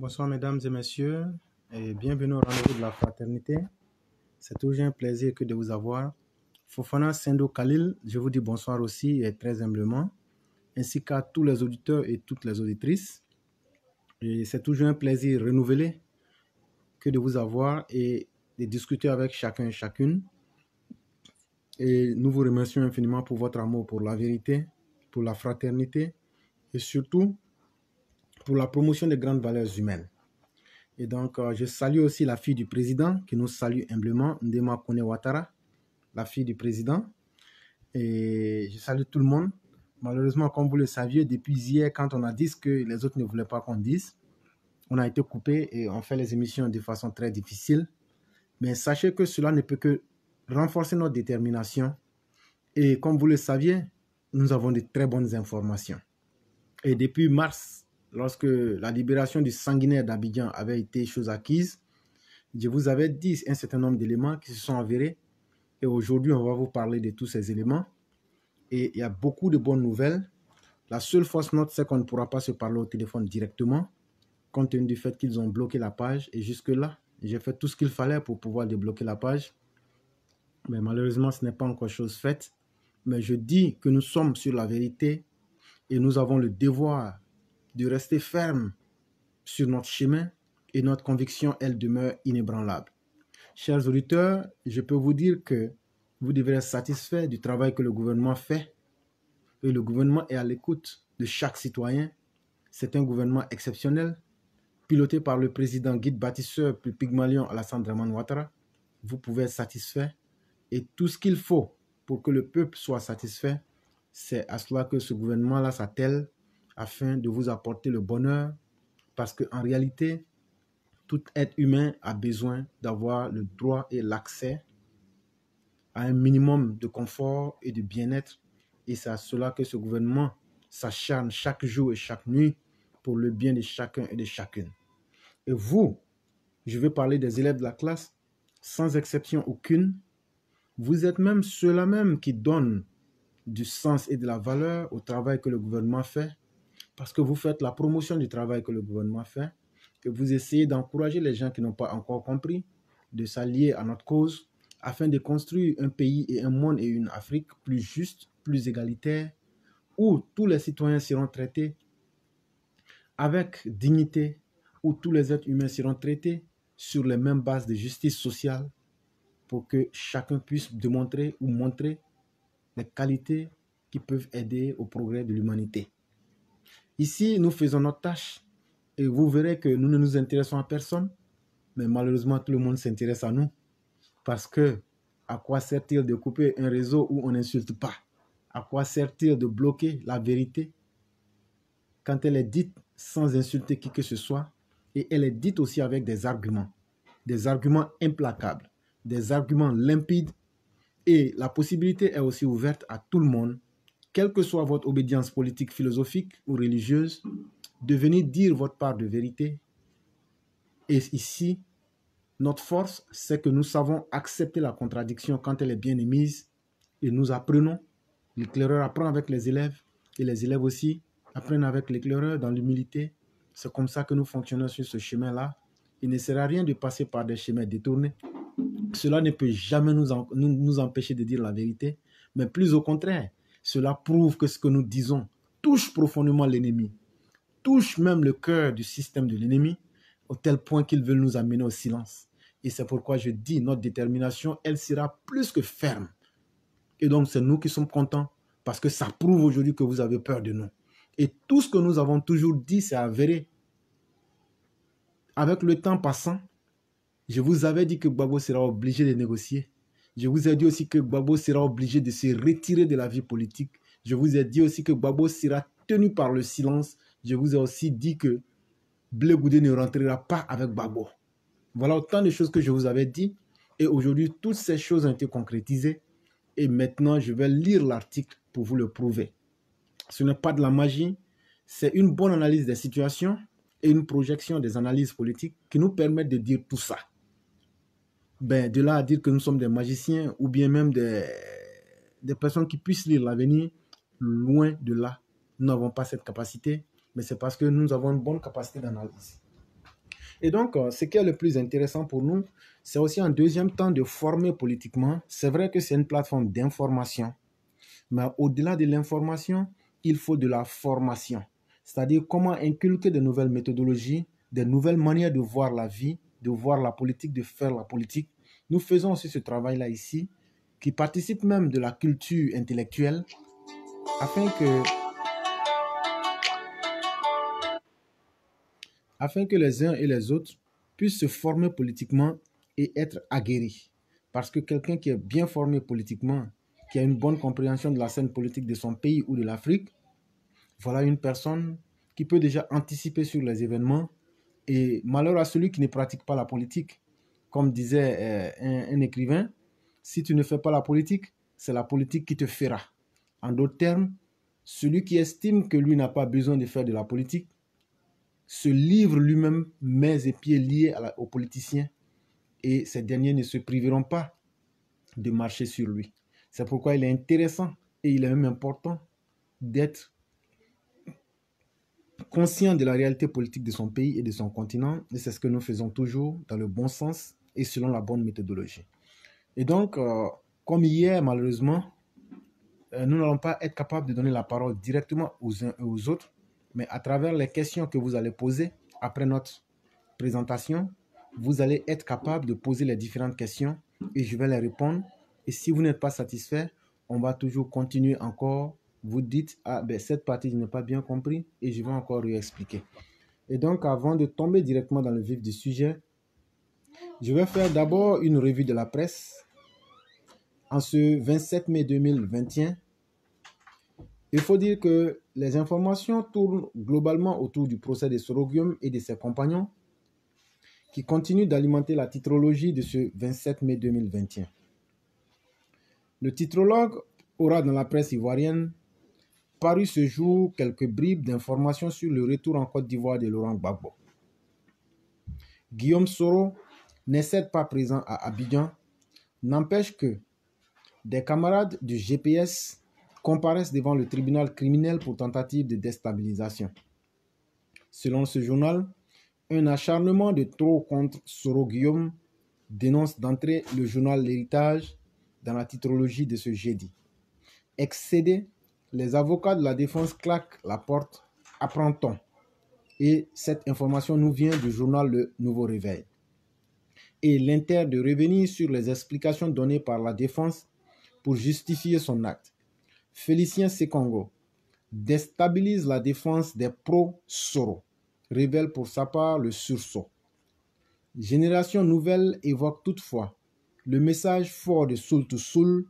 Bonsoir mesdames et messieurs et bienvenue au rendez-vous de la fraternité. C'est toujours un plaisir que de vous avoir. Fofana Sendo Khalil, je vous dis bonsoir aussi et très humblement, ainsi qu'à tous les auditeurs et toutes les auditrices. Et c'est toujours un plaisir renouvelé que de vous avoir et de discuter avec chacun et chacune. Et nous vous remercions infiniment pour votre amour, pour la vérité, pour la fraternité et surtout pour la promotion des grandes valeurs humaines. Et donc, euh, je salue aussi la fille du président qui nous salue humblement, Ndema Kone Ouattara, la fille du président. Et je salue tout le monde. Malheureusement, comme vous le saviez, depuis hier, quand on a dit ce que les autres ne voulaient pas qu'on dise, on a été coupé et on fait les émissions de façon très difficile. Mais sachez que cela ne peut que renforcer notre détermination. Et comme vous le saviez, nous avons de très bonnes informations. Et depuis mars lorsque la libération du sanguinaire d'Abidjan avait été chose acquise, je vous avais dit un certain nombre d'éléments qui se sont avérés. Et aujourd'hui, on va vous parler de tous ces éléments. Et il y a beaucoup de bonnes nouvelles. La seule fausse note, c'est qu'on ne pourra pas se parler au téléphone directement, compte tenu du fait qu'ils ont bloqué la page. Et jusque-là, j'ai fait tout ce qu'il fallait pour pouvoir débloquer la page. Mais malheureusement, ce n'est pas encore chose faite. Mais je dis que nous sommes sur la vérité et nous avons le devoir de rester ferme sur notre chemin et notre conviction, elle demeure inébranlable. Chers auditeurs, je peux vous dire que vous devez être satisfait du travail que le gouvernement fait. Et le gouvernement est à l'écoute de chaque citoyen. C'est un gouvernement exceptionnel, piloté par le président guide bâtisseur puis Pygmalion Alassane Draman Ouattara. Vous pouvez être satisfait. Et tout ce qu'il faut pour que le peuple soit satisfait, c'est à cela que ce gouvernement-là s'attelle afin de vous apporter le bonheur, parce qu'en réalité, tout être humain a besoin d'avoir le droit et l'accès à un minimum de confort et de bien-être. Et c'est à cela que ce gouvernement s'acharne chaque jour et chaque nuit pour le bien de chacun et de chacune. Et vous, je veux parler des élèves de la classe, sans exception aucune, vous êtes même ceux-là même qui donnent du sens et de la valeur au travail que le gouvernement fait parce que vous faites la promotion du travail que le gouvernement fait, que vous essayez d'encourager les gens qui n'ont pas encore compris, de s'allier à notre cause afin de construire un pays et un monde et une Afrique plus juste, plus égalitaire, où tous les citoyens seront traités avec dignité, où tous les êtres humains seront traités sur les mêmes bases de justice sociale, pour que chacun puisse démontrer ou montrer les qualités qui peuvent aider au progrès de l'humanité. Ici, nous faisons notre tâche et vous verrez que nous ne nous intéressons à personne, mais malheureusement, tout le monde s'intéresse à nous. Parce que à quoi sert-il de couper un réseau où on n'insulte pas À quoi sert-il de bloquer la vérité quand elle est dite sans insulter qui que ce soit et elle est dite aussi avec des arguments, des arguments implacables, des arguments limpides et la possibilité est aussi ouverte à tout le monde quelle que soit votre obédience politique, philosophique ou religieuse, de venir dire votre part de vérité. Et ici, notre force, c'est que nous savons accepter la contradiction quand elle est bien émise et nous apprenons. L'éclaireur apprend avec les élèves et les élèves aussi apprennent avec l'éclaireur dans l'humilité. C'est comme ça que nous fonctionnons sur ce chemin-là. Il ne sert à rien de passer par des chemins détournés. Cela ne peut jamais nous, nous, nous empêcher de dire la vérité, mais plus au contraire, cela prouve que ce que nous disons touche profondément l'ennemi, touche même le cœur du système de l'ennemi, au tel point qu'ils veulent nous amener au silence. Et c'est pourquoi je dis, notre détermination, elle sera plus que ferme. Et donc, c'est nous qui sommes contents, parce que ça prouve aujourd'hui que vous avez peur de nous. Et tout ce que nous avons toujours dit, c'est avéré. Avec le temps passant, je vous avais dit que Babo sera obligé de négocier. Je vous ai dit aussi que Babo sera obligé de se retirer de la vie politique. Je vous ai dit aussi que Babo sera tenu par le silence. Je vous ai aussi dit que Blé Goudé ne rentrera pas avec Babo. Voilà autant de choses que je vous avais dit. Et aujourd'hui, toutes ces choses ont été concrétisées. Et maintenant, je vais lire l'article pour vous le prouver. Ce n'est pas de la magie, c'est une bonne analyse des situations et une projection des analyses politiques qui nous permettent de dire tout ça ben, de là à dire que nous sommes des magiciens ou bien même des, des personnes qui puissent lire l'avenir, loin de là. Nous n'avons pas cette capacité, mais c'est parce que nous avons une bonne capacité d'analyse. Et donc, euh, ce qui est le plus intéressant pour nous, c'est aussi en deuxième temps de former politiquement. C'est vrai que c'est une plateforme d'information, mais au-delà de l'information, il faut de la formation, c'est-à-dire comment inculquer de nouvelles méthodologies, de nouvelles manières de voir la vie, de voir la politique, de faire la politique. Nous faisons aussi ce travail-là ici, qui participe même de la culture intellectuelle, afin que, afin que les uns et les autres puissent se former politiquement et être aguerris. Parce que quelqu'un qui est bien formé politiquement, qui a une bonne compréhension de la scène politique de son pays ou de l'Afrique, voilà une personne qui peut déjà anticiper sur les événements et malheur à celui qui ne pratique pas la politique. Comme disait euh, un, écrivain, si tu ne fais pas la politique, c'est la politique qui te fera. En d'autres termes, celui qui estime que lui n'a pas besoin de faire de la politique se livre lui-même mains et pieds liés aux politiciens et ces derniers ne se priveront pas de marcher sur lui. C'est pourquoi il est intéressant et il est même important d'être conscient de la réalité politique de son pays et de son continent, et c'est ce que nous faisons toujours dans le bon sens et selon la bonne méthodologie. Et donc, euh, comme hier, malheureusement, euh, nous n'allons pas être capables de donner la parole directement aux uns et aux autres, mais à travers les questions que vous allez poser après notre présentation, vous allez être capable de poser les différentes questions et je vais les répondre. Et si vous n'êtes pas satisfait, on va toujours continuer encore vous dites, ah ben, cette partie, je n'ai pas bien compris et je vais encore lui expliquer. Et donc, avant de tomber directement dans le vif du sujet, je vais faire d'abord une revue de la presse en ce 27 mai 2021. Il faut dire que les informations tournent globalement autour du procès de Sorogium et de ses compagnons qui continuent d'alimenter la titrologie de ce 27 mai 2021. Le titrologue aura dans la presse ivoirienne paru ce jour quelques bribes d'informations sur le retour en Côte d'Ivoire de Laurent Gbagbo. Guillaume Soro n'est certes pas présent à Abidjan, n'empêche que des camarades du GPS comparaissent devant le tribunal criminel pour tentative de déstabilisation. Selon ce journal, un acharnement de trop contre Soro Guillaume dénonce d'entrée le journal L'Héritage dans la titrologie de ce jeudi. Excédé les avocats de la défense claquent la porte, apprend-on. Et cette information nous vient du journal Le Nouveau Réveil. Et l'Inter de revenir sur les explications données par la défense pour justifier son acte. Félicien Sekongo déstabilise la défense des pro-Soro, révèle pour sa part le sursaut. Génération Nouvelle évoque toutefois le message fort de Soul to Soul,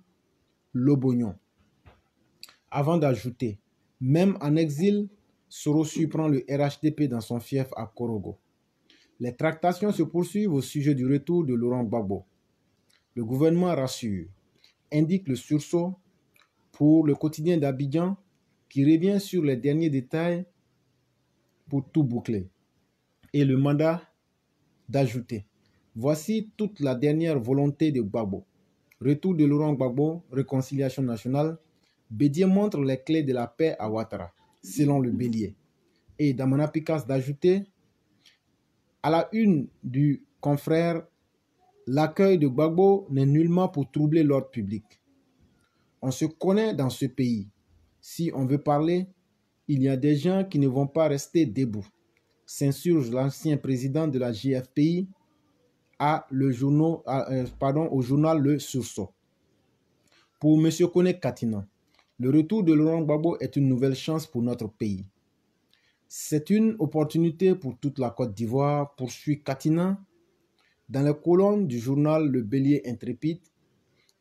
Lobognon, avant d'ajouter Même en exil, Soros surprend le RHDP dans son fief à Korogo. Les tractations se poursuivent au sujet du retour de Laurent Gbagbo. Le gouvernement rassure, indique le sursaut pour le quotidien d'Abidjan qui revient sur les derniers détails pour tout boucler et le mandat d'ajouter. Voici toute la dernière volonté de Gbagbo. Retour de Laurent Gbagbo, réconciliation nationale, Bédier montre les clés de la paix à Ouattara, selon le bélier. Et dans mon Picasse d'ajouter à la une du confrère, l'accueil de Gbagbo n'est nullement pour troubler l'ordre public. On se connaît dans ce pays. Si on veut parler, il y a des gens qui ne vont pas rester debout, s'insurge l'ancien président de la JFPI à le journal, euh, pardon, au journal Le Sursaut. Pour M. Kone Katina. Le retour de Laurent Gbagbo est une nouvelle chance pour notre pays. C'est une opportunité pour toute la Côte d'Ivoire, poursuit Katina dans la colonne du journal Le Bélier Intrépide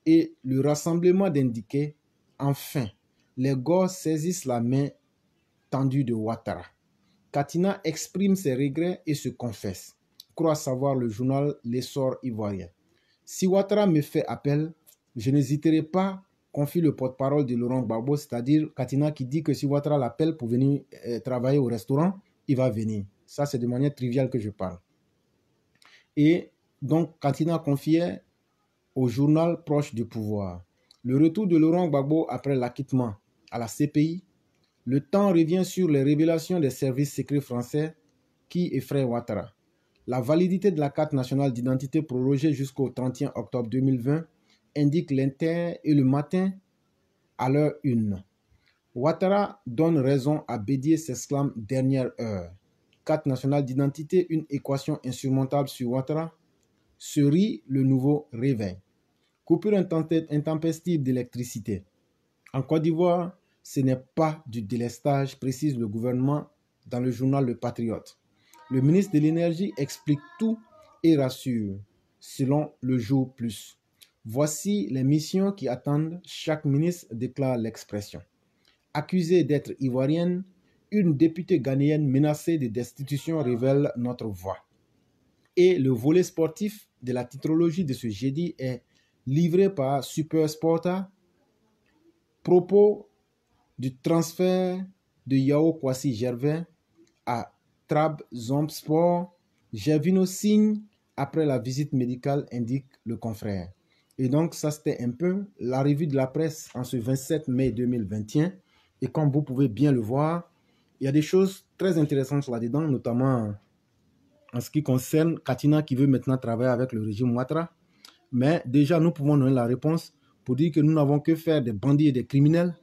et le rassemblement d'Indiqués, enfin les gars saisissent la main tendue de Ouattara. Katina exprime ses regrets et se confesse, croit savoir le journal L'essor ivoirien. Si Ouattara me fait appel, je n'hésiterai pas confie le porte-parole de Laurent Gbagbo, c'est-à-dire Katina, qui dit que si Ouattara l'appelle pour venir euh, travailler au restaurant, il va venir. Ça, c'est de manière triviale que je parle. Et donc, Katina confiait au journal proche du pouvoir. Le retour de Laurent Gbagbo après l'acquittement à la CPI, le temps revient sur les révélations des services secrets français qui effraient Ouattara. La validité de la carte nationale d'identité prorogée jusqu'au 31 octobre 2020 indique l'inter et le matin à l'heure une. Ouattara donne raison à Bédier s'exclame dernière heure. Carte nationale d'identité, une équation insurmontable sur Ouattara. rit le nouveau réveil. Coupure intempestive d'électricité. En Côte d'Ivoire, ce n'est pas du délestage, précise le gouvernement dans le journal Le Patriote. Le ministre de l'Énergie explique tout et rassure, selon le jour plus. Voici les missions qui attendent chaque ministre, déclare l'expression. Accusée d'être ivoirienne, une députée ghanéenne menacée de destitution révèle notre voix. Et le volet sportif de la titrologie de ce jeudi est livré par Super Sporta. Propos du transfert de Yao Kwasi Gervais à Trab Sport, Gervino signe après la visite médicale, indique le confrère. Et donc, ça, c'était un peu l'arrivée de la presse en ce 27 mai 2021. Et comme vous pouvez bien le voir, il y a des choses très intéressantes là-dedans, notamment en ce qui concerne Katina qui veut maintenant travailler avec le régime Ouattara. Mais déjà, nous pouvons donner la réponse pour dire que nous n'avons que faire des bandits et des criminels.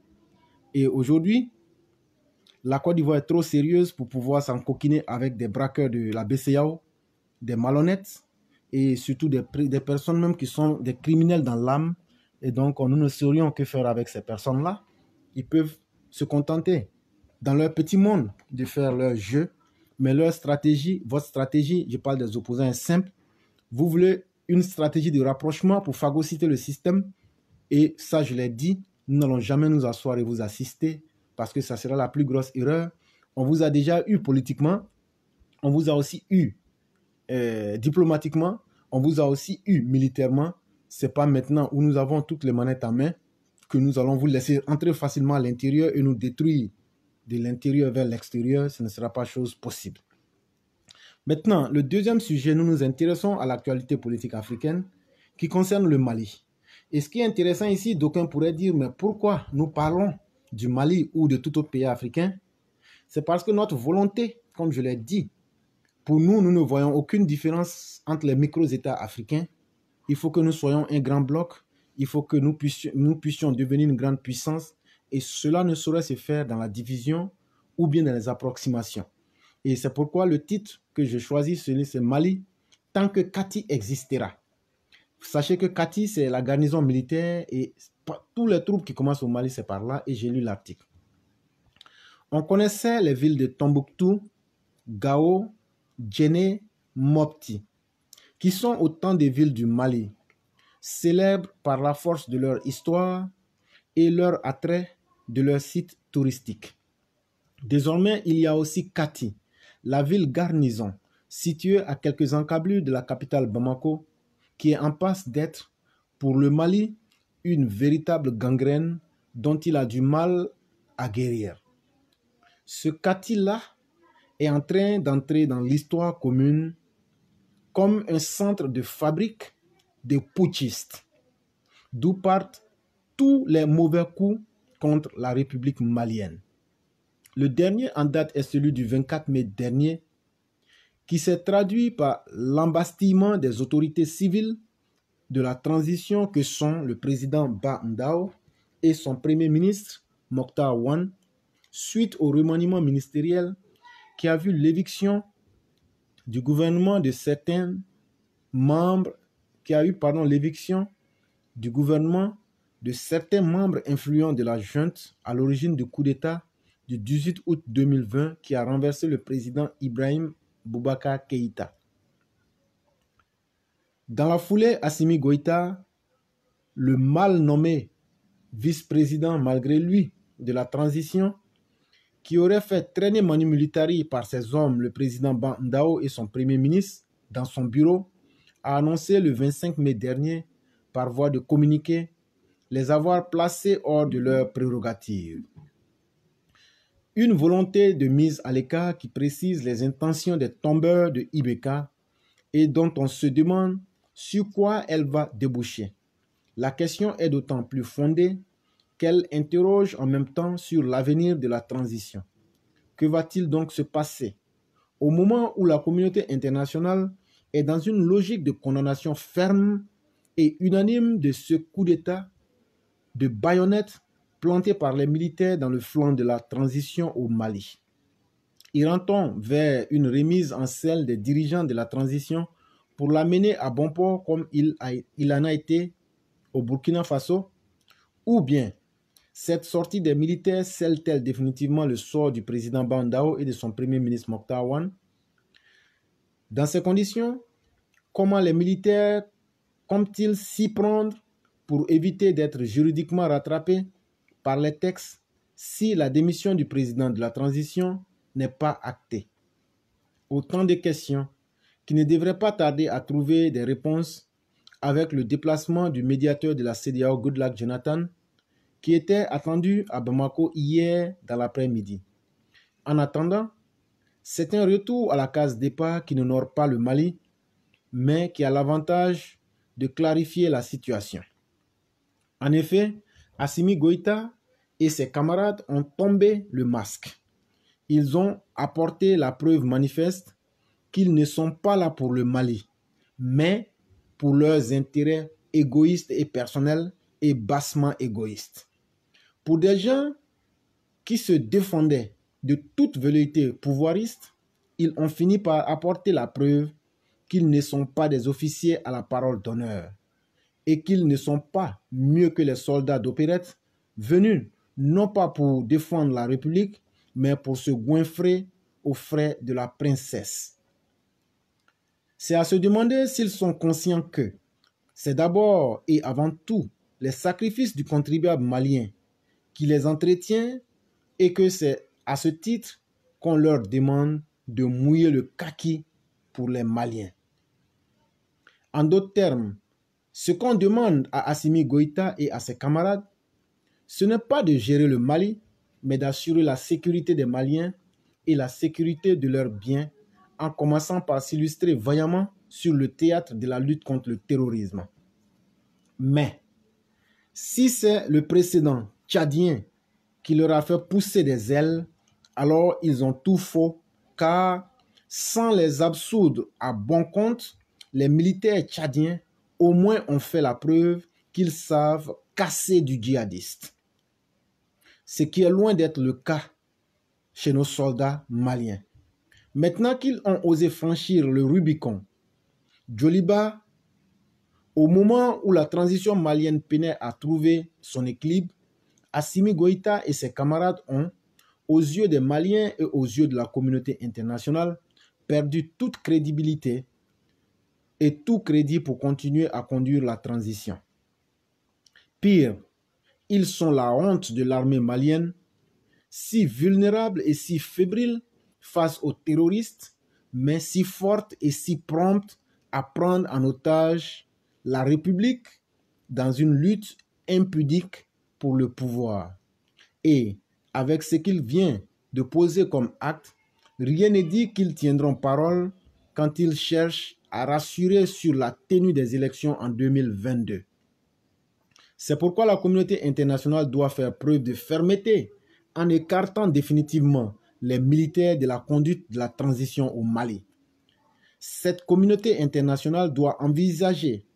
Et aujourd'hui, la Côte d'Ivoire est trop sérieuse pour pouvoir s'en coquiner avec des braqueurs de la BCAO, des malhonnêtes, et surtout des, des personnes même qui sont des criminels dans l'âme. Et donc, nous ne saurions que faire avec ces personnes-là. Ils peuvent se contenter, dans leur petit monde, de faire leur jeu. Mais leur stratégie, votre stratégie, je parle des opposants, est simple. Vous voulez une stratégie de rapprochement pour phagocyter le système. Et ça, je l'ai dit, nous n'allons jamais nous asseoir et vous assister parce que ça sera la plus grosse erreur. On vous a déjà eu politiquement. On vous a aussi eu euh, diplomatiquement, on vous a aussi eu militairement. C'est pas maintenant où nous avons toutes les manettes à main que nous allons vous laisser entrer facilement à l'intérieur et nous détruire de l'intérieur vers l'extérieur. Ce ne sera pas chose possible. Maintenant, le deuxième sujet, nous nous intéressons à l'actualité politique africaine qui concerne le Mali. Et ce qui est intéressant ici, d'aucuns pourraient dire, mais pourquoi nous parlons du Mali ou de tout autre pays africain C'est parce que notre volonté, comme je l'ai dit, pour nous, nous ne voyons aucune différence entre les micro-États africains. Il faut que nous soyons un grand bloc. Il faut que nous puissions, nous puissions devenir une grande puissance. Et cela ne saurait se faire dans la division ou bien dans les approximations. Et c'est pourquoi le titre que je choisis, c'est Mali, tant que Kati existera. Sachez que Kati, c'est la garnison militaire et tous les troupes qui commencent au Mali, c'est par là, et j'ai lu l'article. On connaissait les villes de Tombouctou, Gao, Djéné, Mopti, qui sont autant des villes du Mali, célèbres par la force de leur histoire et leur attrait de leurs sites touristiques. Désormais, il y a aussi Kati, la ville garnison, située à quelques encablures de la capitale Bamako, qui est en passe d'être, pour le Mali, une véritable gangrène dont il a du mal à guérir. Ce Kati-là est en train d'entrer dans l'histoire commune comme un centre de fabrique de putschistes, d'où partent tous les mauvais coups contre la République malienne. Le dernier en date est celui du 24 mai dernier, qui s'est traduit par l'embastillement des autorités civiles de la transition que sont le président Ba Ndao et son premier ministre Mokhtar Wan, suite au remaniement ministériel qui a vu l'éviction du gouvernement de certains membres, qui a eu, pardon, l'éviction du gouvernement de certains membres influents de la junte à l'origine du coup d'État du 18 août 2020 qui a renversé le président Ibrahim Boubacar Keïta. Dans la foulée, Assimi Goïta, le mal nommé vice-président malgré lui de la transition, qui aurait fait traîner Manu Militari par ses hommes, le président Bandao et son premier ministre, dans son bureau, a annoncé le 25 mai dernier, par voie de communiqué, les avoir placés hors de leurs prérogatives. Une volonté de mise à l'écart qui précise les intentions des tombeurs de Ibeka et dont on se demande sur quoi elle va déboucher. La question est d'autant plus fondée qu'elle interroge en même temps sur l'avenir de la transition. Que va-t-il donc se passer au moment où la communauté internationale est dans une logique de condamnation ferme et unanime de ce coup d'État de baïonnette planté par les militaires dans le flanc de la transition au Mali Il on vers une remise en selle des dirigeants de la transition pour l'amener à bon port comme il, il en a été au Burkina Faso Ou bien cette sortie des militaires scelle-t-elle définitivement le sort du président Bandao et de son premier ministre Mokhtar Dans ces conditions, comment les militaires comptent-ils s'y prendre pour éviter d'être juridiquement rattrapés par les textes si la démission du président de la transition n'est pas actée Autant de questions qui ne devraient pas tarder à trouver des réponses avec le déplacement du médiateur de la CDAO Goodluck Jonathan qui était attendu à Bamako hier dans l'après-midi. En attendant, c'est un retour à la case départ qui n'honore pas le Mali, mais qui a l'avantage de clarifier la situation. En effet, Assimi Goïta et ses camarades ont tombé le masque. Ils ont apporté la preuve manifeste qu'ils ne sont pas là pour le Mali, mais pour leurs intérêts égoïstes et personnels et bassement égoïste. Pour des gens qui se défendaient de toute vérité pouvoiriste, ils ont fini par apporter la preuve qu'ils ne sont pas des officiers à la parole d'honneur et qu'ils ne sont pas mieux que les soldats d'opérette venus non pas pour défendre la République, mais pour se goinfrer aux frais de la princesse. C'est à se demander s'ils sont conscients que c'est d'abord et avant tout les sacrifices du contribuable malien qui les entretient et que c'est à ce titre qu'on leur demande de mouiller le kaki pour les Maliens. En d'autres termes, ce qu'on demande à Assimi Goïta et à ses camarades, ce n'est pas de gérer le Mali, mais d'assurer la sécurité des Maliens et la sécurité de leurs biens, en commençant par s'illustrer vaillamment sur le théâtre de la lutte contre le terrorisme. Mais si c'est le précédent tchadien qui leur a fait pousser des ailes, alors ils ont tout faux, car sans les absoudre à bon compte, les militaires tchadiens au moins ont fait la preuve qu'ils savent casser du djihadiste. Ce qui est loin d'être le cas chez nos soldats maliens. Maintenant qu'ils ont osé franchir le Rubicon, Joliba au moment où la transition malienne peinait à trouver son équilibre, Assimi Goïta et ses camarades ont, aux yeux des Maliens et aux yeux de la communauté internationale, perdu toute crédibilité et tout crédit pour continuer à conduire la transition. Pire, ils sont la honte de l'armée malienne, si vulnérable et si fébrile face aux terroristes, mais si forte et si prompte à prendre en otage la République dans une lutte impudique pour le pouvoir. Et avec ce qu'il vient de poser comme acte, rien n'est dit qu'ils tiendront parole quand ils cherchent à rassurer sur la tenue des élections en 2022. C'est pourquoi la communauté internationale doit faire preuve de fermeté en écartant définitivement les militaires de la conduite de la transition au Mali. Cette communauté internationale doit envisager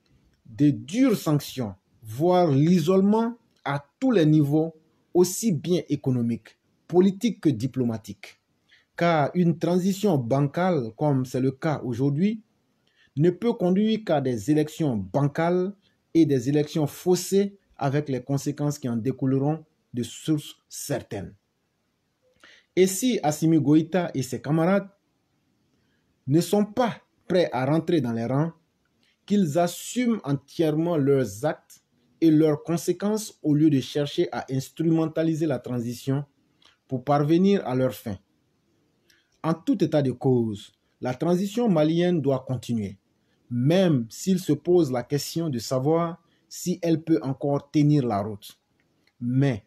des dures sanctions, voire l'isolement à tous les niveaux, aussi bien économiques, politiques que diplomatiques. Car une transition bancale, comme c'est le cas aujourd'hui, ne peut conduire qu'à des élections bancales et des élections faussées avec les conséquences qui en découleront de sources certaines. Et si Assimi Goïta et ses camarades ne sont pas prêts à rentrer dans les rangs, qu'ils assument entièrement leurs actes et leurs conséquences au lieu de chercher à instrumentaliser la transition pour parvenir à leur fin. En tout état de cause, la transition malienne doit continuer, même s'il se pose la question de savoir si elle peut encore tenir la route. Mais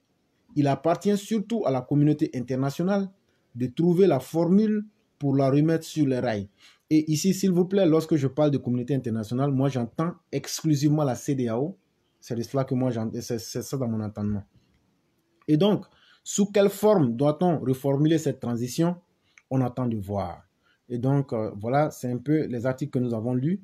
il appartient surtout à la communauté internationale de trouver la formule pour la remettre sur les rails. Et ici, s'il vous plaît, lorsque je parle de communauté internationale, moi j'entends exclusivement la CDAO. C'est cela que moi j'entends, c'est ça dans mon entendement. Et donc, sous quelle forme doit-on reformuler cette transition On attend de voir. Et donc, euh, voilà, c'est un peu les articles que nous avons lus.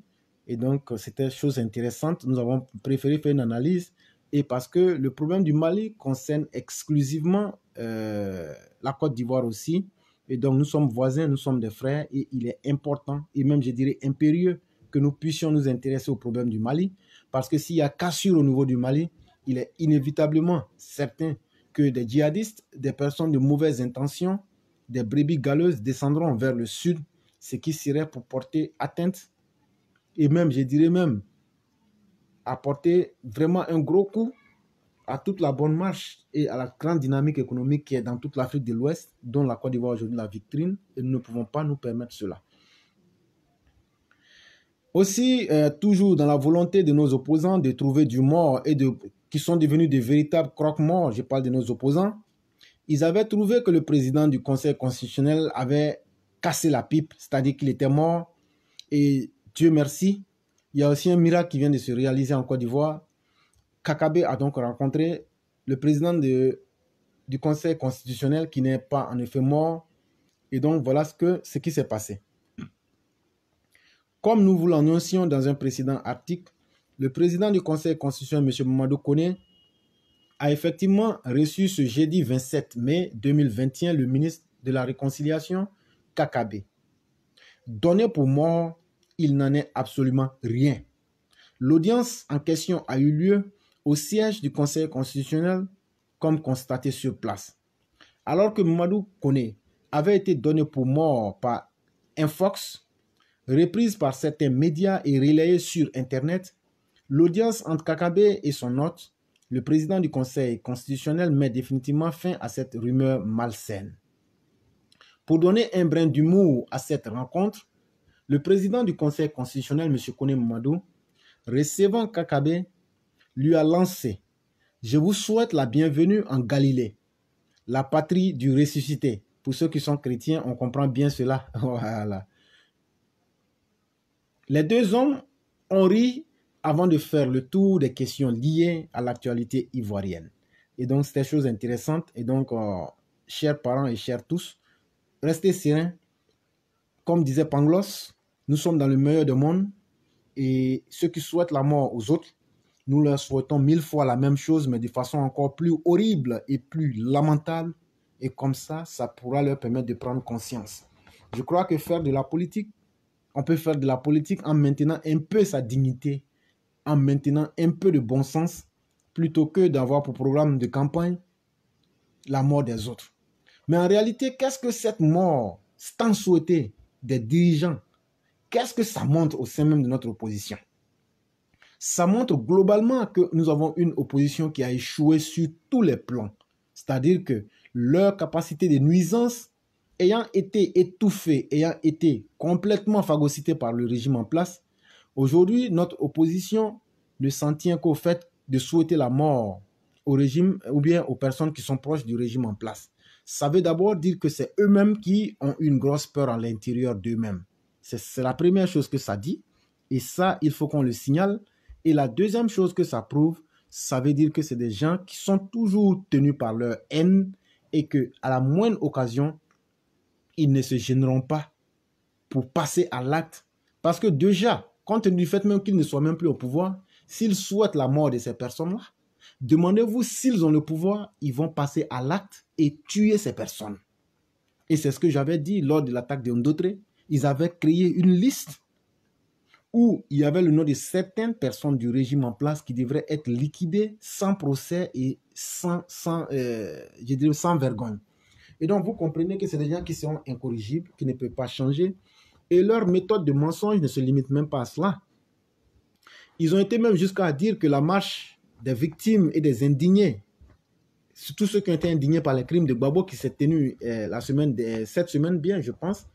Et donc, euh, c'était chose intéressante. Nous avons préféré faire une analyse. Et parce que le problème du Mali concerne exclusivement euh, la Côte d'Ivoire aussi, et donc nous sommes voisins, nous sommes des frères et il est important et même je dirais impérieux que nous puissions nous intéresser au problème du Mali. Parce que s'il y a cassure au niveau du Mali, il est inévitablement certain que des djihadistes, des personnes de mauvaises intentions, des brebis galeuses descendront vers le sud, ce qui serait pour porter atteinte et même, je dirais même, apporter vraiment un gros coup à toute la bonne marche et à la grande dynamique économique qui est dans toute l'Afrique de l'Ouest, dont la Côte d'Ivoire aujourd'hui la vitrine, et nous ne pouvons pas nous permettre cela. Aussi, euh, toujours dans la volonté de nos opposants de trouver du mort et de, qui sont devenus de véritables croque-morts, je parle de nos opposants, ils avaient trouvé que le président du Conseil constitutionnel avait cassé la pipe, c'est-à-dire qu'il était mort. Et Dieu merci, il y a aussi un miracle qui vient de se réaliser en Côte d'Ivoire, Kakabe a donc rencontré le président du Conseil constitutionnel qui n'est pas en effet mort. Et donc voilà ce, ce qui s'est passé. Comme nous vous l'annoncions dans un précédent article, le président du Conseil constitutionnel, M. Mamadou Kone, a effectivement reçu ce jeudi 27 mai 2021 le ministre de la Réconciliation, Kakabe. Donné pour mort, il n'en est absolument rien. L'audience en question a eu lieu au siège du Conseil constitutionnel comme constaté sur place. Alors que Mamadou Kone avait été donné pour mort par un Fox, reprise par certains médias et relayée sur Internet, l'audience entre Kakabe et son hôte, le président du Conseil constitutionnel, met définitivement fin à cette rumeur malsaine. Pour donner un brin d'humour à cette rencontre, le président du Conseil constitutionnel, M. Kone Mamadou, recevant Kakabe, lui a lancé Je vous souhaite la bienvenue en Galilée, la patrie du ressuscité. Pour ceux qui sont chrétiens, on comprend bien cela. voilà. Les deux hommes ont ri avant de faire le tour des questions liées à l'actualité ivoirienne. Et donc, c'était chose intéressante Et donc, euh, chers parents et chers tous, restez sereins. Comme disait Pangloss, nous sommes dans le meilleur du monde. Et ceux qui souhaitent la mort aux autres, nous leur souhaitons mille fois la même chose, mais de façon encore plus horrible et plus lamentable. Et comme ça, ça pourra leur permettre de prendre conscience. Je crois que faire de la politique, on peut faire de la politique en maintenant un peu sa dignité, en maintenant un peu de bon sens, plutôt que d'avoir pour programme de campagne la mort des autres. Mais en réalité, qu'est-ce que cette mort tant souhaitée des dirigeants, qu'est-ce que ça montre au sein même de notre opposition ça montre globalement que nous avons une opposition qui a échoué sur tous les plans. C'est-à-dire que leur capacité de nuisance ayant été étouffée, ayant été complètement phagocytée par le régime en place, aujourd'hui, notre opposition ne s'en tient qu'au fait de souhaiter la mort au régime ou bien aux personnes qui sont proches du régime en place. Ça veut d'abord dire que c'est eux-mêmes qui ont une grosse peur à l'intérieur d'eux-mêmes. C'est la première chose que ça dit. Et ça, il faut qu'on le signale et la deuxième chose que ça prouve, ça veut dire que c'est des gens qui sont toujours tenus par leur haine et que à la moindre occasion, ils ne se gêneront pas pour passer à l'acte. Parce que déjà, compte tenu du fait même qu'ils ne soient même plus au pouvoir, s'ils souhaitent la mort de ces personnes-là, demandez-vous s'ils ont le pouvoir, ils vont passer à l'acte et tuer ces personnes. Et c'est ce que j'avais dit lors de l'attaque de Ndotre. Ils avaient créé une liste où il y avait le nom de certaines personnes du régime en place qui devraient être liquidées sans procès et sans, sans, euh, je dirais sans vergogne. Et donc, vous comprenez que c'est des gens qui sont incorrigibles, qui ne peuvent pas changer. Et leur méthode de mensonge ne se limite même pas à cela. Ils ont été même jusqu'à dire que la marche des victimes et des indignés, surtout ceux qui ont été indignés par les crimes de Babo, qui s'est tenu euh, la semaine de, euh, cette semaine bien, je pense,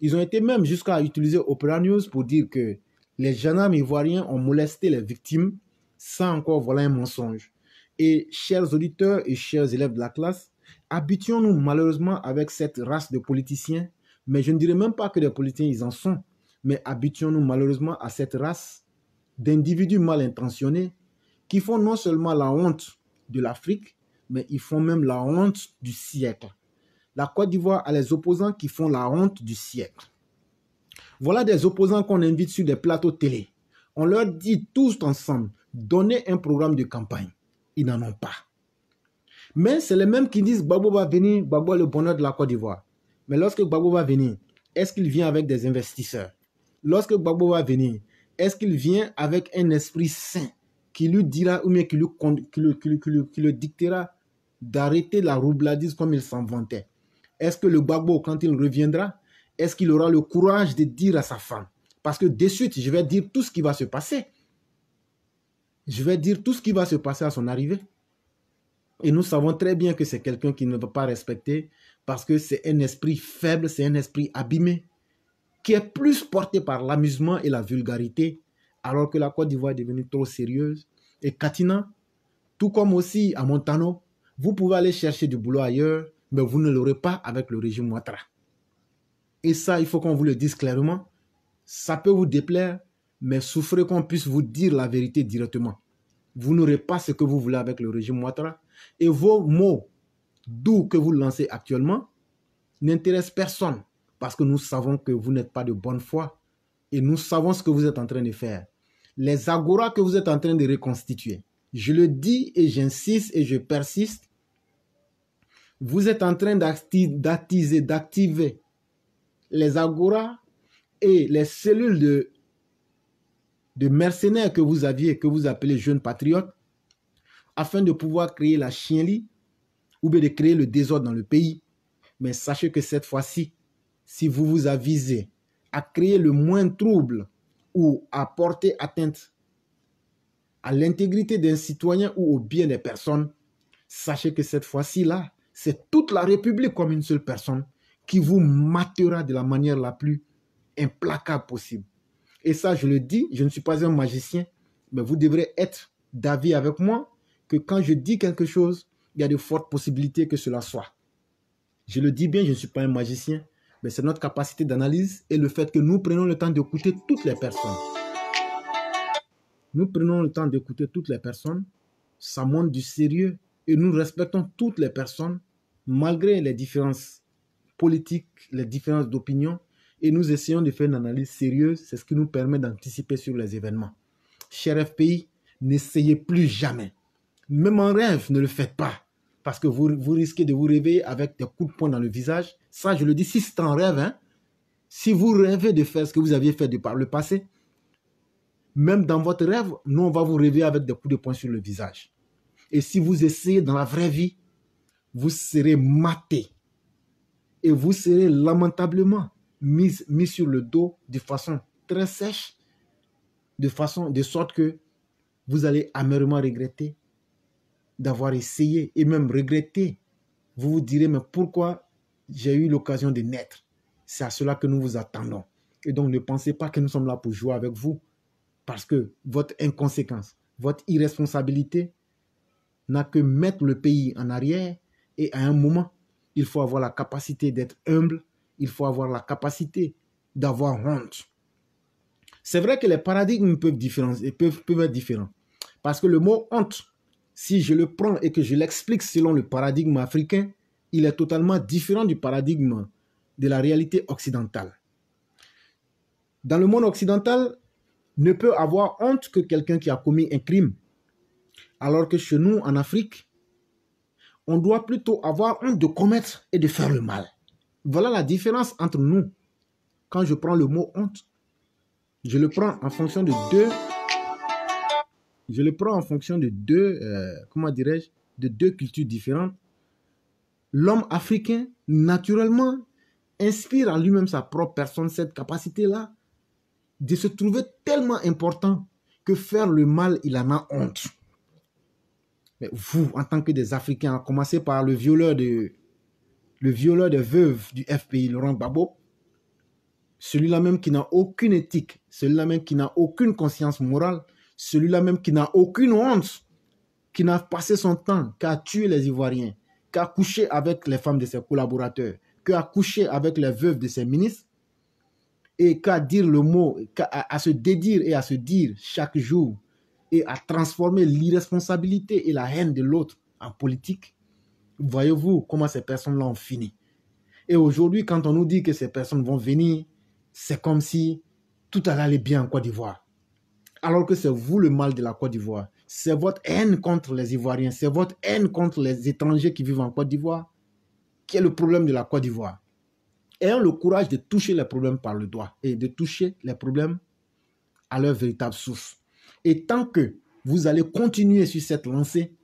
ils ont été même jusqu'à utiliser Opera News pour dire que les gendarmes ivoiriens ont molesté les victimes. Sans encore, voilà un mensonge. Et chers auditeurs et chers élèves de la classe, habituons-nous malheureusement avec cette race de politiciens, mais je ne dirais même pas que les politiciens, ils en sont, mais habituons-nous malheureusement à cette race d'individus mal intentionnés qui font non seulement la honte de l'Afrique, mais ils font même la honte du siècle. La Côte d'Ivoire a les opposants qui font la honte du siècle. Voilà des opposants qu'on invite sur des plateaux télé. On leur dit tous ensemble, donnez un programme de campagne. Ils n'en ont pas. Mais c'est les mêmes qui disent Babo va venir, Babo est le bonheur de la Côte d'Ivoire. Mais lorsque Babo va venir, est-ce qu'il vient avec des investisseurs Lorsque Babo va venir, est-ce qu'il vient avec un esprit sain qui lui dira ou bien qui lui, qui dictera d'arrêter la roubladise comme il s'en vantait Est-ce que le Gbagbo, quand il reviendra, est-ce qu'il aura le courage de dire à sa femme Parce que de suite, je vais dire tout ce qui va se passer. Je vais dire tout ce qui va se passer à son arrivée. Et nous savons très bien que c'est quelqu'un qui ne va pas respecter parce que c'est un esprit faible, c'est un esprit abîmé, qui est plus porté par l'amusement et la vulgarité, alors que la Côte d'Ivoire est devenue trop sérieuse. Et Katina, tout comme aussi à Montano, vous pouvez aller chercher du boulot ailleurs, mais vous ne l'aurez pas avec le régime Ouattara. Et ça, il faut qu'on vous le dise clairement. Ça peut vous déplaire, mais souffrez qu'on puisse vous dire la vérité directement. Vous n'aurez pas ce que vous voulez avec le régime Ouattara. Et vos mots doux que vous lancez actuellement n'intéressent personne parce que nous savons que vous n'êtes pas de bonne foi et nous savons ce que vous êtes en train de faire. Les agora que vous êtes en train de reconstituer, je le dis et j'insiste et je persiste, vous êtes en train d'attiser, d'activer les agora et les cellules de, mercenaires que vous aviez, que vous appelez jeunes patriotes, afin de pouvoir créer la chienlit ou bien de créer le désordre dans le pays. Mais sachez que cette fois-ci, si vous vous avisez à créer le moins trouble ou à porter atteinte à l'intégrité d'un citoyen ou au bien des personnes, sachez que cette fois-ci, là, c'est toute la République comme une seule personne qui vous matera de la manière la plus implacable possible. Et ça, je le dis, je ne suis pas un magicien, mais vous devrez être d'avis avec moi que quand je dis quelque chose, il y a de fortes possibilités que cela soit. Je le dis bien, je ne suis pas un magicien, mais c'est notre capacité d'analyse et le fait que nous prenons le temps d'écouter toutes les personnes. Nous prenons le temps d'écouter toutes les personnes, ça montre du sérieux et nous respectons toutes les personnes malgré les différences politique, les différences d'opinion, et nous essayons de faire une analyse sérieuse. C'est ce qui nous permet d'anticiper sur les événements. Cher FPI, n'essayez plus jamais. Même en rêve, ne le faites pas. Parce que vous, risquez de vous réveiller avec des coups de poing dans le visage. Ça, je le dis, si c'est en rêve, hein. si vous rêvez de faire ce que vous aviez fait de par le passé, même dans votre rêve, nous, on va vous réveiller avec des coups de poing sur le visage. Et si vous essayez dans la vraie vie, vous serez maté et vous serez lamentablement mis, mis sur le dos de façon très sèche, de façon de sorte que vous allez amèrement regretter d'avoir essayé et même regretter. Vous vous direz, mais pourquoi j'ai eu l'occasion de naître C'est à cela que nous vous attendons. Et donc ne pensez pas que nous sommes là pour jouer avec vous, parce que votre inconséquence, votre irresponsabilité n'a que mettre le pays en arrière et à un moment, il faut avoir la capacité d'être humble. Il faut avoir la capacité d'avoir honte. C'est vrai que les paradigmes peuvent, peuvent être différents. Parce que le mot honte, si je le prends et que je l'explique selon le paradigme africain, il est totalement différent du paradigme de la réalité occidentale. Dans le monde occidental, ne peut avoir honte que quelqu'un qui a commis un crime. Alors que chez nous, en Afrique, on doit plutôt avoir honte de commettre et de faire le mal. Voilà la différence entre nous. Quand je prends le mot honte, je le prends en fonction de deux. Je le prends en fonction de deux, euh, comment dirais-je, de deux cultures différentes. L'homme africain, naturellement, inspire à lui-même sa propre personne cette capacité-là de se trouver tellement important que faire le mal, il en a honte. Mais vous, en tant que des Africains, à commencer par le violeur de le violeur des veuves du FPI, Laurent Babo, celui-là même qui n'a aucune éthique, celui-là même qui n'a aucune conscience morale, celui-là même qui n'a aucune honte, qui n'a passé son temps qu'à tuer les Ivoiriens, qu'à coucher avec les femmes de ses collaborateurs, qu'à coucher avec les veuves de ses ministres, et qu'à dire le mot, à se dédire et à se dire chaque jour et à transformer l'irresponsabilité et la haine de l'autre en politique, voyez-vous comment ces personnes-là ont fini. Et aujourd'hui, quand on nous dit que ces personnes vont venir, c'est comme si tout allait bien en Côte d'Ivoire. Alors que c'est vous le mal de la Côte d'Ivoire. C'est votre haine contre les Ivoiriens, c'est votre haine contre les étrangers qui vivent en Côte d'Ivoire qui est le problème de la Côte d'Ivoire. Ayez le courage de toucher les problèmes par le doigt et de toucher les problèmes à leur véritable source. Et tant que vous allez continuer sur cette lancée,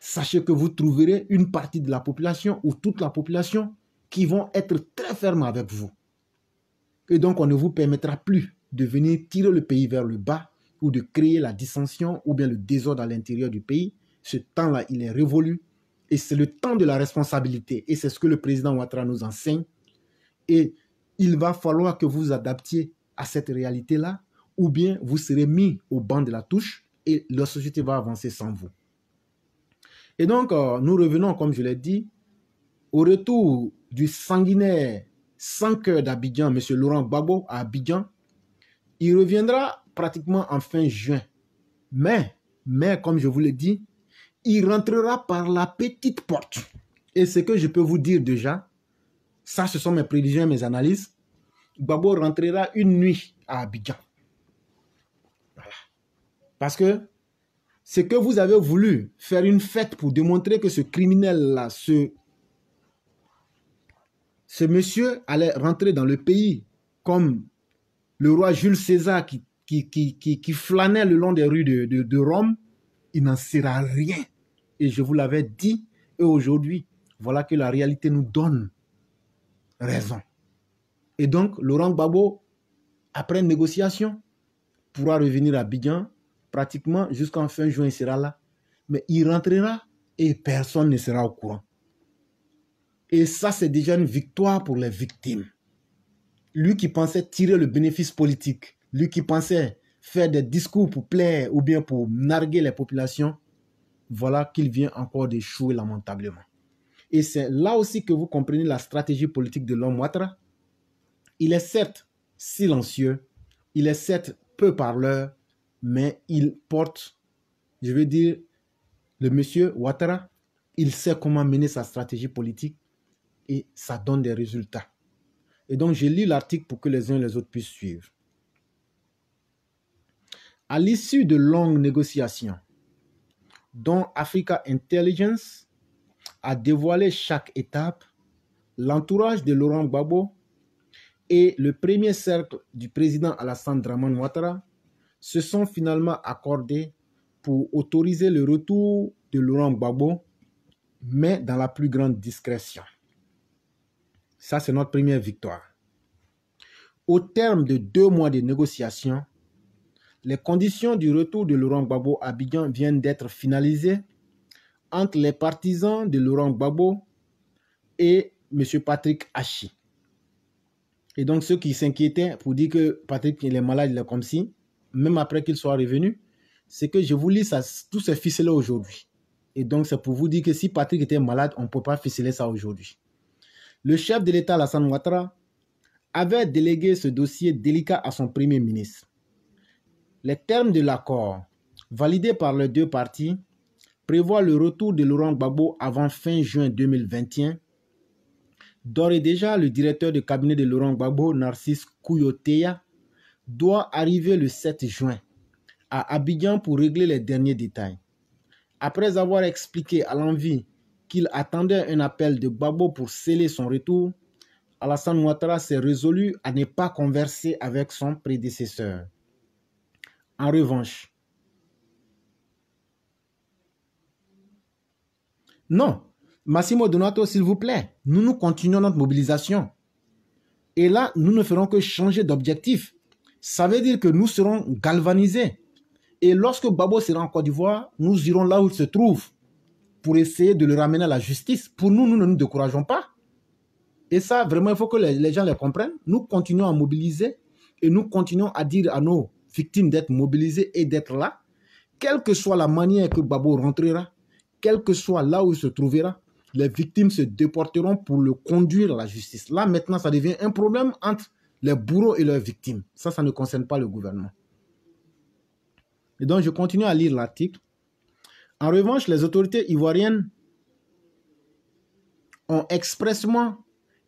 sachez que vous trouverez une partie de la population ou toute la population qui vont être très fermes avec vous. Et donc, on ne vous permettra plus de venir tirer le pays vers le bas ou de créer la dissension ou bien le désordre à l'intérieur du pays. Ce temps-là, il est révolu et c'est le temps de la responsabilité. Et c'est ce que le président Ouattara nous enseigne. Et il va falloir que vous adaptiez à cette réalité-là ou bien vous serez mis au banc de la touche et la société va avancer sans vous. Et donc, euh, nous revenons, comme je l'ai dit, au retour du sanguinaire sans cœur d'Abidjan, M. Laurent Gbagbo, à Abidjan. Il reviendra pratiquement en fin juin. Mais, mais, comme je vous l'ai dit, il rentrera par la petite porte. Et ce que je peux vous dire déjà, ça, ce sont mes prévisions, mes analyses. Gbagbo rentrera une nuit à Abidjan. Parce que ce que vous avez voulu faire une fête pour démontrer que ce criminel-là, ce, ce monsieur allait rentrer dans le pays comme le roi Jules César qui, qui, qui, qui, flânait le long des rues de, Rome, il n'en sera rien. Et je vous l'avais dit, et aujourd'hui, voilà que la réalité nous donne raison. Et donc, Laurent Gbabo, après une négociation, pourra revenir à Bidjan pratiquement jusqu'en fin juin, il sera là. Mais il rentrera et personne ne sera au courant. Et ça, c'est déjà une victoire pour les victimes. Lui qui pensait tirer le bénéfice politique, lui qui pensait faire des discours pour plaire ou bien pour narguer les populations, voilà qu'il vient encore d'échouer lamentablement. Et c'est là aussi que vous comprenez la stratégie politique de l'homme Ouattara. Il est certes silencieux, il est certes peu parleur, mais il porte, je veux dire, le monsieur Ouattara, il sait comment mener sa stratégie politique et ça donne des résultats. Et donc, je lis l'article pour que les uns et les autres puissent suivre. À l'issue de longues négociations, dont Africa Intelligence a dévoilé chaque étape, l'entourage de Laurent Gbagbo et le premier cercle du président Alassane Draman Ouattara se sont finalement accordés pour autoriser le retour de Laurent Gbagbo, mais dans la plus grande discrétion. Ça, c'est notre première victoire. Au terme de deux mois de négociations, les conditions du retour de Laurent Gbagbo à Abidjan viennent d'être finalisées entre les partisans de Laurent Gbagbo et M. Patrick Hachi. Et donc ceux qui s'inquiétaient pour dire que Patrick est malade, il est comme si, même après qu'il soit revenu, c'est que je vous lis ça, tout ce ficelé aujourd'hui. Et donc, c'est pour vous dire que si Patrick était malade, on ne peut pas ficeler ça aujourd'hui. Le chef de l'État, Lassane Ouattara, avait délégué ce dossier délicat à son premier ministre. Les termes de l'accord, validés par les deux parties, prévoient le retour de Laurent Gbagbo avant fin juin 2021. D'ores et déjà, le directeur de cabinet de Laurent Gbagbo, Narcisse Kouyotéa, doit arriver le 7 juin à Abidjan pour régler les derniers détails. Après avoir expliqué à l'envie qu'il attendait un appel de Babo pour sceller son retour, Alassane Ouattara s'est résolu à ne pas converser avec son prédécesseur. En revanche, non, Massimo Donato, s'il vous plaît, nous nous continuons notre mobilisation. Et là, nous ne ferons que changer d'objectif ça veut dire que nous serons galvanisés. Et lorsque Babo sera en Côte d'Ivoire, nous irons là où il se trouve pour essayer de le ramener à la justice. Pour nous, nous ne nous décourageons pas. Et ça, vraiment, il faut que les, gens le comprennent. Nous continuons à mobiliser et nous continuons à dire à nos victimes d'être mobilisées et d'être là, quelle que soit la manière que Babo rentrera, quel que soit là où il se trouvera, les victimes se déporteront pour le conduire à la justice. Là, maintenant, ça devient un problème entre les bourreaux et leurs victimes. Ça, ça ne concerne pas le gouvernement. Et donc, je continue à lire l'article. En revanche, les autorités ivoiriennes ont expressément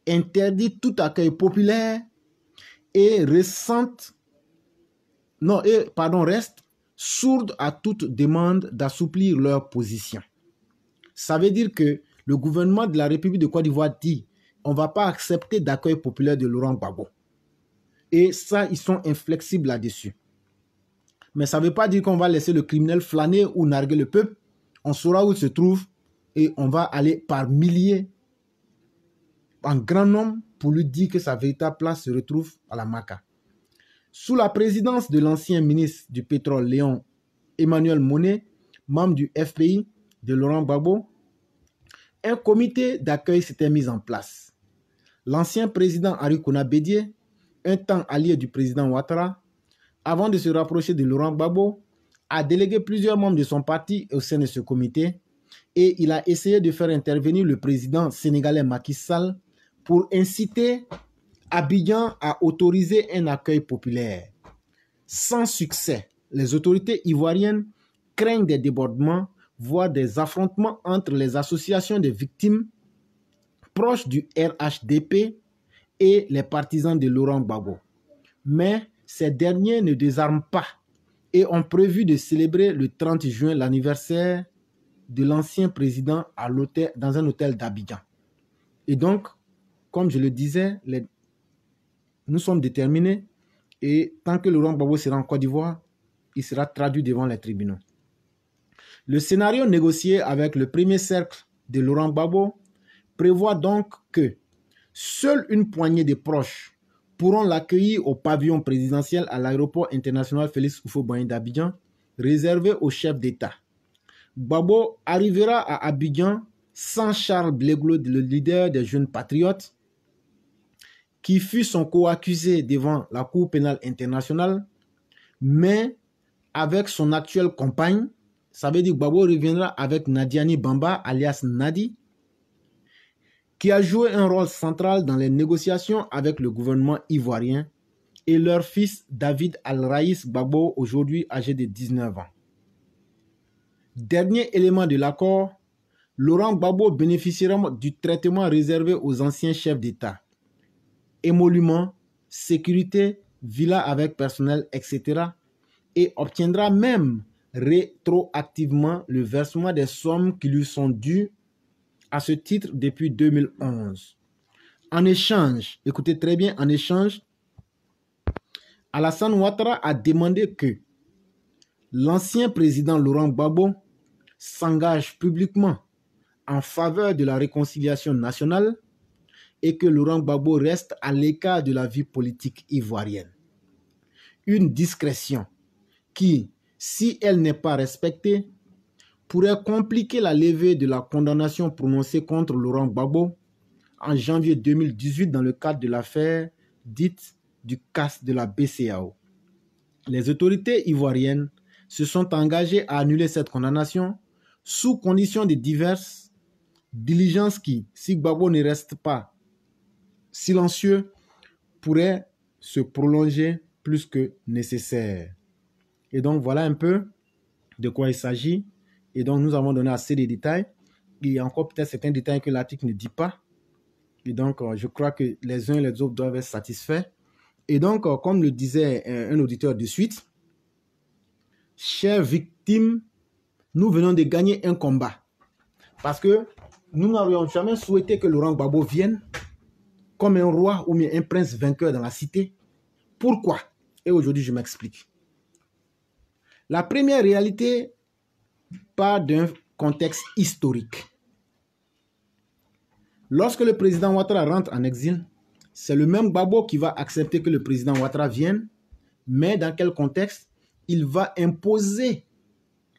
interdit tout accueil populaire et restent non, et, pardon, reste sourde à toute demande d'assouplir leur position. Ça veut dire que le gouvernement de la République de Côte d'Ivoire dit on ne va pas accepter d'accueil populaire de Laurent Gbagbo. Et ça, ils sont inflexibles là-dessus. Mais ça ne veut pas dire qu'on va laisser le criminel flâner ou narguer le peuple. On saura où il se trouve et on va aller par milliers, en grand nombre, pour lui dire que sa véritable place se retrouve à la Maca. Sous la présidence de l'ancien ministre du pétrole Léon Emmanuel Monet, membre du FPI de Laurent Babo, un comité d'accueil s'était mis en place. L'ancien président Harry Bédier un temps allié du président Ouattara, avant de se rapprocher de Laurent Gbagbo, a délégué plusieurs membres de son parti au sein de ce comité et il a essayé de faire intervenir le président sénégalais Macky Sall pour inciter Abidjan à autoriser un accueil populaire. Sans succès, les autorités ivoiriennes craignent des débordements, voire des affrontements entre les associations de victimes proches du RHDP et les partisans de Laurent Gbagbo. Mais ces derniers ne désarment pas et ont prévu de célébrer le 30 juin l'anniversaire de l'ancien président dans un hôtel d'Abidjan. Et donc, comme je le disais, nous sommes déterminés et tant que Laurent Gbagbo sera en Côte d'Ivoire, il sera traduit devant les tribunaux. Le scénario négocié avec le premier cercle de Laurent Gbagbo prévoit donc que Seule une poignée de proches pourront l'accueillir au pavillon présidentiel à l'aéroport international Félix Houphouët-Boigny d'Abidjan, réservé au chef d'État. Babo arrivera à Abidjan sans Charles Bleglo, le leader des jeunes patriotes, qui fut son co-accusé devant la Cour pénale internationale, mais avec son actuelle compagne, ça veut dire que Babo reviendra avec Nadiani Bamba, alias Nadi, qui a joué un rôle central dans les négociations avec le gouvernement ivoirien, et leur fils David Al-Raïs Babo, aujourd'hui âgé de 19 ans. Dernier élément de l'accord, Laurent Babo bénéficiera du traitement réservé aux anciens chefs d'État. Émoluments, sécurité, villa avec personnel, etc. Et obtiendra même rétroactivement le versement des sommes qui lui sont dues à ce titre depuis 2011. En échange, écoutez très bien, en échange, Alassane Ouattara a demandé que l'ancien président Laurent Gbagbo s'engage publiquement en faveur de la réconciliation nationale et que Laurent Gbagbo reste à l'écart de la vie politique ivoirienne. Une discrétion qui, si elle n'est pas respectée, pourrait compliquer la levée de la condamnation prononcée contre Laurent Gbagbo en janvier 2018 dans le cadre de l'affaire dite du casse de la BCAO. Les autorités ivoiriennes se sont engagées à annuler cette condamnation sous condition de diverses diligences qui, si Gbagbo ne reste pas silencieux, pourraient se prolonger plus que nécessaire. Et donc voilà un peu de quoi il s'agit. Et donc, nous avons donné assez de détails. Il y a encore peut-être certains détails que l'article ne dit pas. Et donc, euh, je crois que les uns et les autres doivent être satisfaits. Et donc, euh, comme le disait euh, un auditeur de suite, chers victimes, nous venons de gagner un combat. Parce que nous n'aurions jamais souhaité que Laurent Gbagbo vienne comme un roi ou un prince vainqueur dans la cité. Pourquoi Et aujourd'hui, je m'explique. La première réalité pas d'un contexte historique. Lorsque le président Ouattara rentre en exil, c'est le même babo qui va accepter que le président Ouattara vienne, mais dans quel contexte Il va imposer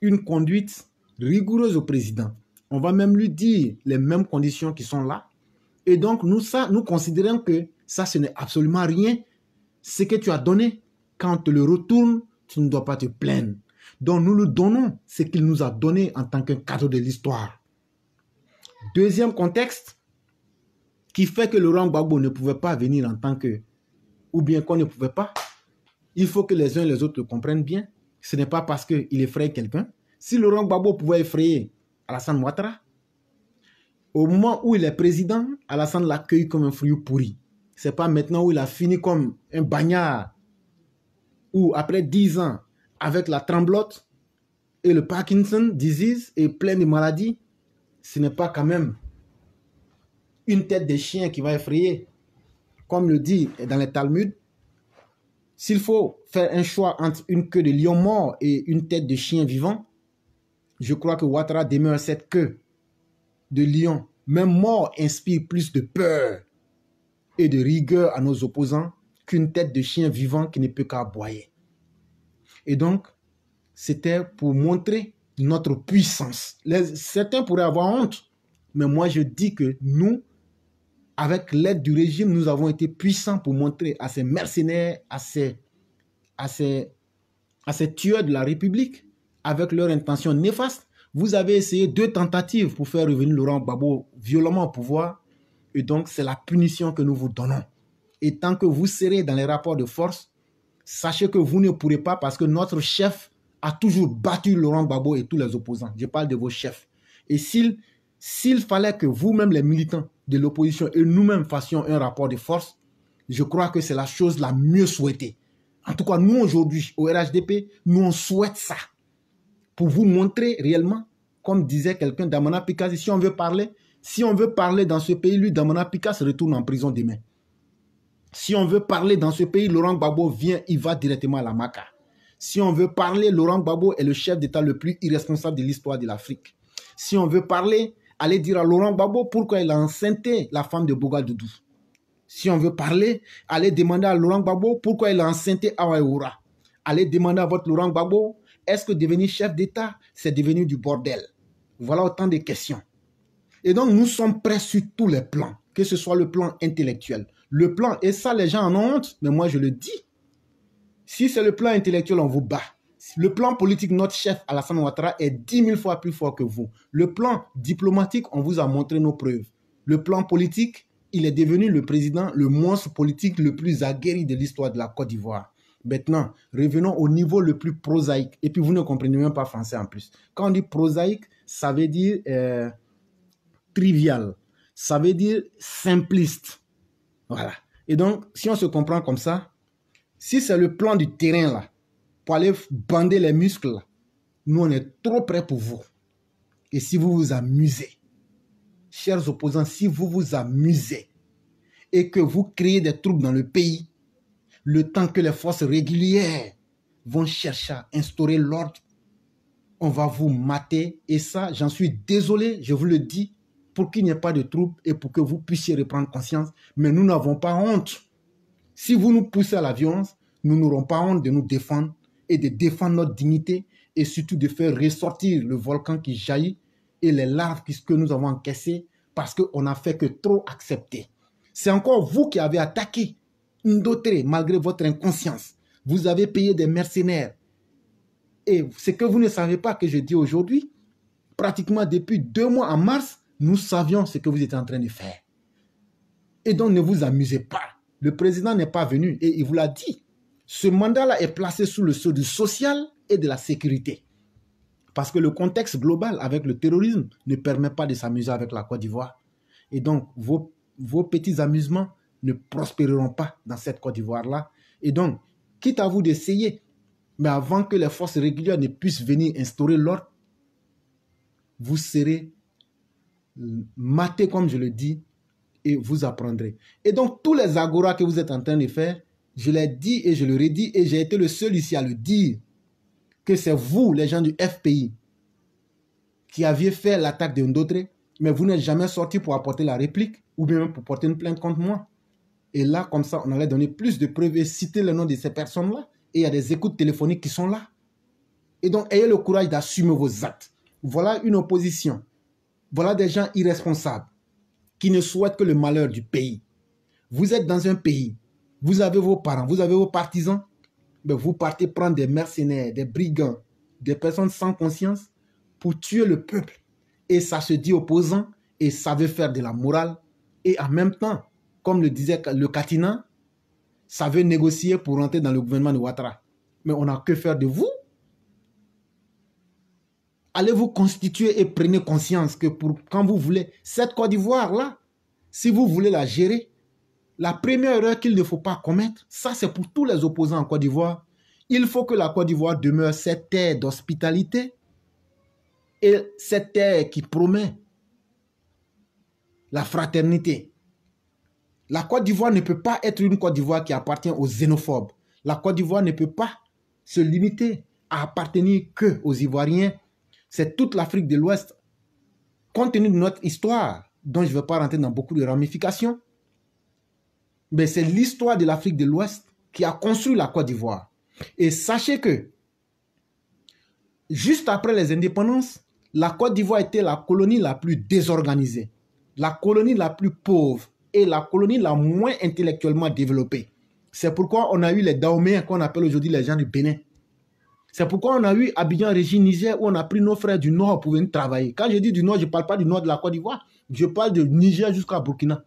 une conduite rigoureuse au président. On va même lui dire les mêmes conditions qui sont là. Et donc, nous, ça, nous considérons que ça, ce n'est absolument rien. Ce que tu as donné, quand tu le retourne, tu ne dois pas te plaindre. Donc nous lui donnons ce qu'il nous a donné en tant qu'un cadeau de l'histoire. Deuxième contexte qui fait que Laurent Gbagbo ne pouvait pas venir en tant que, ou bien qu'on ne pouvait pas, il faut que les uns et les autres le comprennent bien. Ce n'est pas parce qu'il effraie quelqu'un. Si Laurent Gbagbo pouvait effrayer Alassane Ouattara, au moment où il est président, Alassane l'accueille comme un fruit pourri. C'est pas maintenant où il a fini comme un bagnard, ou après 10 ans, avec la tremblote et le Parkinson disease et plein de maladies, ce n'est pas quand même une tête de chien qui va effrayer. Comme le dit dans les Talmud, s'il faut faire un choix entre une queue de lion mort et une tête de chien vivant, je crois que Ouattara demeure cette queue de lion. Même mort inspire plus de peur et de rigueur à nos opposants qu'une tête de chien vivant qui ne peut qu'aboyer. Et donc, c'était pour montrer notre puissance. Les, certains pourraient avoir honte, mais moi je dis que nous, avec l'aide du régime, nous avons été puissants pour montrer à ces mercenaires, à ces, à ces, à ces tueurs de la République, avec leur intention néfaste, vous avez essayé deux tentatives pour faire revenir Laurent Gbagbo violemment au pouvoir, et donc c'est la punition que nous vous donnons. Et tant que vous serez dans les rapports de force, sachez que vous ne pourrez pas parce que notre chef a toujours battu Laurent Gbagbo et tous les opposants. Je parle de vos chefs. Et s'il, fallait que vous-même, les militants de l'opposition et nous-mêmes fassions un rapport de force, je crois que c'est la chose la mieux souhaitée. En tout cas, nous aujourd'hui, au RHDP, nous on souhaite ça. Pour vous montrer réellement, comme disait quelqu'un, Damana Picasso, si on veut parler, si on veut parler dans ce pays, lui, Damana Picasso retourne en prison demain. Si on veut parler dans ce pays, Laurent Gbagbo vient, il va directement à la Maca. Si on veut parler, Laurent Gbagbo est le chef d'État le plus irresponsable de l'histoire de l'Afrique. Si on veut parler, allez dire à Laurent Gbagbo pourquoi il a enceinté la femme de Boga Si on veut parler, allez demander à Laurent Gbagbo pourquoi il a enceinté Awaïoura. Allez demander à votre Laurent Gbagbo, est-ce que devenir chef d'État, c'est devenu du bordel Voilà autant de questions. Et donc, nous sommes prêts sur tous les plans, que ce soit le plan intellectuel, le plan, et ça les gens en ont honte, mais moi je le dis. Si c'est le plan intellectuel, on vous bat. Le plan politique, notre chef Alassane Ouattara est 10 000 fois plus fort que vous. Le plan diplomatique, on vous a montré nos preuves. Le plan politique, il est devenu le président, le monstre politique le plus aguerri de l'histoire de la Côte d'Ivoire. Maintenant, revenons au niveau le plus prosaïque. Et puis, vous ne comprenez même pas français en plus. Quand on dit prosaïque, ça veut dire euh, trivial. Ça veut dire simpliste. Voilà. Et donc, si on se comprend comme ça, si c'est le plan du terrain là, pour aller bander les muscles, nous on est trop près pour vous. Et si vous vous amusez, chers opposants, si vous vous amusez et que vous créez des troubles dans le pays, le temps que les forces régulières vont chercher à instaurer l'ordre, on va vous mater. Et ça, j'en suis désolé, je vous le dis, pour qu'il n'y ait pas de troubles et pour que vous puissiez reprendre conscience. Mais nous n'avons pas honte. Si vous nous poussez à la violence, nous n'aurons pas honte de nous défendre et de défendre notre dignité et surtout de faire ressortir le volcan qui jaillit et les larves que nous avons encaissées parce qu'on n'a fait que trop accepter. C'est encore vous qui avez attaqué dotée malgré votre inconscience. Vous avez payé des mercenaires. Et ce que vous ne savez pas que je dis aujourd'hui, pratiquement depuis deux mois en mars, nous savions ce que vous étiez en train de faire. Et donc, ne vous amusez pas. Le président n'est pas venu et il vous l'a dit. Ce mandat-là est placé sous le sceau du social et de la sécurité. Parce que le contexte global avec le terrorisme ne permet pas de s'amuser avec la Côte d'Ivoire. Et donc, vos, vos petits amusements ne prospéreront pas dans cette Côte d'Ivoire-là. Et donc, quitte à vous d'essayer, mais avant que les forces régulières ne puissent venir instaurer l'ordre, vous serez matez comme je le dis et vous apprendrez. Et donc tous les agora que vous êtes en train de faire, je l'ai dit et je le redis et j'ai été le seul ici à le dire que c'est vous, les gens du FPI, qui aviez fait l'attaque de Ndotre, mais vous n'êtes jamais sorti pour apporter la réplique ou bien pour porter une plainte contre moi. Et là, comme ça, on allait donner plus de preuves et citer le nom de ces personnes-là. Et il y a des écoutes téléphoniques qui sont là. Et donc, ayez le courage d'assumer vos actes. Voilà une opposition voilà des gens irresponsables qui ne souhaitent que le malheur du pays. Vous êtes dans un pays, vous avez vos parents, vous avez vos partisans, mais vous partez prendre des mercenaires, des brigands, des personnes sans conscience pour tuer le peuple. Et ça se dit opposant et ça veut faire de la morale. Et en même temps, comme le disait le Katina, ça veut négocier pour rentrer dans le gouvernement de Ouattara. Mais on n'a que faire de vous allez vous constituer et prenez conscience que pour quand vous voulez cette Côte d'Ivoire là, si vous voulez la gérer, la première erreur qu'il ne faut pas commettre, ça c'est pour tous les opposants en Côte d'Ivoire. Il faut que la Côte d'Ivoire demeure cette terre d'hospitalité et cette terre qui promet la fraternité. La Côte d'Ivoire ne peut pas être une Côte d'Ivoire qui appartient aux xénophobes. La Côte d'Ivoire ne peut pas se limiter à appartenir que aux Ivoiriens c'est toute l'Afrique de l'Ouest. Compte tenu de notre histoire, dont je ne vais pas rentrer dans beaucoup de ramifications, mais c'est l'histoire de l'Afrique de l'Ouest qui a construit la Côte d'Ivoire. Et sachez que, juste après les indépendances, la Côte d'Ivoire était la colonie la plus désorganisée, la colonie la plus pauvre et la colonie la moins intellectuellement développée. C'est pourquoi on a eu les Daoméens qu'on appelle aujourd'hui les gens du Bénin. C'est pourquoi on a eu Abidjan Régie Niger où on a pris nos frères du Nord pour venir travailler. Quand je dis du Nord, je ne parle pas du Nord de la Côte d'Ivoire. Je parle de Niger jusqu'à Burkina.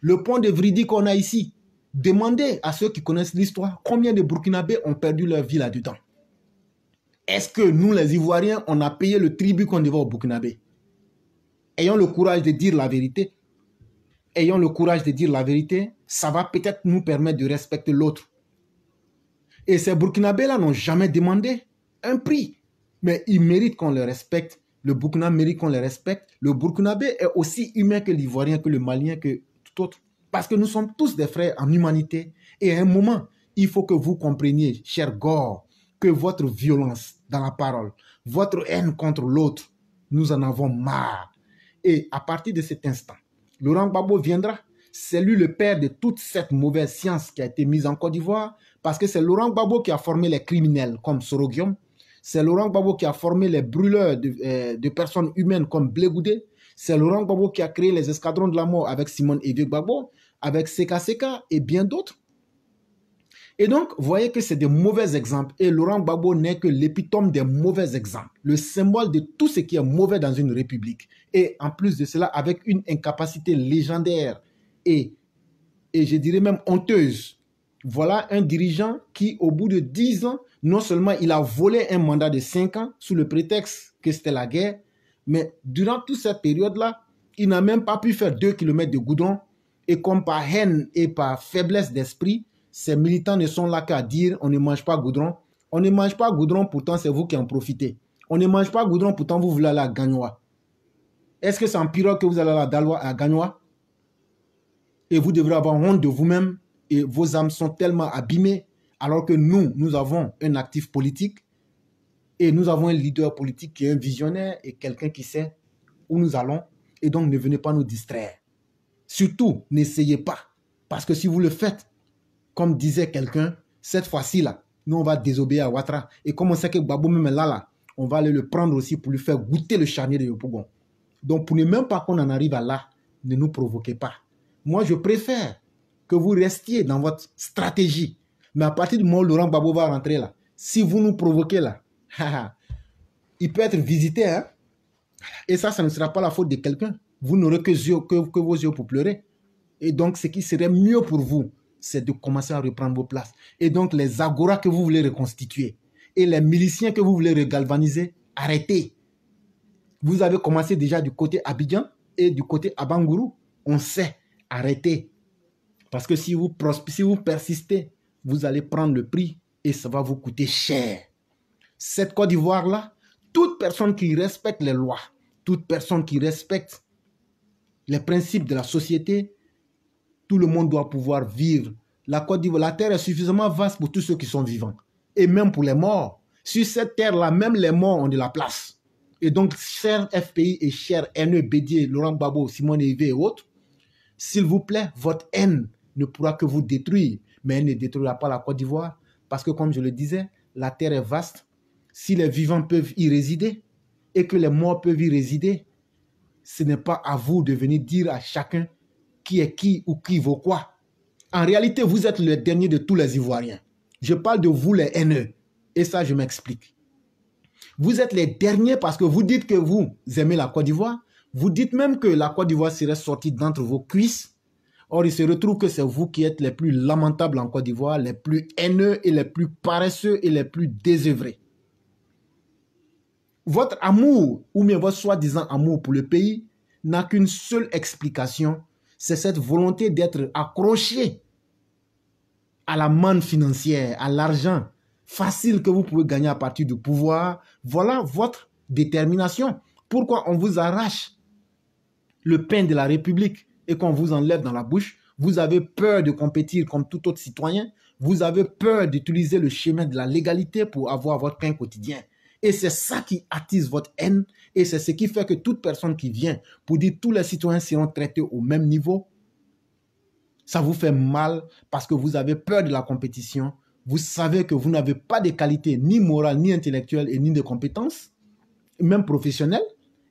Le pont de Vridi qu'on a ici, demandez à ceux qui connaissent l'histoire combien de Burkinabés ont perdu leur vie là-dedans. Est-ce que nous, les Ivoiriens, on a payé le tribut qu'on devait aux Burkinabés Ayons le courage de dire la vérité. Ayons le courage de dire la vérité. Ça va peut-être nous permettre de respecter l'autre. Et ces Burkinabés-là n'ont jamais demandé un prix. Mais ils méritent qu'on les respecte. Le Burkina mérite qu'on les respecte. Le Burkinabé est aussi humain que l'Ivoirien, que le Malien, que tout autre. Parce que nous sommes tous des frères en humanité. Et à un moment, il faut que vous compreniez, cher Gore, que votre violence dans la parole, votre haine contre l'autre, nous en avons marre. Et à partir de cet instant, Laurent Gbagbo viendra. C'est lui le père de toute cette mauvaise science qui a été mise en Côte d'Ivoire, parce que c'est Laurent Gbagbo qui a formé les criminels comme Sorogium. C'est Laurent Gbagbo qui a formé les brûleurs de, euh, personnes humaines comme Blégoudé. C'est Laurent Gbagbo qui a créé les escadrons de la mort avec Simone Edieu Gbagbo, avec Seka Seka et bien d'autres. Et donc, vous voyez que c'est des mauvais exemples. Et Laurent Gbagbo n'est que l'épitome des mauvais exemples, le symbole de tout ce qui est mauvais dans une république. Et en plus de cela, avec une incapacité légendaire et, et je dirais même honteuse voilà un dirigeant qui, au bout de 10 ans, non seulement il a volé un mandat de 5 ans sous le prétexte que c'était la guerre, mais durant toute cette période-là, il n'a même pas pu faire 2 km de goudron. Et comme par haine et par faiblesse d'esprit, ces militants ne sont là qu'à dire on ne mange pas goudron. On ne mange pas goudron, pourtant c'est vous qui en profitez. On ne mange pas goudron, pourtant vous voulez aller à Gagnois. Est-ce que c'est en pirogue que vous allez aller à Gagnois ?»« Et vous devrez avoir honte de vous-même et vos âmes sont tellement abîmées, alors que nous, nous avons un actif politique et nous avons un leader politique qui est un visionnaire et quelqu'un qui sait où nous allons. Et donc, ne venez pas nous distraire. Surtout, n'essayez pas. Parce que si vous le faites, comme disait quelqu'un, cette fois-ci, là, nous, on va désobéir à Ouattara. Et comme on sait que Babou même là, là, on va aller le prendre aussi pour lui faire goûter le charnier de Yopougon. Donc, pour ne même pas qu'on en arrive à là, ne nous provoquez pas. Moi, je préfère que vous restiez dans votre stratégie. Mais à partir du moment où Laurent Babou va rentrer là, si vous nous provoquez là, il peut être visité. Hein. Et ça, ça ne sera pas la faute de quelqu'un. Vous n'aurez que, que, vos yeux pour pleurer. Et donc, ce qui serait mieux pour vous, c'est de commencer à reprendre vos places. Et donc, les agora que vous voulez reconstituer et les miliciens que vous voulez regalvaniser, arrêtez. Vous avez commencé déjà du côté Abidjan et du côté Abangourou. On sait, arrêtez. Parce que si vous, si vous persistez, vous allez prendre le prix et ça va vous coûter cher. Cette Côte d'Ivoire-là, toute personne qui respecte les lois, toute personne qui respecte les principes de la société, tout le monde doit pouvoir vivre. La Côte d'Ivoire, la terre est suffisamment vaste pour tous ceux qui sont vivants et même pour les morts. Sur cette terre-là, même les morts ont de la place. Et donc, chers FPI et chers NE Laurent Babo, Simone Yves et autres, s'il vous plaît, votre haine ne pourra que vous détruire, mais elle ne détruira pas la Côte d'Ivoire. Parce que, comme je le disais, la terre est vaste. Si les vivants peuvent y résider et que les morts peuvent y résider, ce n'est pas à vous de venir dire à chacun qui est qui ou qui vaut quoi. En réalité, vous êtes le dernier de tous les Ivoiriens. Je parle de vous les haineux. Et ça, je m'explique. Vous êtes les derniers parce que vous dites que vous aimez la Côte d'Ivoire. Vous dites même que la Côte d'Ivoire serait sortie d'entre vos cuisses Or, il se retrouve que c'est vous qui êtes les plus lamentables en Côte d'Ivoire, les plus haineux et les plus paresseux et les plus désœuvrés. Votre amour, ou bien votre soi-disant amour pour le pays, n'a qu'une seule explication, c'est cette volonté d'être accroché à la manne financière, à l'argent facile que vous pouvez gagner à partir du pouvoir. Voilà votre détermination. Pourquoi on vous arrache le pain de la République et qu'on vous enlève dans la bouche. Vous avez peur de compétir comme tout autre citoyen. Vous avez peur d'utiliser le chemin de la légalité pour avoir votre pain quotidien. Et c'est ça qui attise votre haine. Et c'est ce qui fait que toute personne qui vient pour dire tous les citoyens seront traités au même niveau, ça vous fait mal parce que vous avez peur de la compétition. Vous savez que vous n'avez pas de qualités ni morale, ni intellectuelle, et ni de compétences, même professionnelles.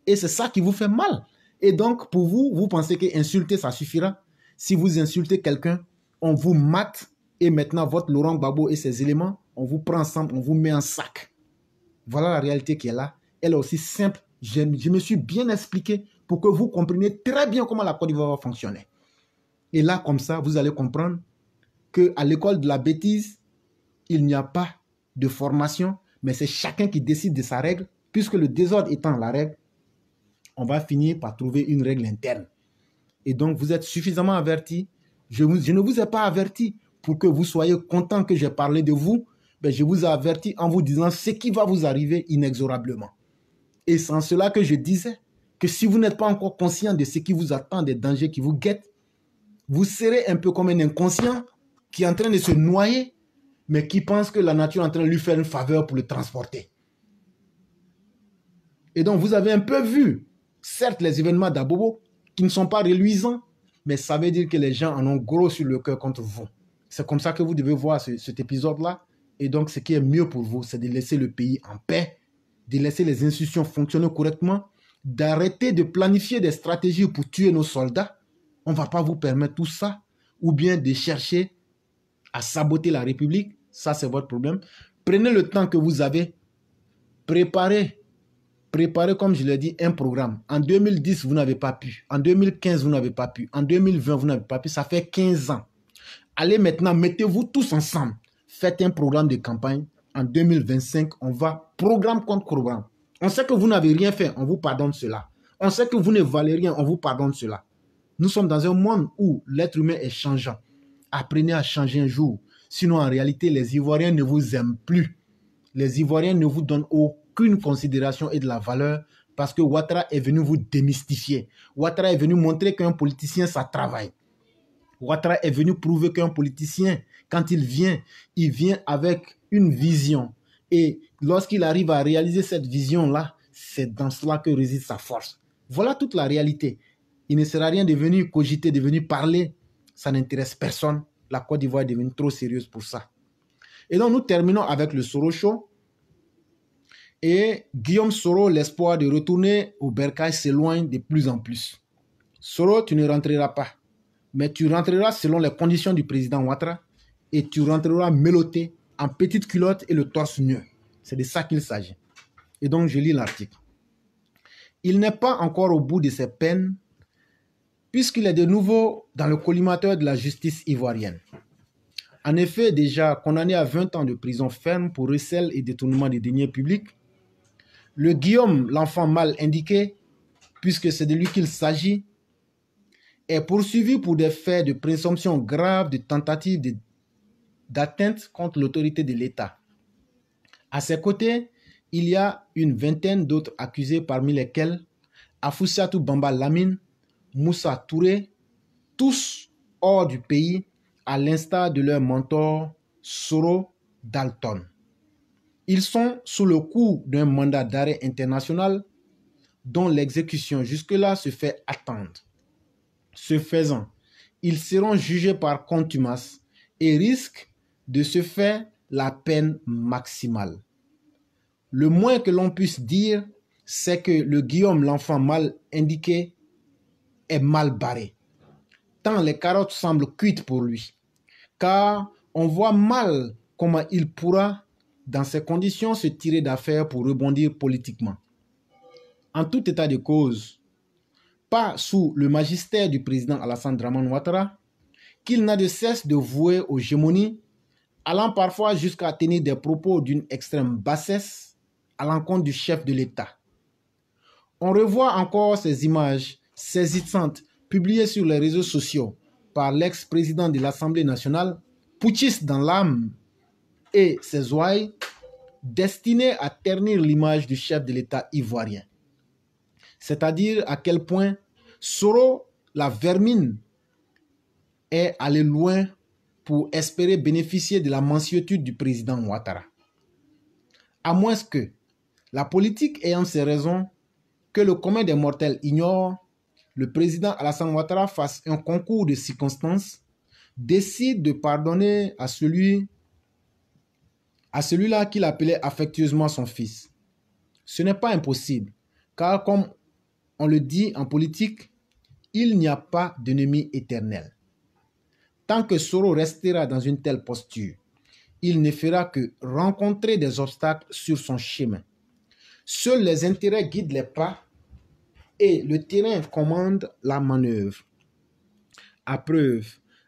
Et c'est ça qui vous fait mal. Et donc, pour vous, vous pensez que insulter, ça suffira Si vous insultez quelqu'un, on vous mate et maintenant, votre Laurent Babo et ses éléments, on vous prend ensemble, on vous met en sac. Voilà la réalité qui est là. Elle est aussi simple. Je, me suis bien expliqué pour que vous compreniez très bien comment la Côte d'Ivoire va fonctionner. Et là, comme ça, vous allez comprendre qu'à l'école de la bêtise, il n'y a pas de formation, mais c'est chacun qui décide de sa règle, puisque le désordre étant la règle, on va finir par trouver une règle interne. Et donc, vous êtes suffisamment averti. Je, ne vous ai pas averti pour que vous soyez content que j'ai parlé de vous. mais je vous ai averti en vous disant ce qui va vous arriver inexorablement. Et c'est en cela que je disais que si vous n'êtes pas encore conscient de ce qui vous attend, des dangers qui vous guettent, vous serez un peu comme un inconscient qui est en train de se noyer, mais qui pense que la nature est en train de lui faire une faveur pour le transporter. Et donc, vous avez un peu vu certes les événements d'Abobo qui ne sont pas reluisants, mais ça veut dire que les gens en ont gros sur le cœur contre vous. C'est comme ça que vous devez voir cet épisode-là. Et donc, ce qui est mieux pour vous, c'est de laisser le pays en paix, de laisser les institutions fonctionner correctement, d'arrêter de planifier des stratégies pour tuer nos soldats. On ne va pas vous permettre tout ça. Ou bien de chercher à saboter la République. Ça, c'est votre problème. Prenez le temps que vous avez. Préparez Préparez, comme je l'ai dit, un programme. En 2010, vous n'avez pas pu. En 2015, vous n'avez pas pu. En 2020, vous n'avez pas pu. Ça fait 15 ans. Allez maintenant, mettez-vous tous ensemble. Faites un programme de campagne. En 2025, on va programme contre programme. On sait que vous n'avez rien fait, on vous pardonne cela. On sait que vous ne valez rien, on vous pardonne cela. Nous sommes dans un monde où l'être humain est changeant. Apprenez à changer un jour. Sinon, en réalité, les Ivoiriens ne vous aiment plus. Les Ivoiriens ne vous donnent aucun aucune considération et de la valeur parce que Ouattara est venu vous démystifier. Ouattara est venu montrer qu'un politicien, ça travaille. Ouattara est venu prouver qu'un politicien, quand il vient, il vient avec une vision. Et lorsqu'il arrive à réaliser cette vision-là, c'est dans cela que réside sa force. Voilà toute la réalité. Il ne sera rien de venir cogiter, de venir parler. Ça n'intéresse personne. La Côte d'Ivoire est devenue trop sérieuse pour ça. Et donc, nous terminons avec le Soro et Guillaume Soro, l'espoir de retourner au bercail s'éloigne de plus en plus. Soro, tu ne rentreras pas, mais tu rentreras selon les conditions du président Ouattara et tu rentreras méloté en petite culotte et le torse nu. C'est de ça qu'il s'agit. Et donc, je lis l'article. Il n'est pas encore au bout de ses peines puisqu'il est de nouveau dans le collimateur de la justice ivoirienne. En effet, déjà condamné à 20 ans de prison ferme pour recel et détournement des deniers publics, le Guillaume, l'enfant mal indiqué, puisque c'est de lui qu'il s'agit, est poursuivi pour des faits de présomption grave de tentative d'atteinte contre l'autorité de l'État. À ses côtés, il y a une vingtaine d'autres accusés parmi lesquels Afoussiatou Bamba Lamine, Moussa Touré, tous hors du pays, à l'instar de leur mentor Soro Dalton. Ils sont sous le coup d'un mandat d'arrêt international dont l'exécution jusque-là se fait attendre. Ce faisant, ils seront jugés par contumace et risquent de se faire la peine maximale. Le moins que l'on puisse dire, c'est que le Guillaume l'enfant mal indiqué est mal barré, tant les carottes semblent cuites pour lui, car on voit mal comment il pourra dans ces conditions, se tirer d'affaire pour rebondir politiquement. En tout état de cause, pas sous le magistère du président Alassane Draman Ouattara, qu'il n'a de cesse de vouer aux gémonies, allant parfois jusqu'à tenir des propos d'une extrême bassesse à l'encontre du chef de l'État. On revoit encore ces images saisissantes publiées sur les réseaux sociaux par l'ex-président de l'Assemblée nationale, putschiste dans l'âme et ses ouailles destinées à ternir l'image du chef de l'État ivoirien. C'est-à-dire à quel point Soro, la vermine, est allé loin pour espérer bénéficier de la mansuétude du président Ouattara. À moins que la politique ayant ses raisons que le commun des mortels ignore, le président Alassane Ouattara fasse un concours de circonstances, décide de pardonner à celui à celui-là qu'il appelait affectueusement son fils. Ce n'est pas impossible, car comme on le dit en politique, il n'y a pas d'ennemi éternel. Tant que Soro restera dans une telle posture, il ne fera que rencontrer des obstacles sur son chemin. Seuls les intérêts guident les pas et le terrain commande la manœuvre. À preuve,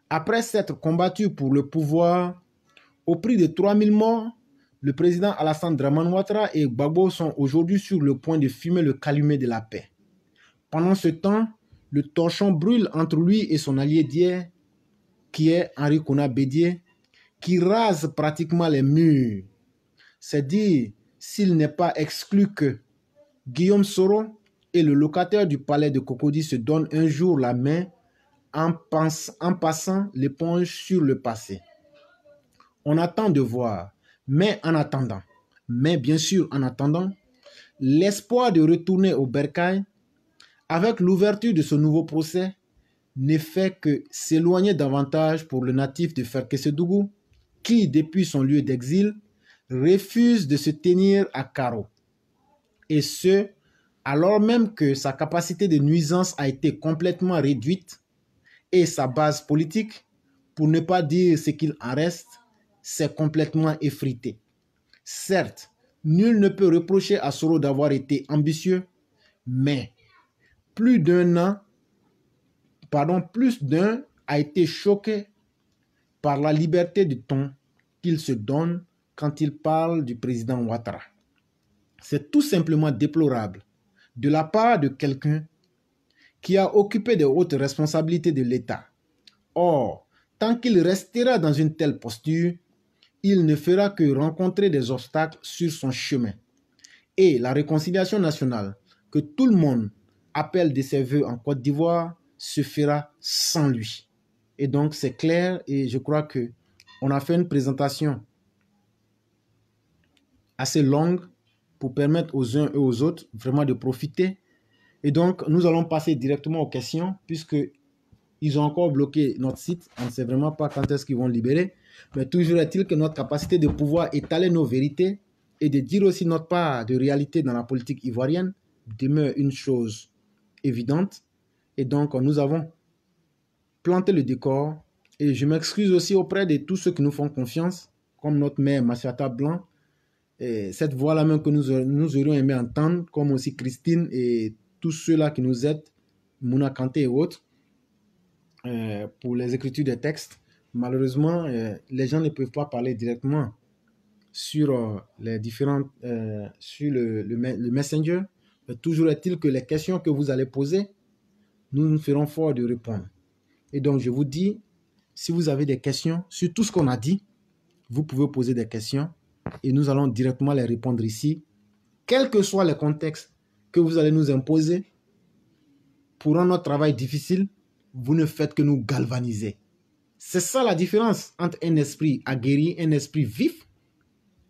après s'être combattu pour le pouvoir, au prix de 3000 morts, le président Alassane Draman et Gbagbo sont aujourd'hui sur le point de fumer le calumet de la paix. Pendant ce temps, le torchon brûle entre lui et son allié d'hier, qui est Henri Kona Bédier, qui rase pratiquement les murs. C'est dire s'il n'est pas exclu que Guillaume Soro et le locataire du palais de Cocody se donnent un jour la main en passant l'éponge sur le passé. On attend de voir. Mais en attendant, mais bien sûr en attendant, l'espoir de retourner au Berkaï avec l'ouverture de ce nouveau procès ne fait que s'éloigner davantage pour le natif de Ferkesedougou, qui, depuis son lieu d'exil, refuse de se tenir à carreau. Et ce, alors même que sa capacité de nuisance a été complètement réduite et sa base politique, pour ne pas dire ce qu'il en reste, s'est complètement effrité. Certes, nul ne peut reprocher à Soro d'avoir été ambitieux, mais plus d'un plus d'un a été choqué par la liberté de ton qu'il se donne quand il parle du président Ouattara. C'est tout simplement déplorable de la part de quelqu'un qui a occupé de hautes responsabilités de l'État. Or, tant qu'il restera dans une telle posture, il ne fera que rencontrer des obstacles sur son chemin. Et la réconciliation nationale que tout le monde appelle de ses voeux en Côte d'Ivoire se fera sans lui. Et donc c'est clair et je crois que on a fait une présentation assez longue pour permettre aux uns et aux autres vraiment de profiter. Et donc nous allons passer directement aux questions puisqu'ils ont encore bloqué notre site. On ne sait vraiment pas quand est-ce qu'ils vont libérer. Mais toujours est-il que notre capacité de pouvoir étaler nos vérités et de dire aussi notre part de réalité dans la politique ivoirienne demeure une chose évidente. Et donc, nous avons planté le décor. Et je m'excuse aussi auprès de tous ceux qui nous font confiance, comme notre mère Massiata Blanc, et cette voix-là même que nous, nous aurions aimé entendre, comme aussi Christine et tous ceux-là qui nous aident, Mouna Kanté et autres, euh, pour les écritures des textes malheureusement, euh, les gens ne peuvent pas parler directement sur euh, les différentes, euh, sur le, le, messenger. Mais toujours est-il que les questions que vous allez poser, nous nous ferons fort de répondre. Et donc, je vous dis, si vous avez des questions sur tout ce qu'on a dit, vous pouvez poser des questions et nous allons directement les répondre ici, quel que soit le contexte que vous allez nous imposer. Pour rendre notre travail difficile, vous ne faites que nous galvaniser. C'est ça la différence entre un esprit aguerri, un esprit vif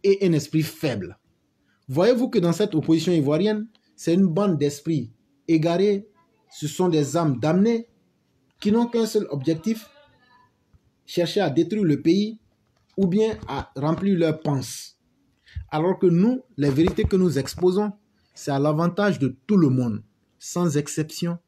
et un esprit faible. Voyez-vous que dans cette opposition ivoirienne, c'est une bande d'esprits égarés, ce sont des âmes damnées qui n'ont qu'un seul objectif, chercher à détruire le pays ou bien à remplir leurs penses. Alors que nous, les vérités que nous exposons, c'est à l'avantage de tout le monde, sans exception,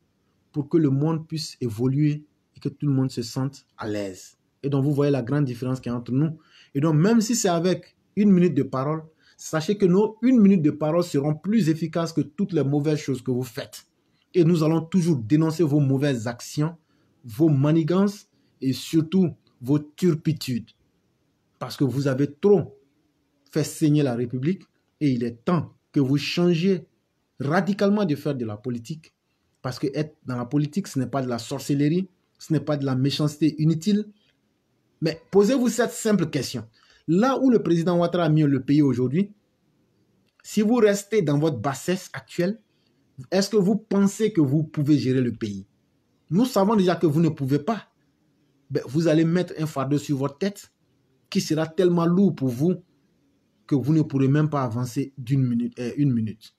pour que le monde puisse évoluer et que tout le monde se sente à l'aise. Et donc, vous voyez la grande différence qu'il y a entre nous. Et donc, même si c'est avec une minute de parole, sachez que nos une minute de parole seront plus efficaces que toutes les mauvaises choses que vous faites. Et nous allons toujours dénoncer vos mauvaises actions, vos manigances et surtout vos turpitudes. Parce que vous avez trop fait saigner la République et il est temps que vous changiez radicalement de faire de la politique. Parce que être dans la politique, ce n'est pas de la sorcellerie, ce n'est pas de la méchanceté inutile. Mais posez-vous cette simple question. Là où le président Ouattara a mis le pays aujourd'hui, si vous restez dans votre bassesse actuelle, est-ce que vous pensez que vous pouvez gérer le pays Nous savons déjà que vous ne pouvez pas. Ben, vous allez mettre un fardeau sur votre tête qui sera tellement lourd pour vous que vous ne pourrez même pas avancer d'une minute, euh, une minute.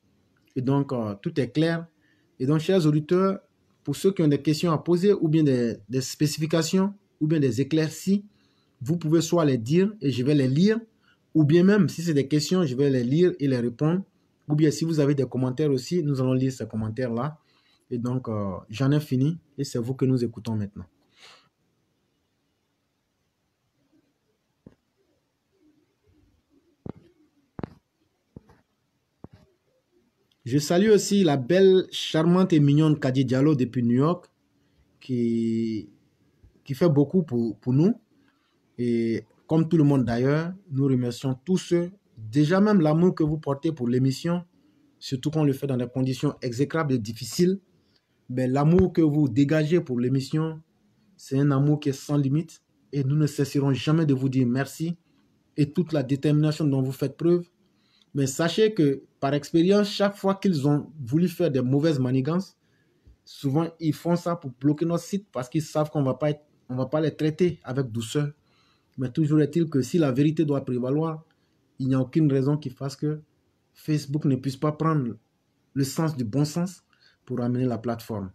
Et donc, euh, tout est clair. Et donc, chers auditeurs, pour ceux qui ont des questions à poser ou bien des, spécifications ou bien des éclaircies, vous pouvez soit les dire et je vais les lire, ou bien même si c'est des questions, je vais les lire et les répondre. Ou bien si vous avez des commentaires aussi, nous allons lire ces commentaires-là. Et donc, euh, j'en ai fini et c'est vous que nous écoutons maintenant. Je salue aussi la belle, charmante et mignonne Kadi Diallo depuis New York, qui, qui fait beaucoup pour, pour nous. Et comme tout le monde d'ailleurs, nous remercions tous ceux, déjà même l'amour que vous portez pour l'émission, surtout qu'on le fait dans des conditions exécrables et difficiles. Mais l'amour que vous dégagez pour l'émission, c'est un amour qui est sans limite et nous ne cesserons jamais de vous dire merci et toute la détermination dont vous faites preuve mais sachez que, par expérience, chaque fois qu'ils ont voulu faire des mauvaises manigances, souvent ils font ça pour bloquer notre site parce qu'ils savent qu'on ne va pas les traiter avec douceur. Mais toujours est-il que si la vérité doit prévaloir, il n'y a aucune raison qui fasse que Facebook ne puisse pas prendre le sens du bon sens pour amener la plateforme.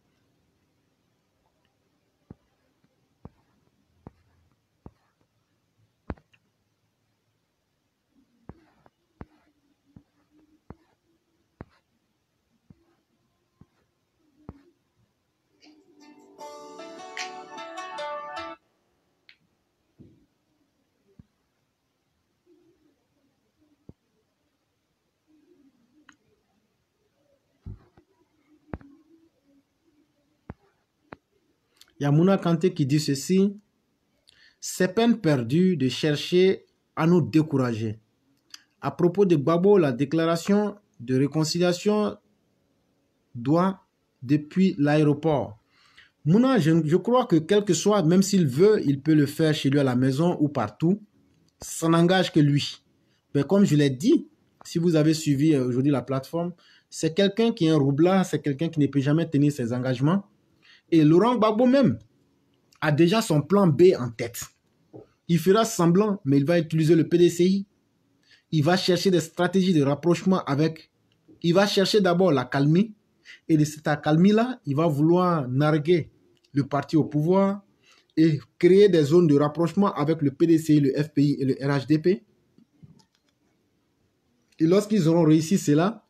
y a Mouna Kanté qui dit ceci C'est peine perdue de chercher à nous décourager. À propos de Babo, la déclaration de réconciliation doit depuis l'aéroport. Mouna, je, je, crois que quel que soit, même s'il veut, il peut le faire chez lui à la maison ou partout. Ça n'engage que lui. Mais comme je l'ai dit, si vous avez suivi euh, aujourd'hui la plateforme, c'est quelqu'un qui est un roublard, c'est quelqu'un qui ne peut jamais tenir ses engagements. Et Laurent Gbagbo même a déjà son plan B en tête. Il fera semblant, mais il va utiliser le PDCI. Il va chercher des stratégies de rapprochement avec. Il va chercher d'abord la calmie. Et de cette calmie là il va vouloir narguer le parti au pouvoir et créer des zones de rapprochement avec le PDCI, le FPI et le RHDP. Et lorsqu'ils auront réussi cela,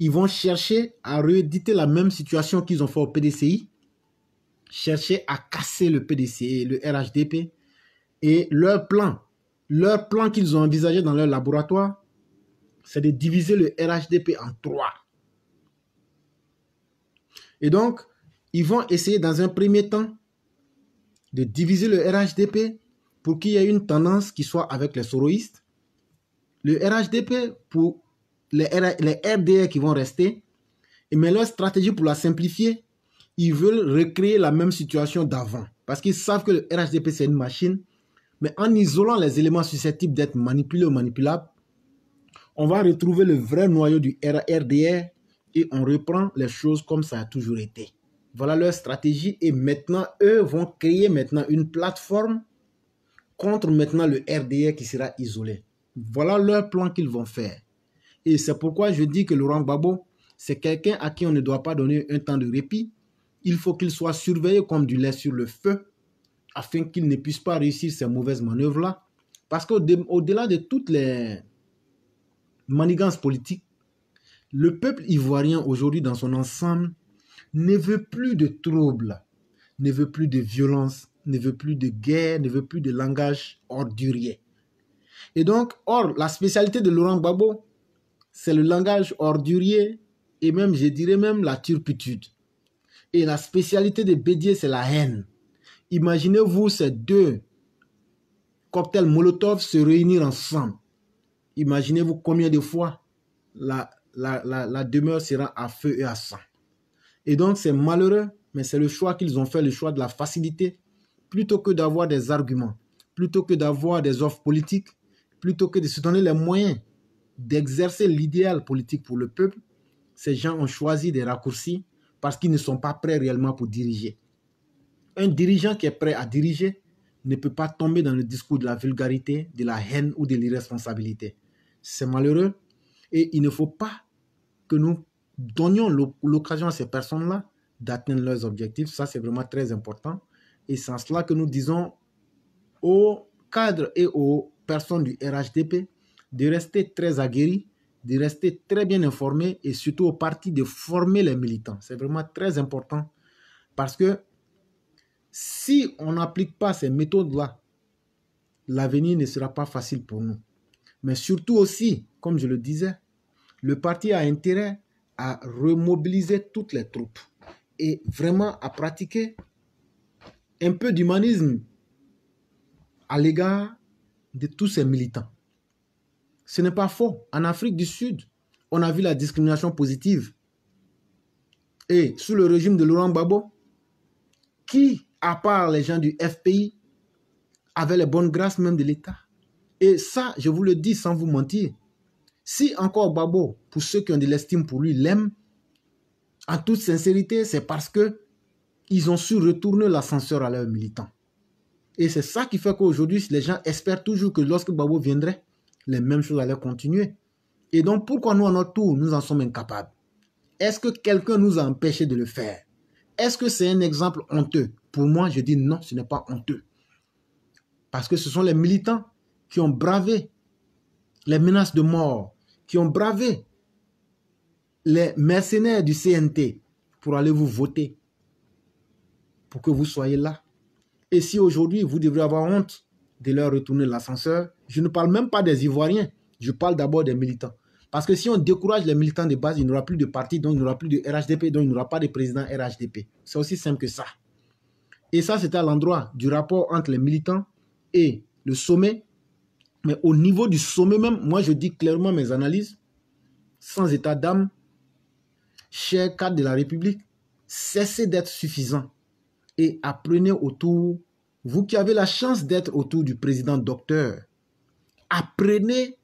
ils vont chercher à rééditer la même situation qu'ils ont fait au PDCI, chercher à casser le PDCI, le RHDP, et leur plan, leur plan qu'ils ont envisagé dans leur laboratoire, c'est de diviser le RHDP en trois. Et donc, ils vont essayer dans un premier temps de diviser le RHDP pour qu'il y ait une tendance qui soit avec les soroïstes. Le RHDP, pour les, RDR qui vont rester, mais leur stratégie pour la simplifier, ils veulent recréer la même situation d'avant. Parce qu'ils savent que le RHDP, c'est une machine, mais en isolant les éléments susceptibles d'être manipulés ou manipulables, on va retrouver le vrai noyau du RDR et on reprend les choses comme ça a toujours été. Voilà leur stratégie et maintenant, eux vont créer maintenant une plateforme contre maintenant le RDR qui sera isolé. Voilà leur plan qu'ils vont faire. Et c'est pourquoi je dis que Laurent Gbagbo, c'est quelqu'un à qui on ne doit pas donner un temps de répit. Il faut qu'il soit surveillé comme du lait sur le feu afin qu'il ne puisse pas réussir ces mauvaises manœuvres-là. Parce qu'au-delà de toutes les manigances politiques, le peuple ivoirien aujourd'hui dans son ensemble ne veut plus de troubles, ne veut plus de violence, ne veut plus de guerre, ne veut plus de langage ordurier. Et donc, or, la spécialité de Laurent Gbagbo, c'est le langage ordurier et même, je dirais même, la turpitude. Et la spécialité de Bédier, c'est la haine. Imaginez-vous ces deux cocktails Molotov se réunir ensemble. Imaginez-vous combien de fois la, la, demeure sera à feu et à sang. Et donc, c'est malheureux, mais c'est le choix qu'ils ont fait, le choix de la facilité, plutôt que d'avoir des arguments, plutôt que d'avoir des offres politiques, plutôt que de se donner les moyens d'exercer l'idéal politique pour le peuple, ces gens ont choisi des raccourcis parce qu'ils ne sont pas prêts réellement pour diriger. Un dirigeant qui est prêt à diriger ne peut pas tomber dans le discours de la vulgarité, de la haine ou de l'irresponsabilité. C'est malheureux et il ne faut pas que nous donnions l'occasion à ces personnes-là d'atteindre leurs objectifs. Ça, c'est vraiment très important. Et c'est en cela que nous disons aux cadres et aux personnes du RHDP de rester très aguerri, de rester très bien informé et surtout au parti de former les militants. C'est vraiment très important parce que si on n'applique pas ces méthodes-là, l'avenir ne sera pas facile pour nous. Mais surtout aussi, comme je le disais, le parti a intérêt à remobiliser toutes les troupes et vraiment à pratiquer un peu d'humanisme à l'égard de tous ces militants. Ce n'est pas faux. En Afrique du Sud, on a vu la discrimination positive. Et sous le régime de Laurent Babo, qui, à part les gens du FPI, avait les bonnes grâces même de l'État Et ça, je vous le dis sans vous mentir. Si encore Babo, pour ceux qui ont de l'estime pour lui, l'aime, en toute sincérité, c'est parce que ils ont su retourner l'ascenseur à leurs militants. Et c'est ça qui fait qu'aujourd'hui, les gens espèrent toujours que lorsque Babo viendrait, les mêmes choses allaient continuer. Et donc, pourquoi nous, à notre tour, nous en sommes incapables Est-ce que quelqu'un nous a empêchés de le faire Est-ce que c'est un exemple honteux Pour moi, je dis non, ce n'est pas honteux. Parce que ce sont les militants qui ont bravé les menaces de mort, qui ont bravé les mercenaires du CNT pour aller vous voter, pour que vous soyez là. Et si aujourd'hui, vous devriez avoir honte de leur retourner l'ascenseur, je ne parle même pas des Ivoiriens. Je parle d'abord des militants. Parce que si on décourage les militants de base, il n'y aura plus de parti, donc il n'y aura plus de RHDP, donc il n'y aura pas de président RHDP. C'est aussi simple que ça. Et ça, c'est à l'endroit du rapport entre les militants et le sommet. Mais au niveau du sommet même, moi, je dis clairement mes analyses, sans état d'âme, chers cadres de la République, cessez d'être suffisant et apprenez autour, vous qui avez la chance d'être autour du président docteur, apprenez,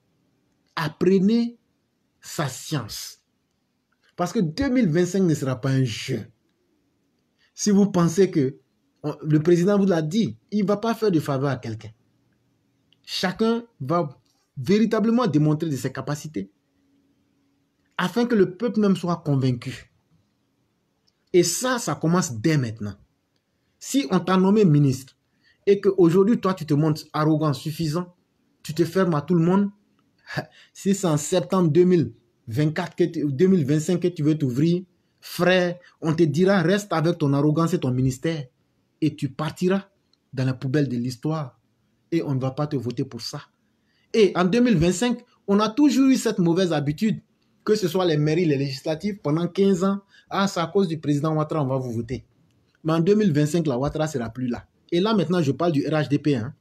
apprenez sa science. Parce que 2025 ne sera pas un jeu. Si vous pensez que le président vous l'a dit, il ne va pas faire de faveur à quelqu'un. Chacun va véritablement démontrer de ses capacités afin que le peuple même soit convaincu. Et ça, ça commence dès maintenant. Si on t'a nommé ministre et qu'aujourd'hui, toi, tu te montres arrogant, suffisant, tu te fermes à tout le monde. Si c'est en septembre 2024 2025 que tu veux t'ouvrir, frère, on te dira reste avec ton arrogance et ton ministère et tu partiras dans la poubelle de l'histoire et on ne va pas te voter pour ça. Et en 2025, on a toujours eu cette mauvaise habitude, que ce soit les mairies, les législatives, pendant 15 ans, ah, c'est à cause du président Ouattara, on va vous voter. Mais en 2025, la Ouattara sera plus là. Et là, maintenant, je parle du RHDP. Hein.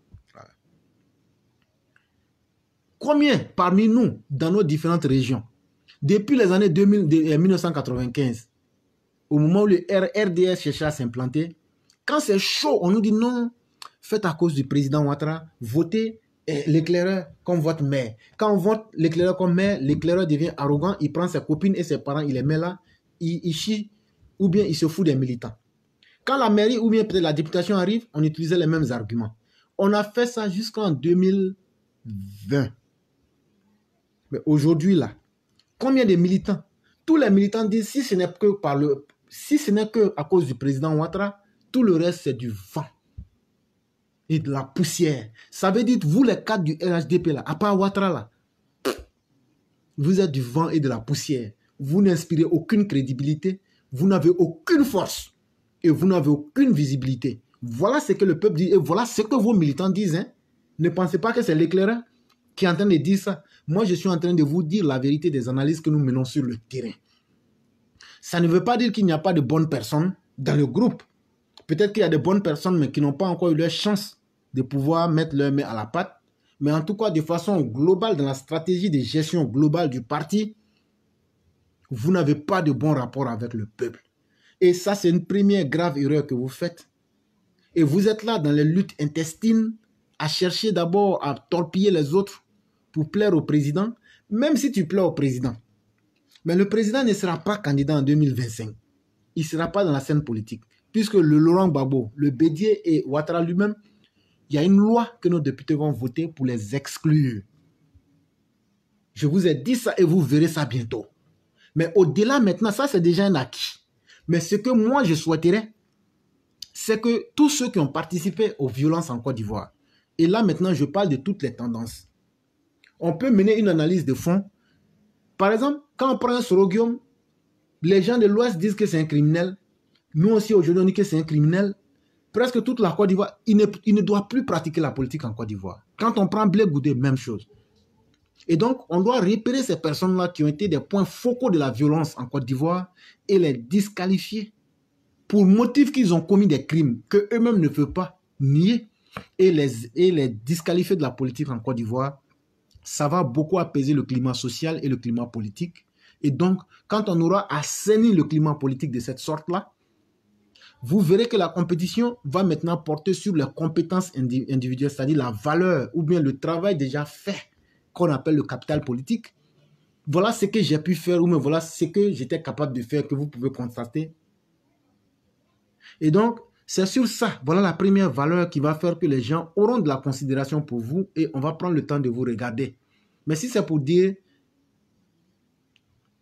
Combien parmi nous, dans nos différentes régions, depuis les années 2000, 1995, euh, au moment où le RDS cherchait à s'implanter, quand c'est chaud, on nous dit non, faites à cause du président Ouattara, votez euh, l'éclaireur comme votre maire. Quand on vote l'éclaireur comme maire, l'éclaireur devient arrogant, il prend ses copines et ses parents, il les met là, il, chie, ou bien il se fout des militants. Quand la mairie ou bien la députation arrive, on utilisait les mêmes arguments. On a fait ça jusqu'en 2020. Mais aujourd'hui, là, combien de militants Tous les militants disent si ce n'est que par le, si ce n'est que à cause du président Ouattara, tout le reste c'est du vent et de la poussière. Ça veut dire vous les cadres du LHDP là, à part Ouattara là, vous êtes du vent et de la poussière. Vous n'inspirez aucune crédibilité, vous n'avez aucune force et vous n'avez aucune visibilité. Voilà ce que le peuple dit et voilà ce que vos militants disent. Hein. Ne pensez pas que c'est l'éclaireur qui est en train de dire ça. Moi, je suis en train de vous dire la vérité des analyses que nous menons sur le terrain. Ça ne veut pas dire qu'il n'y a pas de bonnes personnes dans le groupe. Peut-être qu'il y a de bonnes personnes, mais qui n'ont pas encore eu leur chance de pouvoir mettre leur mains à la pâte. Mais en tout cas, de façon globale, dans la stratégie de gestion globale du parti, vous n'avez pas de bon rapport avec le peuple. Et ça, c'est une première grave erreur que vous faites. Et vous êtes là dans les luttes intestines à chercher d'abord à torpiller les autres pour plaire au président, même si tu plais au président. Mais le président ne sera pas candidat en 2025. Il ne sera pas dans la scène politique. Puisque le Laurent Gbagbo, le Bédier et Ouattara lui-même, il y a une loi que nos députés vont voter pour les exclure. Je vous ai dit ça et vous verrez ça bientôt. Mais au-delà maintenant, ça c'est déjà un acquis. Mais ce que moi je souhaiterais, c'est que tous ceux qui ont participé aux violences en Côte d'Ivoire, et là maintenant je parle de toutes les tendances, on peut mener une analyse de fond. Par exemple, quand on prend un sorogium, les gens de l'Ouest disent que c'est un criminel. Nous aussi, aujourd'hui, on dit que c'est un criminel. Presque toute la Côte d'Ivoire, il ne, doit plus pratiquer la politique en Côte d'Ivoire. Quand on prend Blé Goudé, même chose. Et donc, on doit repérer ces personnes-là qui ont été des points focaux de la violence en Côte d'Ivoire et les disqualifier pour motif qu'ils ont commis des crimes que eux-mêmes ne peuvent pas nier et les disqualifier de la politique en Côte d'Ivoire ça va beaucoup apaiser le climat social et le climat politique. Et donc, quand on aura assaini le climat politique de cette sorte-là, vous verrez que la compétition va maintenant porter sur les compétences individuelles, c'est-à-dire la valeur ou bien le travail déjà fait qu'on appelle le capital politique. Voilà ce que j'ai pu faire ou bien voilà ce que j'étais capable de faire que vous pouvez constater. Et donc, c'est sur ça, voilà la première valeur qui va faire que les gens auront de la considération pour vous et on va prendre le temps de vous regarder. Mais si c'est pour dire,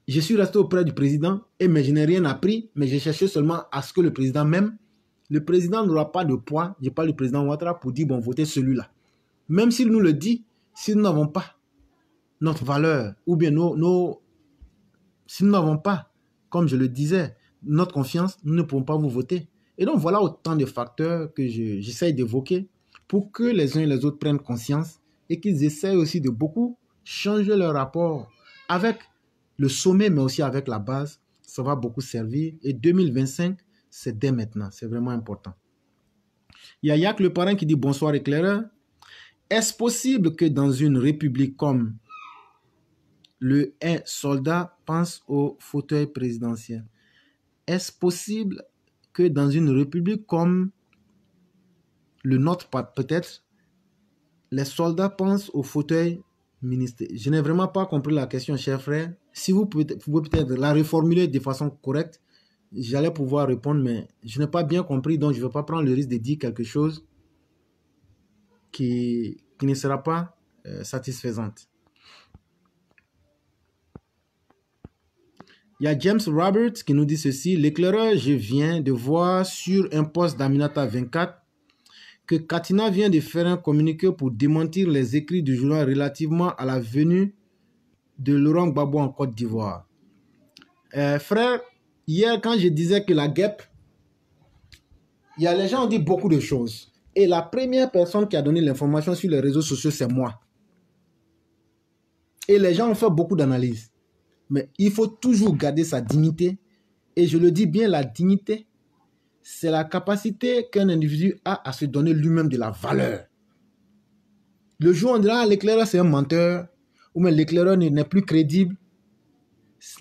je suis resté auprès du président et je n'ai rien appris, mais j'ai cherché seulement à ce que le président m'aime, le président n'aura pas de poids, je parle du président Ouattara, pour dire, bon, votez celui-là. Même s'il nous le dit, si nous n'avons pas notre valeur, ou bien nos, si nous n'avons pas, comme je le disais, notre confiance, nous ne pouvons pas vous voter. Et donc voilà autant de facteurs que j'essaie d'évoquer pour que les uns et les autres prennent conscience et qu'ils essayent aussi de beaucoup changer leur rapport avec le sommet, mais aussi avec la base. Ça va beaucoup servir. Et 2025, c'est dès maintenant. C'est vraiment important. Il y a Yac, le parrain, qui dit bonsoir éclaireur. Est-ce possible que dans une république comme le un soldat pense au fauteuil présidentiel Est-ce possible que dans une république comme le nôtre, peut-être, les soldats pensent au fauteuil ministre Je n'ai vraiment pas compris la question, cher frère. Si vous pouvez, peut-être la reformuler de façon correcte, j'allais pouvoir répondre, mais je n'ai pas bien compris, donc je ne vais pas prendre le risque de dire quelque chose qui, qui ne sera pas euh, satisfaisante. Il y a James Roberts qui nous dit ceci. L'éclaireur, je viens de voir sur un poste d'Aminata 24 que Katina vient de faire un communiqué pour démentir les écrits du journal relativement à la venue de Laurent Gbagbo en Côte d'Ivoire. Euh, frère, hier quand je disais que la guêpe, il y a les gens ont dit beaucoup de choses. Et la première personne qui a donné l'information sur les réseaux sociaux, c'est moi. Et les gens ont fait beaucoup d'analyses. Mais il faut toujours garder sa dignité. Et je le dis bien, la dignité, c'est la capacité qu'un individu a à se donner lui-même de la valeur. Le jour où on dira l'éclaireur c'est un menteur, ou même l'éclaireur n'est plus crédible,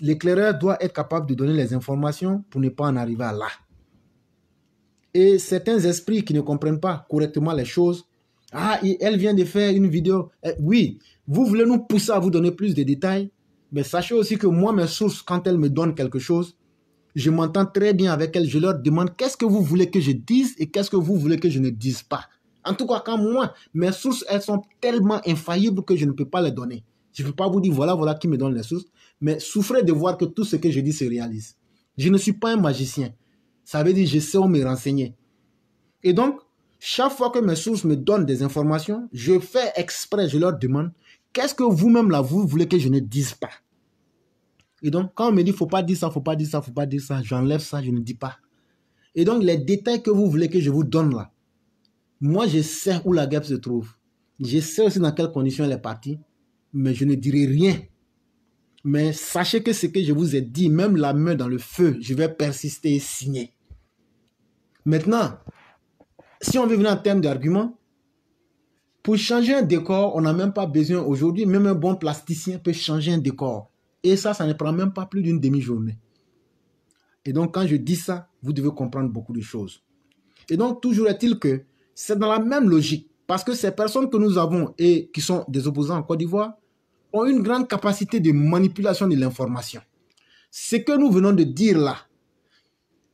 l'éclaireur doit être capable de donner les informations pour ne pas en arriver à là. Et certains esprits qui ne comprennent pas correctement les choses, ah, elle vient de faire une vidéo. Eh, oui, vous voulez nous pousser à vous donner plus de détails, mais sachez aussi que moi, mes sources, quand elles me donnent quelque chose, je m'entends très bien avec elles. Je leur demande qu'est-ce que vous voulez que je dise et qu'est-ce que vous voulez que je ne dise pas. En tout cas, quand moi, mes sources, elles sont tellement infaillibles que je ne peux pas les donner. Je ne peux pas vous dire voilà, voilà qui me donne les sources. Mais souffrez de voir que tout ce que je dis se réalise. Je ne suis pas un magicien. Ça veut dire je sais où me renseigner. Et donc, chaque fois que mes sources me donnent des informations, je fais exprès, je leur demande Qu'est-ce que vous-même là, vous voulez que je ne dise pas Et donc, quand on me dit, faut pas dire ça, faut pas dire ça, faut pas dire ça, j'enlève ça, je ne dis pas. Et donc, les détails que vous voulez que je vous donne là, moi, je sais où la guerre se trouve. Je sais aussi dans quelles conditions elle est partie, mais je ne dirai rien. Mais sachez que ce que je vous ai dit, même la main dans le feu, je vais persister et signer. Maintenant, si on veut venir en termes d'arguments, pour changer un décor, on n'a même pas besoin aujourd'hui, même un bon plasticien peut changer un décor. Et ça, ça ne prend même pas plus d'une demi-journée. Et donc, quand je dis ça, vous devez comprendre beaucoup de choses. Et donc, toujours est-il que c'est dans la même logique, parce que ces personnes que nous avons et qui sont des opposants en Côte d'Ivoire ont une grande capacité de manipulation de l'information. Ce que nous venons de dire là,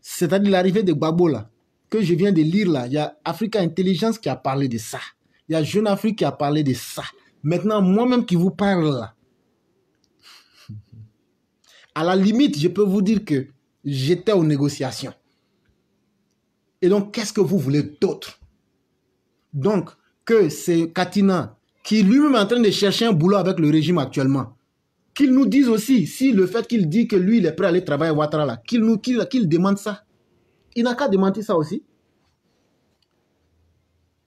c'est-à-dire l'arrivée de Gabo là, que je viens de lire là, il y a Africa Intelligence qui a parlé de ça. Il y a Jeune Afrique qui a parlé de ça. Maintenant, moi-même qui vous parle là, à la limite, je peux vous dire que j'étais aux négociations. Et donc, qu'est-ce que vous voulez d'autre Donc, que c'est Katina qui lui-même est en train de chercher un boulot avec le régime actuellement. Qu'il nous dise aussi si le fait qu'il dit que lui, il est prêt à aller travailler à Ouattara, qu'il nous qu'il demande ça. Il n'a qu'à demander ça aussi.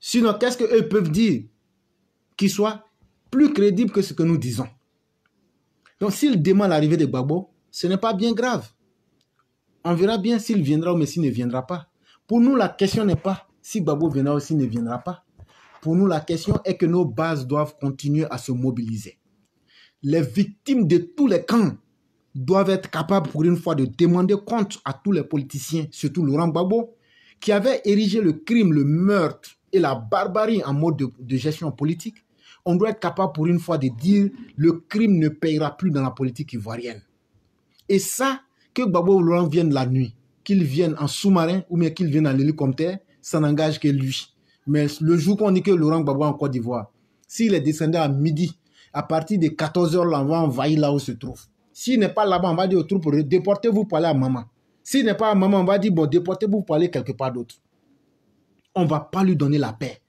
Sinon, qu'est-ce qu'eux peuvent dire qui soit plus crédible que ce que nous disons Donc, s'ils demandent l'arrivée de Babo, ce n'est pas bien grave. On verra bien s'il viendra ou s'il ne viendra pas. Pour nous, la question n'est pas si Babo viendra ou s'il ne viendra pas. Pour nous, la question est que nos bases doivent continuer à se mobiliser. Les victimes de tous les camps doivent être capables pour une fois de demander compte à tous les politiciens, surtout Laurent Babo, qui avait érigé le crime, le meurtre et la barbarie en mode de, gestion politique, on doit être capable pour une fois de dire le crime ne payera plus dans la politique ivoirienne. Et ça, que Gbagbo Laurent vienne la nuit, qu'il vienne en sous-marin ou bien qu'il vienne en hélicoptère, ça n'engage que lui. Mais le jour qu'on dit que Laurent Gbagbo en Côte d'Ivoire, s'il est descendu à midi, à partir de 14h, là, on va envahir là où il se trouve. S'il n'est pas là-bas, on va dire aux troupes, déportez-vous pour aller à maman. S'il n'est pas à maman, on va dire, bon, déportez-vous pour aller quelque part d'autre on va pas lui donner la paix.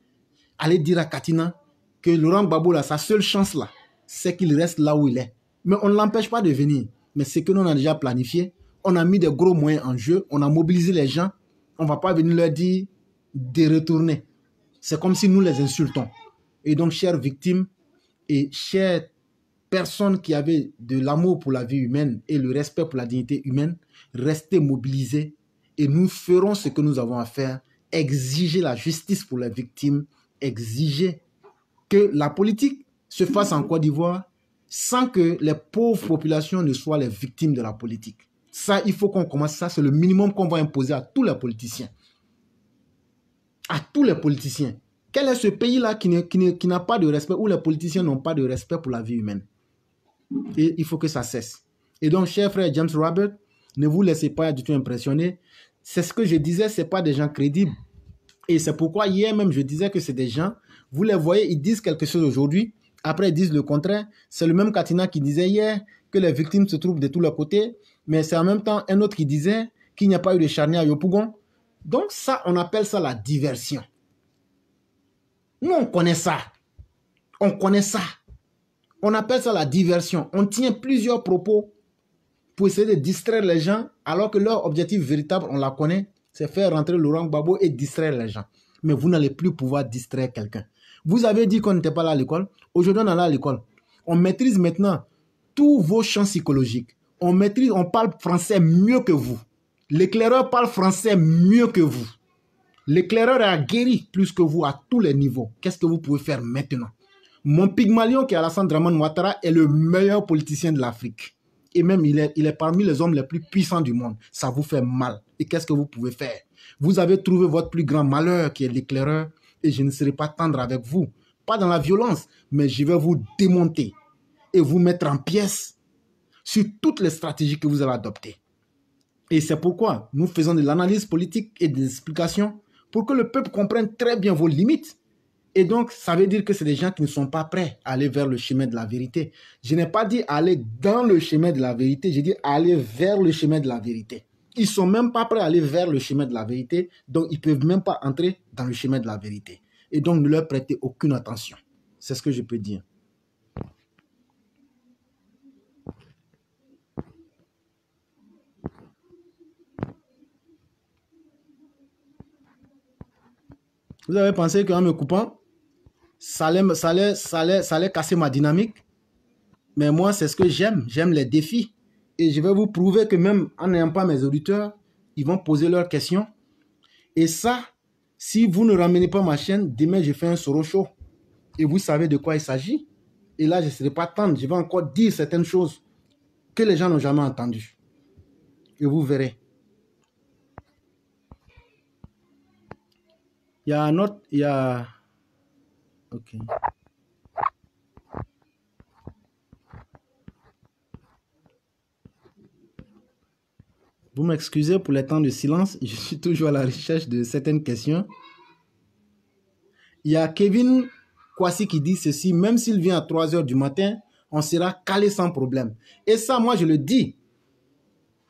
Allez dire à Katina que Laurent Gbagbo, sa seule chance, là, c'est qu'il reste là où il est. Mais on ne l'empêche pas de venir. Mais c'est que nous, on a déjà planifié. On a mis des gros moyens en jeu. On a mobilisé les gens. On ne va pas venir leur dire de retourner. C'est comme si nous les insultons. Et donc, chères victimes et chères personnes qui avaient de l'amour pour la vie humaine et le respect pour la dignité humaine, restez mobilisés et nous ferons ce que nous avons à faire exiger la justice pour les victimes, exiger que la politique se fasse en Côte d'Ivoire sans que les pauvres populations ne soient les victimes de la politique. Ça, il faut qu'on commence ça. C'est le minimum qu'on va imposer à tous les politiciens. À tous les politiciens. Quel est ce pays-là qui, n'a pas de respect, où les politiciens n'ont pas de respect pour la vie humaine Et il faut que ça cesse. Et donc, cher frère James Robert, ne vous laissez pas du tout impressionner. C'est ce que je disais, c'est pas des gens crédibles. Et c'est pourquoi hier même je disais que c'est des gens, vous les voyez, ils disent quelque chose aujourd'hui, après ils disent le contraire. C'est le même Katina qui disait hier que les victimes se trouvent de tous les côtés, mais c'est en même temps un autre qui disait qu'il n'y a pas eu de charnière à Yopougon. Donc ça, on appelle ça la diversion. Nous, on connaît ça. On connaît ça. On appelle ça la diversion. On tient plusieurs propos pour essayer de distraire les gens, alors que leur objectif véritable, on la connaît, c'est faire rentrer Laurent Gbagbo et distraire les gens. Mais vous n'allez plus pouvoir distraire quelqu'un. Vous avez dit qu'on n'était pas là à l'école. Aujourd'hui, on est là à l'école. On maîtrise maintenant tous vos champs psychologiques. On maîtrise, on parle français mieux que vous. L'éclaireur parle français mieux que vous. L'éclaireur a guéri plus que vous à tous les niveaux. Qu'est-ce que vous pouvez faire maintenant Mon Pygmalion, qui est Alassane Draman Ouattara, est le meilleur politicien de l'Afrique et même il est, il est parmi les hommes les plus puissants du monde. Ça vous fait mal. Et qu'est-ce que vous pouvez faire Vous avez trouvé votre plus grand malheur qui est l'éclaireur et je ne serai pas tendre avec vous. Pas dans la violence, mais je vais vous démonter et vous mettre en pièces sur toutes les stratégies que vous avez adoptées. Et c'est pourquoi nous faisons de l'analyse politique et des explications pour que le peuple comprenne très bien vos limites et donc, ça veut dire que c'est des gens qui ne sont pas prêts à aller vers le chemin de la vérité. Je n'ai pas dit aller dans le chemin de la vérité, j'ai dit aller vers le chemin de la vérité. Ils sont même pas prêts à aller vers le chemin de la vérité, donc ils peuvent même pas entrer dans le chemin de la vérité. Et donc, ne leur prêtez aucune attention. C'est ce que je peux dire. Vous avez pensé qu'en me coupant, ça allait, casser ma dynamique. Mais moi, c'est ce que j'aime. J'aime les défis. Et je vais vous prouver que même en n'ayant pas mes auditeurs, ils vont poser leurs questions. Et ça, si vous ne ramenez pas ma chaîne, demain, je fais un solo show. Et vous savez de quoi il s'agit. Et là, je ne serai pas tendre. Je vais encore dire certaines choses que les gens n'ont jamais entendues. Et vous verrez. Il y a un autre... Il y a... Ok. Vous m'excusez pour les temps de silence, je suis toujours à la recherche de certaines questions. Il y a Kevin Kwasi qui dit ceci, même s'il vient à 3 heures du matin, on sera calé sans problème. Et ça, moi, je le dis,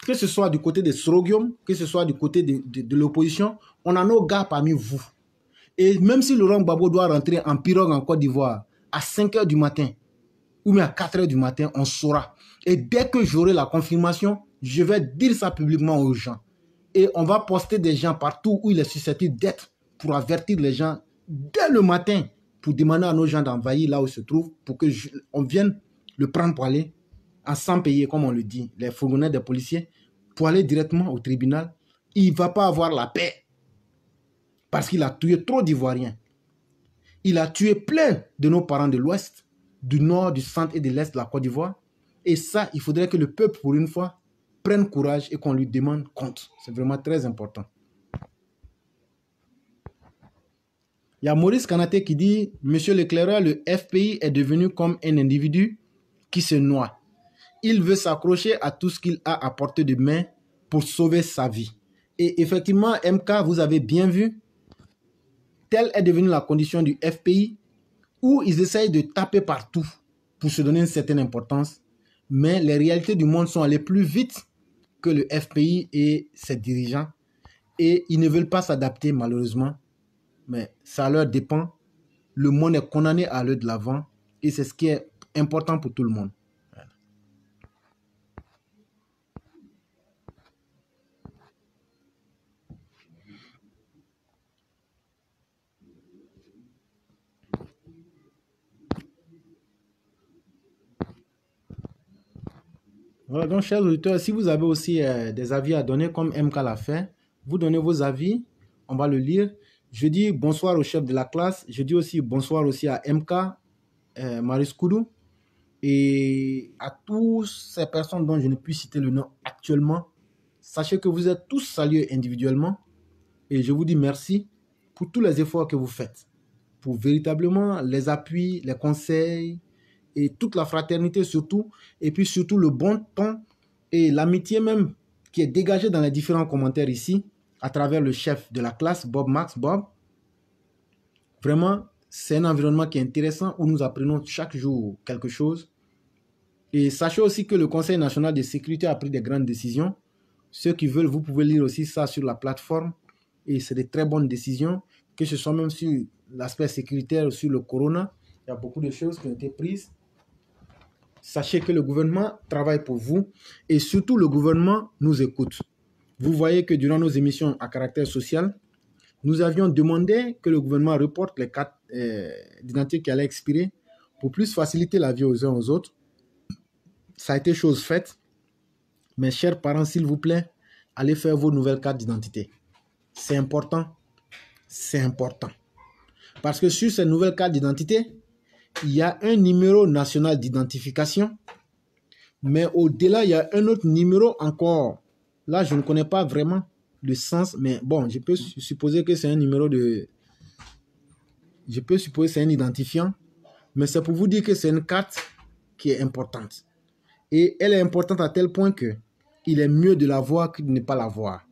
que ce soit du côté de Srogium, que ce soit du côté de l'opposition, on a nos gars parmi vous. Et même si Laurent Babo doit rentrer en pirogue en Côte d'Ivoire à 5 h du matin ou même à 4 h du matin, on saura. Et dès que j'aurai la confirmation, je vais dire ça publiquement aux gens. Et on va poster des gens partout où il est susceptible d'être pour avertir les gens dès le matin pour demander à nos gens d'envahir là où ils se trouvent pour que on vienne le prendre pour aller à sans payer, comme on le dit, les fourgonnets des policiers, pour aller directement au tribunal. Il ne va pas avoir la paix parce qu'il a tué trop d'Ivoiriens. Il a tué plein de nos parents de l'Ouest, du Nord, du Centre et de l'Est de la Côte d'Ivoire. Et ça, il faudrait que le peuple, pour une fois, prenne courage et qu'on lui demande compte. C'est vraiment très important. Il y a Maurice Kanaté qui dit Monsieur l'éclaireur, le FPI est devenu comme un individu qui se noie. Il veut s'accrocher à tout ce qu'il a à portée de main pour sauver sa vie. Et effectivement, MK, vous avez bien vu, Telle est devenue la condition du FPI, où ils essayent de taper partout pour se donner une certaine importance, mais les réalités du monde sont allées plus vite que le FPI et ses dirigeants, et ils ne veulent pas s'adapter malheureusement, mais ça leur dépend. Le monde est condamné à aller de l'avant, et c'est ce qui est important pour tout le monde. Voilà, donc, chers auditeurs, si vous avez aussi euh, des avis à donner, comme MK l'a fait, vous donnez vos avis, on va le lire. Je dis bonsoir au chef de la classe. Je dis aussi bonsoir aussi à MK, euh, Marius et à toutes ces personnes dont je ne puis citer le nom actuellement. Sachez que vous êtes tous salués individuellement et je vous dis merci pour tous les efforts que vous faites, pour véritablement les appuis, les conseils, et toute la fraternité surtout, et puis surtout le bon ton et l'amitié même qui est dégagée dans les différents commentaires ici, à travers le chef de la classe, Bob Max Bob. Vraiment, c'est un environnement qui est intéressant où nous apprenons chaque jour quelque chose. Et sachez aussi que le Conseil national de sécurité a pris des grandes décisions. Ceux qui veulent, vous pouvez lire aussi ça sur la plateforme. Et c'est des très bonnes décisions, que ce soit même sur l'aspect sécuritaire, sur le corona. Il y a beaucoup de choses qui ont été prises. Sachez que le gouvernement travaille pour vous et surtout le gouvernement nous écoute. Vous voyez que durant nos émissions à caractère social, nous avions demandé que le gouvernement reporte les cartes euh, d'identité qui allaient expirer pour plus faciliter la vie aux uns aux autres. Ça a été chose faite. Mes chers parents, s'il vous plaît, allez faire vos nouvelles cartes d'identité. C'est important. C'est important. Parce que sur ces nouvelles cartes d'identité, il y a un numéro national d'identification, mais au-delà, il y a un autre numéro encore. Là, je ne connais pas vraiment le sens, mais bon, je peux supposer que c'est un numéro de... Je peux supposer que c'est un identifiant, mais c'est pour vous dire que c'est une carte qui est importante. Et elle est importante à tel point que il est mieux de la voir que de ne pas la voir.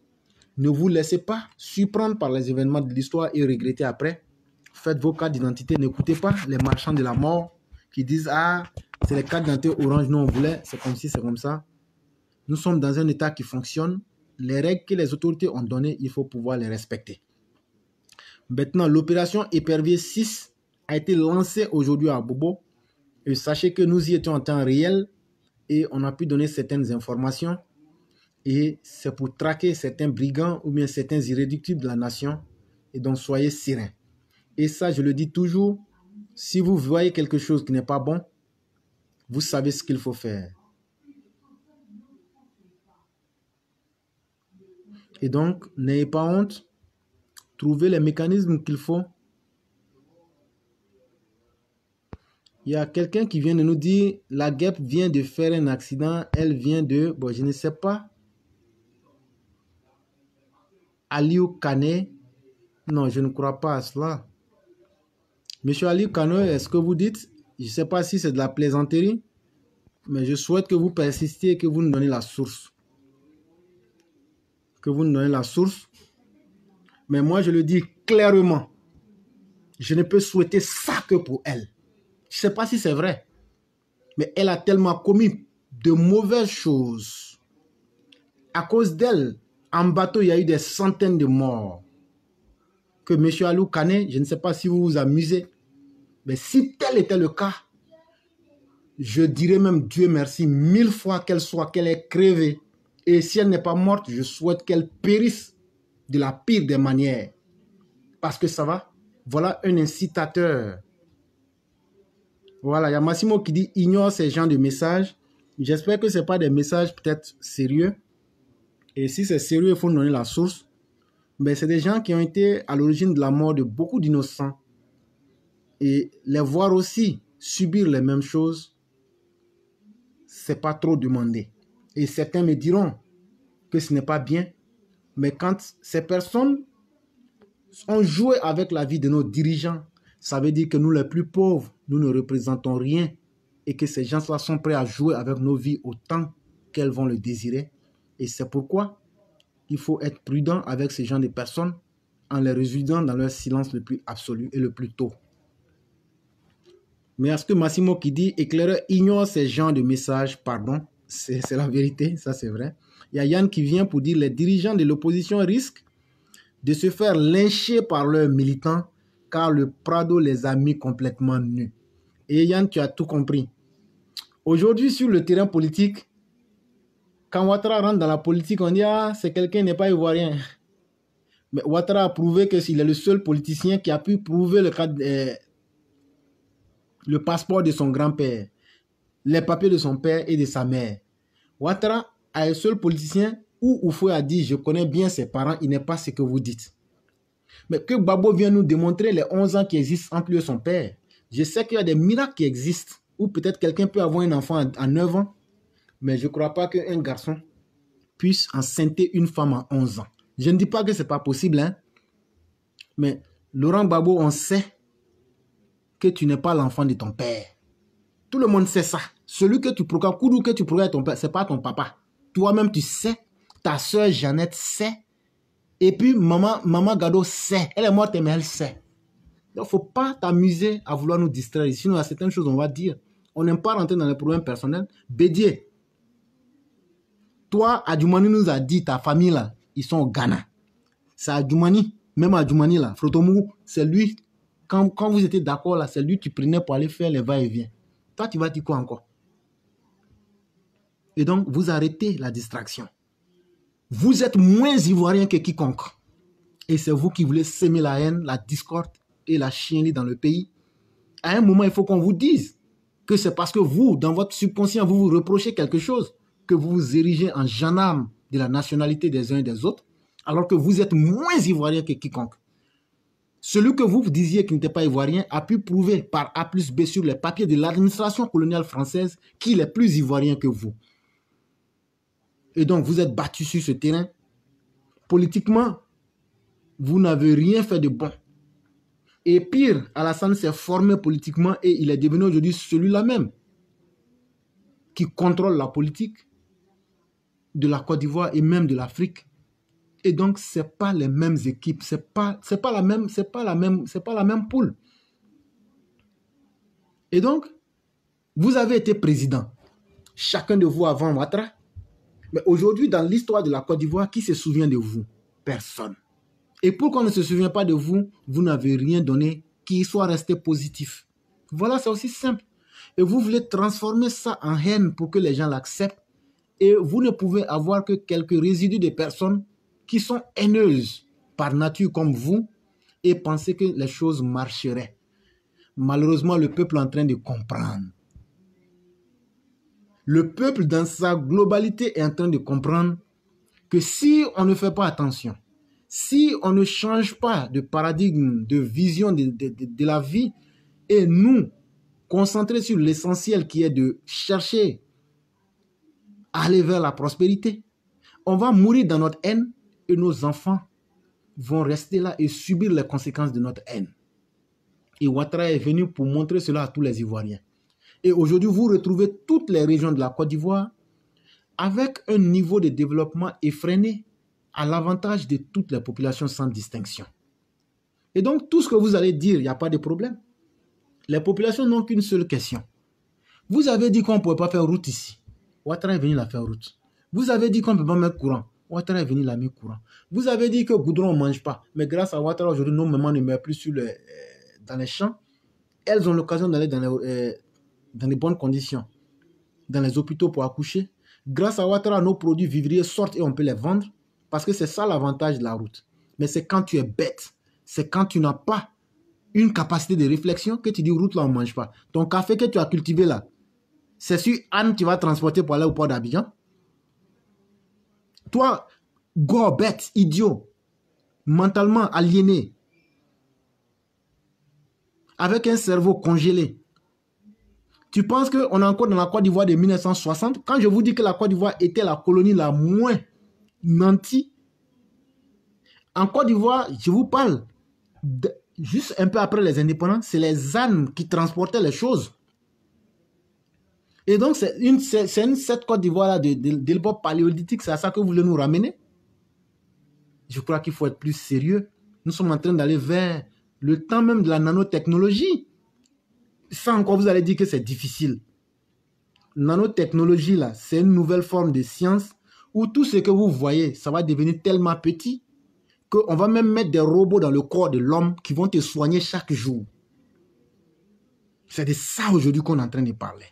Ne vous laissez pas surprendre par les événements de l'histoire et regretter après faites vos cartes d'identité, n'écoutez pas les marchands de la mort qui disent Ah, c'est les cartes d'identité orange, nous on voulait, c'est comme si, c'est comme ça. Nous sommes dans un État qui fonctionne. Les règles que les autorités ont données, il faut pouvoir les respecter. Maintenant, l'opération Épervier 6 a été lancée aujourd'hui à Bobo. Et sachez que nous y étions en temps réel et on a pu donner certaines informations. Et c'est pour traquer certains brigands ou bien certains irréductibles de la nation. Et donc, soyez sereins. Et ça, je le dis toujours, si vous voyez quelque chose qui n'est pas bon, vous savez ce qu'il faut faire. Et donc, n'ayez pas honte, trouvez les mécanismes qu'il faut. Il y a quelqu'un qui vient de nous dire, la guêpe vient de faire un accident, elle vient de, bon, je ne sais pas, Aliou Kane. Non, je ne crois pas à cela. Monsieur Ali Kano, est-ce que vous dites, je ne sais pas si c'est de la plaisanterie, mais je souhaite que vous persistiez et que vous nous donnez la source. Que vous nous donnez la source. Mais moi, je le dis clairement, je ne peux souhaiter ça que pour elle. Je ne sais pas si c'est vrai, mais elle a tellement commis de mauvaises choses. À cause d'elle, en bateau, il y a eu des centaines de morts. Monsieur M. Alou je ne sais pas si vous vous amusez, mais si tel était le cas, je dirais même Dieu merci mille fois qu'elle soit, qu'elle est crevée. Et si elle n'est pas morte, je souhaite qu'elle périsse de la pire des manières. Parce que ça va, voilà un incitateur. Voilà, il y a Massimo qui dit ignore ces gens de messages. J'espère que ce n'est pas des messages peut-être sérieux. Et si c'est sérieux, il faut donner la source mais ben, c'est des gens qui ont été à l'origine de la mort de beaucoup d'innocents. Et les voir aussi subir les mêmes choses, c'est pas trop demandé. Et certains me diront que ce n'est pas bien, mais quand ces personnes ont joué avec la vie de nos dirigeants, ça veut dire que nous les plus pauvres, nous ne représentons rien et que ces gens-là sont prêts à jouer avec nos vies autant qu'elles vont le désirer. Et c'est pourquoi il faut être prudent avec ce genre de personnes en les résidant dans leur silence le plus absolu et le plus tôt. Mais à ce que Massimo qui dit, éclaireur ignore ces gens de messages, pardon, c'est la vérité, ça c'est vrai. Il y a Yann qui vient pour dire les dirigeants de l'opposition risquent de se faire lyncher par leurs militants car le Prado les a mis complètement nus. Et Yann, tu as tout compris. Aujourd'hui, sur le terrain politique, quand Ouattara rentre dans la politique, on dit Ah, c'est quelqu'un n'est pas ivoirien. Mais Ouattara a prouvé que s'il est le seul politicien qui a pu prouver le, eh, passeport de son grand-père, les papiers de son père et de sa mère. Ouattara est le seul politicien où Oufoué a dit Je connais bien ses parents, il n'est pas ce que vous dites. Mais que Babo vient nous démontrer les 11 ans qui existent entre lui et son père. Je sais qu'il y a des miracles qui existent, ou peut-être quelqu'un peut avoir un enfant à 9 ans mais je ne crois pas qu'un garçon puisse enceinter une femme à 11 ans. Je ne dis pas que ce n'est pas possible, hein? mais Laurent Babo, on sait que tu n'es pas l'enfant de ton père. Tout le monde sait ça. Celui que tu proclames, Koudou que tu à ton père, ce n'est pas ton papa. Toi-même, tu sais. Ta soeur Jeannette sait. Et puis, maman, maman Gado sait. Elle est morte, mais elle sait. Donc, faut pas t'amuser à vouloir nous distraire. Sinon, il a certaines choses, on va dire. On n'aime pas rentrer dans les problèmes personnels. Bédier, toi, Adjumani nous a dit, ta famille là, ils sont au Ghana. C'est Adjumani, même Adjumani là, Frotomou, c'est lui, quand, vous étiez d'accord là, c'est lui que tu prenais pour aller faire les va-et-vient. Toi, tu vas dire quoi encore Et donc, vous arrêtez la distraction. Vous êtes moins ivoirien que quiconque. Et c'est vous qui voulez semer la haine, la discorde et la chienlit dans le pays. À un moment, il faut qu'on vous dise que c'est parce que vous, dans votre subconscient, vous vous reprochez quelque chose que vous vous érigez en gendarme de la nationalité des uns et des autres, alors que vous êtes moins ivoirien que quiconque. Celui que vous disiez qui n'était pas ivoirien a pu prouver par A plus B sur les papiers de l'administration coloniale française qu'il est plus ivoirien que vous. Et donc, vous êtes battu sur ce terrain. Politiquement, vous n'avez rien fait de bon. Et pire, Alassane s'est formé politiquement et il est devenu aujourd'hui celui-là même qui contrôle la politique, de la Côte d'Ivoire et même de l'Afrique. Et donc, ce n'est pas les mêmes équipes, ce n'est pas, pas, la même, pas, la même, pas la même poule. Et donc, vous avez été président, chacun de vous avant Ouattara. Mais aujourd'hui, dans l'histoire de la Côte d'Ivoire, qui se souvient de vous Personne. Et pour qu'on ne se souvienne pas de vous, vous n'avez rien donné qui soit resté positif. Voilà, c'est aussi simple. Et vous voulez transformer ça en haine pour que les gens l'acceptent. Et vous ne pouvez avoir que quelques résidus de personnes qui sont haineuses par nature comme vous et penser que les choses marcheraient. Malheureusement, le peuple est en train de comprendre. Le peuple dans sa globalité est en train de comprendre que si on ne fait pas attention, si on ne change pas de paradigme, de vision de, la vie, et nous, concentrer sur l'essentiel qui est de chercher aller vers la prospérité. On va mourir dans notre haine et nos enfants vont rester là et subir les conséquences de notre haine. Et Ouattara est venu pour montrer cela à tous les Ivoiriens. Et aujourd'hui, vous retrouvez toutes les régions de la Côte d'Ivoire avec un niveau de développement effréné à l'avantage de toutes les populations sans distinction. Et donc, tout ce que vous allez dire, il n'y a pas de problème. Les populations n'ont qu'une seule question. Vous avez dit qu'on ne pouvait pas faire route ici. Ouattara est venu la faire route. Vous avez dit qu'on ne peut pas mettre courant. Ouattara est venu la mettre courant. Vous avez dit que Goudron ne mange pas. Mais grâce à Ouattara, aujourd'hui, nos mamans ne meurent plus euh, dans les champs. Elles ont l'occasion d'aller dans, les, euh, dans les bonnes conditions, dans les hôpitaux pour accoucher. Grâce à Ouattara, nos produits vivriers sortent et on peut les vendre. Parce que c'est ça l'avantage de la route. Mais c'est quand tu es bête, c'est quand tu n'as pas une capacité de réflexion que tu dis route là, on ne mange pas. Ton café que tu as cultivé là, c'est sur Anne qui va transporter pour aller au port d'Abidjan. Toi, gore, idiot, mentalement aliéné, avec un cerveau congelé. Tu penses qu'on est encore dans la Côte d'Ivoire de 1960 Quand je vous dis que la Côte d'Ivoire était la colonie la moins nantie, en Côte d'Ivoire, je vous parle, juste un peu après les indépendants, c'est les ânes qui transportaient les choses. Et donc, c'est une, cette Côte d'Ivoire-là de, de, paléolithique, c'est à ça que vous voulez nous ramener Je crois qu'il faut être plus sérieux. Nous sommes en train d'aller vers le temps même de la nanotechnologie. Ça encore, vous allez dire que c'est difficile. Nanotechnologie, là, c'est une nouvelle forme de science où tout ce que vous voyez, ça va devenir tellement petit qu'on va même mettre des robots dans le corps de l'homme qui vont te soigner chaque jour. C'est de ça aujourd'hui qu'on est en train de parler.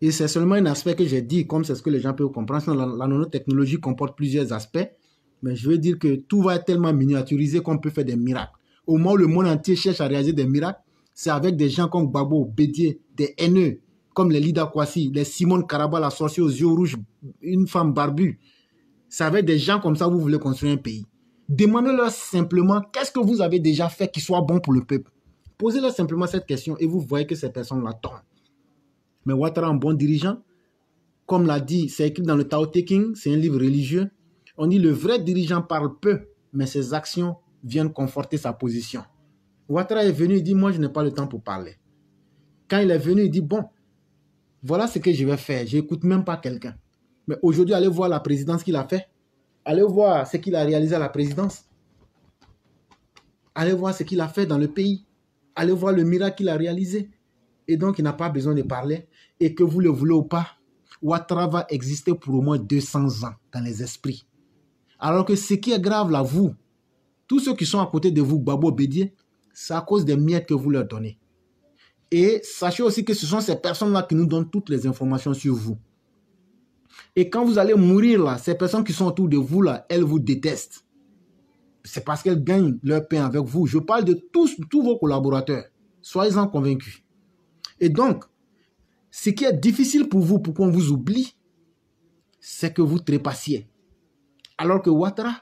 Et c'est seulement un aspect que j'ai dit, comme c'est ce que les gens peuvent comprendre. la, nanotechnologie comporte plusieurs aspects. Mais je veux dire que tout va être tellement miniaturisé qu'on peut faire des miracles. Au moment où le monde entier cherche à réaliser des miracles, c'est avec des gens comme Babo, Bédier, des haineux, comme les Lida Kwasi, les Simone Karaba, la sorcière aux yeux rouges, une femme barbue. C'est avec des gens comme ça que vous voulez construire un pays. Demandez-leur simplement qu'est-ce que vous avez déjà fait qui soit bon pour le peuple. Posez-leur simplement cette question et vous voyez que ces personnes l'attendent. Mais Ouattara, un bon dirigeant, comme l'a dit, c'est écrit dans le Tao Te King, c'est un livre religieux. On dit le vrai dirigeant parle peu, mais ses actions viennent conforter sa position. Ouattara est venu, il dit Moi, je n'ai pas le temps pour parler. Quand il est venu, il dit Bon, voilà ce que je vais faire. Je n'écoute même pas quelqu'un. Mais aujourd'hui, allez voir la présidence qu'il a fait. Allez voir ce qu'il a réalisé à la présidence. Allez voir ce qu'il a fait dans le pays. Allez voir le miracle qu'il a réalisé. Et donc, il n'a pas besoin de parler et que vous le voulez ou pas, Ouattara va exister pour au moins 200 ans dans les esprits. Alors que ce qui est grave là, vous, tous ceux qui sont à côté de vous, Babo Bédier, c'est à cause des miettes que vous leur donnez. Et sachez aussi que ce sont ces personnes-là qui nous donnent toutes les informations sur vous. Et quand vous allez mourir là, ces personnes qui sont autour de vous là, elles vous détestent. C'est parce qu'elles gagnent leur pain avec vous. Je parle de tous, tous vos collaborateurs. Soyez-en convaincus. Et donc, ce qui est difficile pour vous, pour qu'on vous oublie, c'est que vous trépassiez. Alors que Ouattara,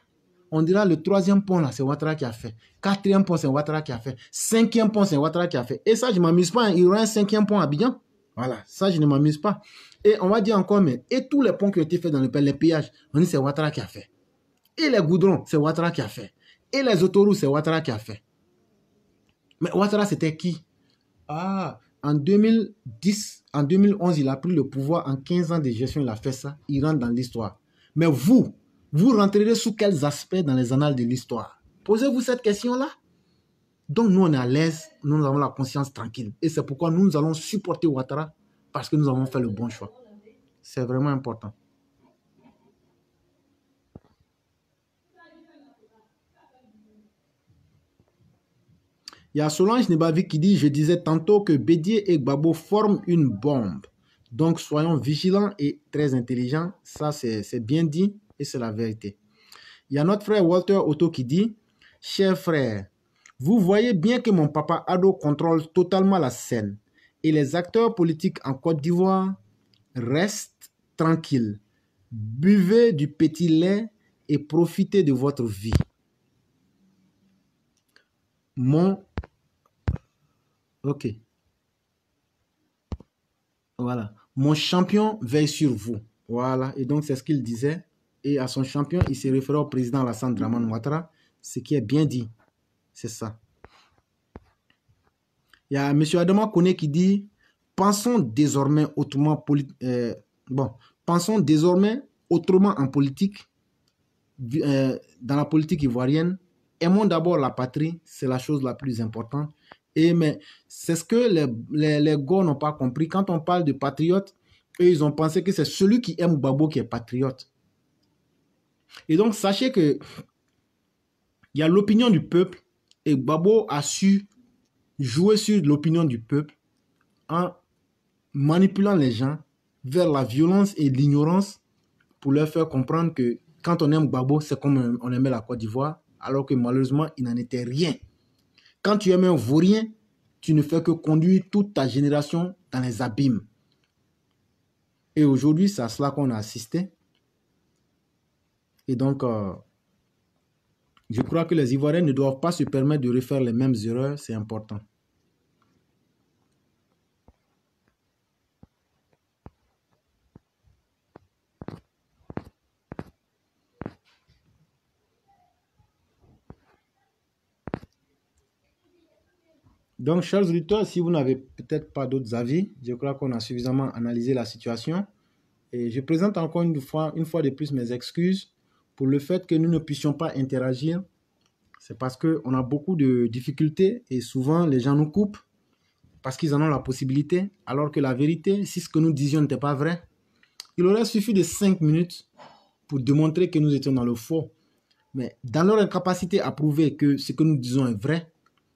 on dira le troisième pont là, c'est Ouattara qui a fait. Quatrième pont, c'est Ouattara qui a fait. Cinquième pont, c'est Ouattara qui a fait. Et ça, je ne m'amuse pas. Hein. Il y aura un cinquième pont à Bidjan. Voilà, ça, je ne m'amuse pas. Et on va dire encore, mais, et tous les ponts qui ont été faits dans le pays, les pillages, on dit c'est Ouattara qui a fait. Et les goudrons, c'est Ouattara qui a fait. Et les autoroutes, c'est Ouattara qui a fait. Mais Ouattara, c'était qui Ah, en 2010, en 2011, il a pris le pouvoir. En 15 ans de gestion, il a fait ça. Il rentre dans l'histoire. Mais vous, vous rentrerez sous quels aspects dans les annales de l'histoire Posez-vous cette question-là. Donc nous, on est à l'aise, nous, nous avons la conscience tranquille. Et c'est pourquoi nous, nous allons supporter Ouattara parce que nous avons fait le bon choix. C'est vraiment important. Il y a Solange Nebavi qui dit Je disais tantôt que Bédier et Gbabo forment une bombe. Donc soyons vigilants et très intelligents. Ça, c'est bien dit et c'est la vérité. Il y a notre frère Walter Otto qui dit Cher frère, vous voyez bien que mon papa Ado contrôle totalement la scène et les acteurs politiques en Côte d'Ivoire restent tranquilles. Buvez du petit lait et profitez de votre vie. Mon Ok. Voilà. Mon champion veille sur vous. Voilà. Et donc, c'est ce qu'il disait. Et à son champion, il se réfère au président Alassane Draman Ouattara, ce qui est bien dit. C'est ça. Il y a M. Adama Kone qui dit Pensons désormais autrement, euh, pensons désormais autrement en politique, euh, dans la politique ivoirienne. Aimons d'abord la patrie, c'est la chose la plus importante mais c'est ce que les, les, gars n'ont pas compris. Quand on parle de patriote, eux, ils ont pensé que c'est celui qui aime Babo qui est patriote. Et donc, sachez que il y a l'opinion du peuple et Babo a su jouer sur l'opinion du peuple en manipulant les gens vers la violence et l'ignorance pour leur faire comprendre que quand on aime Babo, c'est comme on aimait la Côte d'Ivoire, alors que malheureusement, il n'en était rien. Quand tu aimes un vaurien, tu ne fais que conduire toute ta génération dans les abîmes. Et aujourd'hui, c'est à cela qu'on a assisté. Et donc, euh, je crois que les Ivoiriens ne doivent pas se permettre de refaire les mêmes erreurs, c'est important. Donc, chers auditeurs, si vous n'avez peut-être pas d'autres avis, je crois qu'on a suffisamment analysé la situation. Et je présente encore une fois, une fois de plus mes excuses pour le fait que nous ne puissions pas interagir. C'est parce qu'on a beaucoup de difficultés et souvent les gens nous coupent parce qu'ils en ont la possibilité, alors que la vérité, si ce que nous disions n'était pas vrai, il aurait suffi de cinq minutes pour démontrer que nous étions dans le faux. Mais dans leur incapacité à prouver que ce que nous disons est vrai,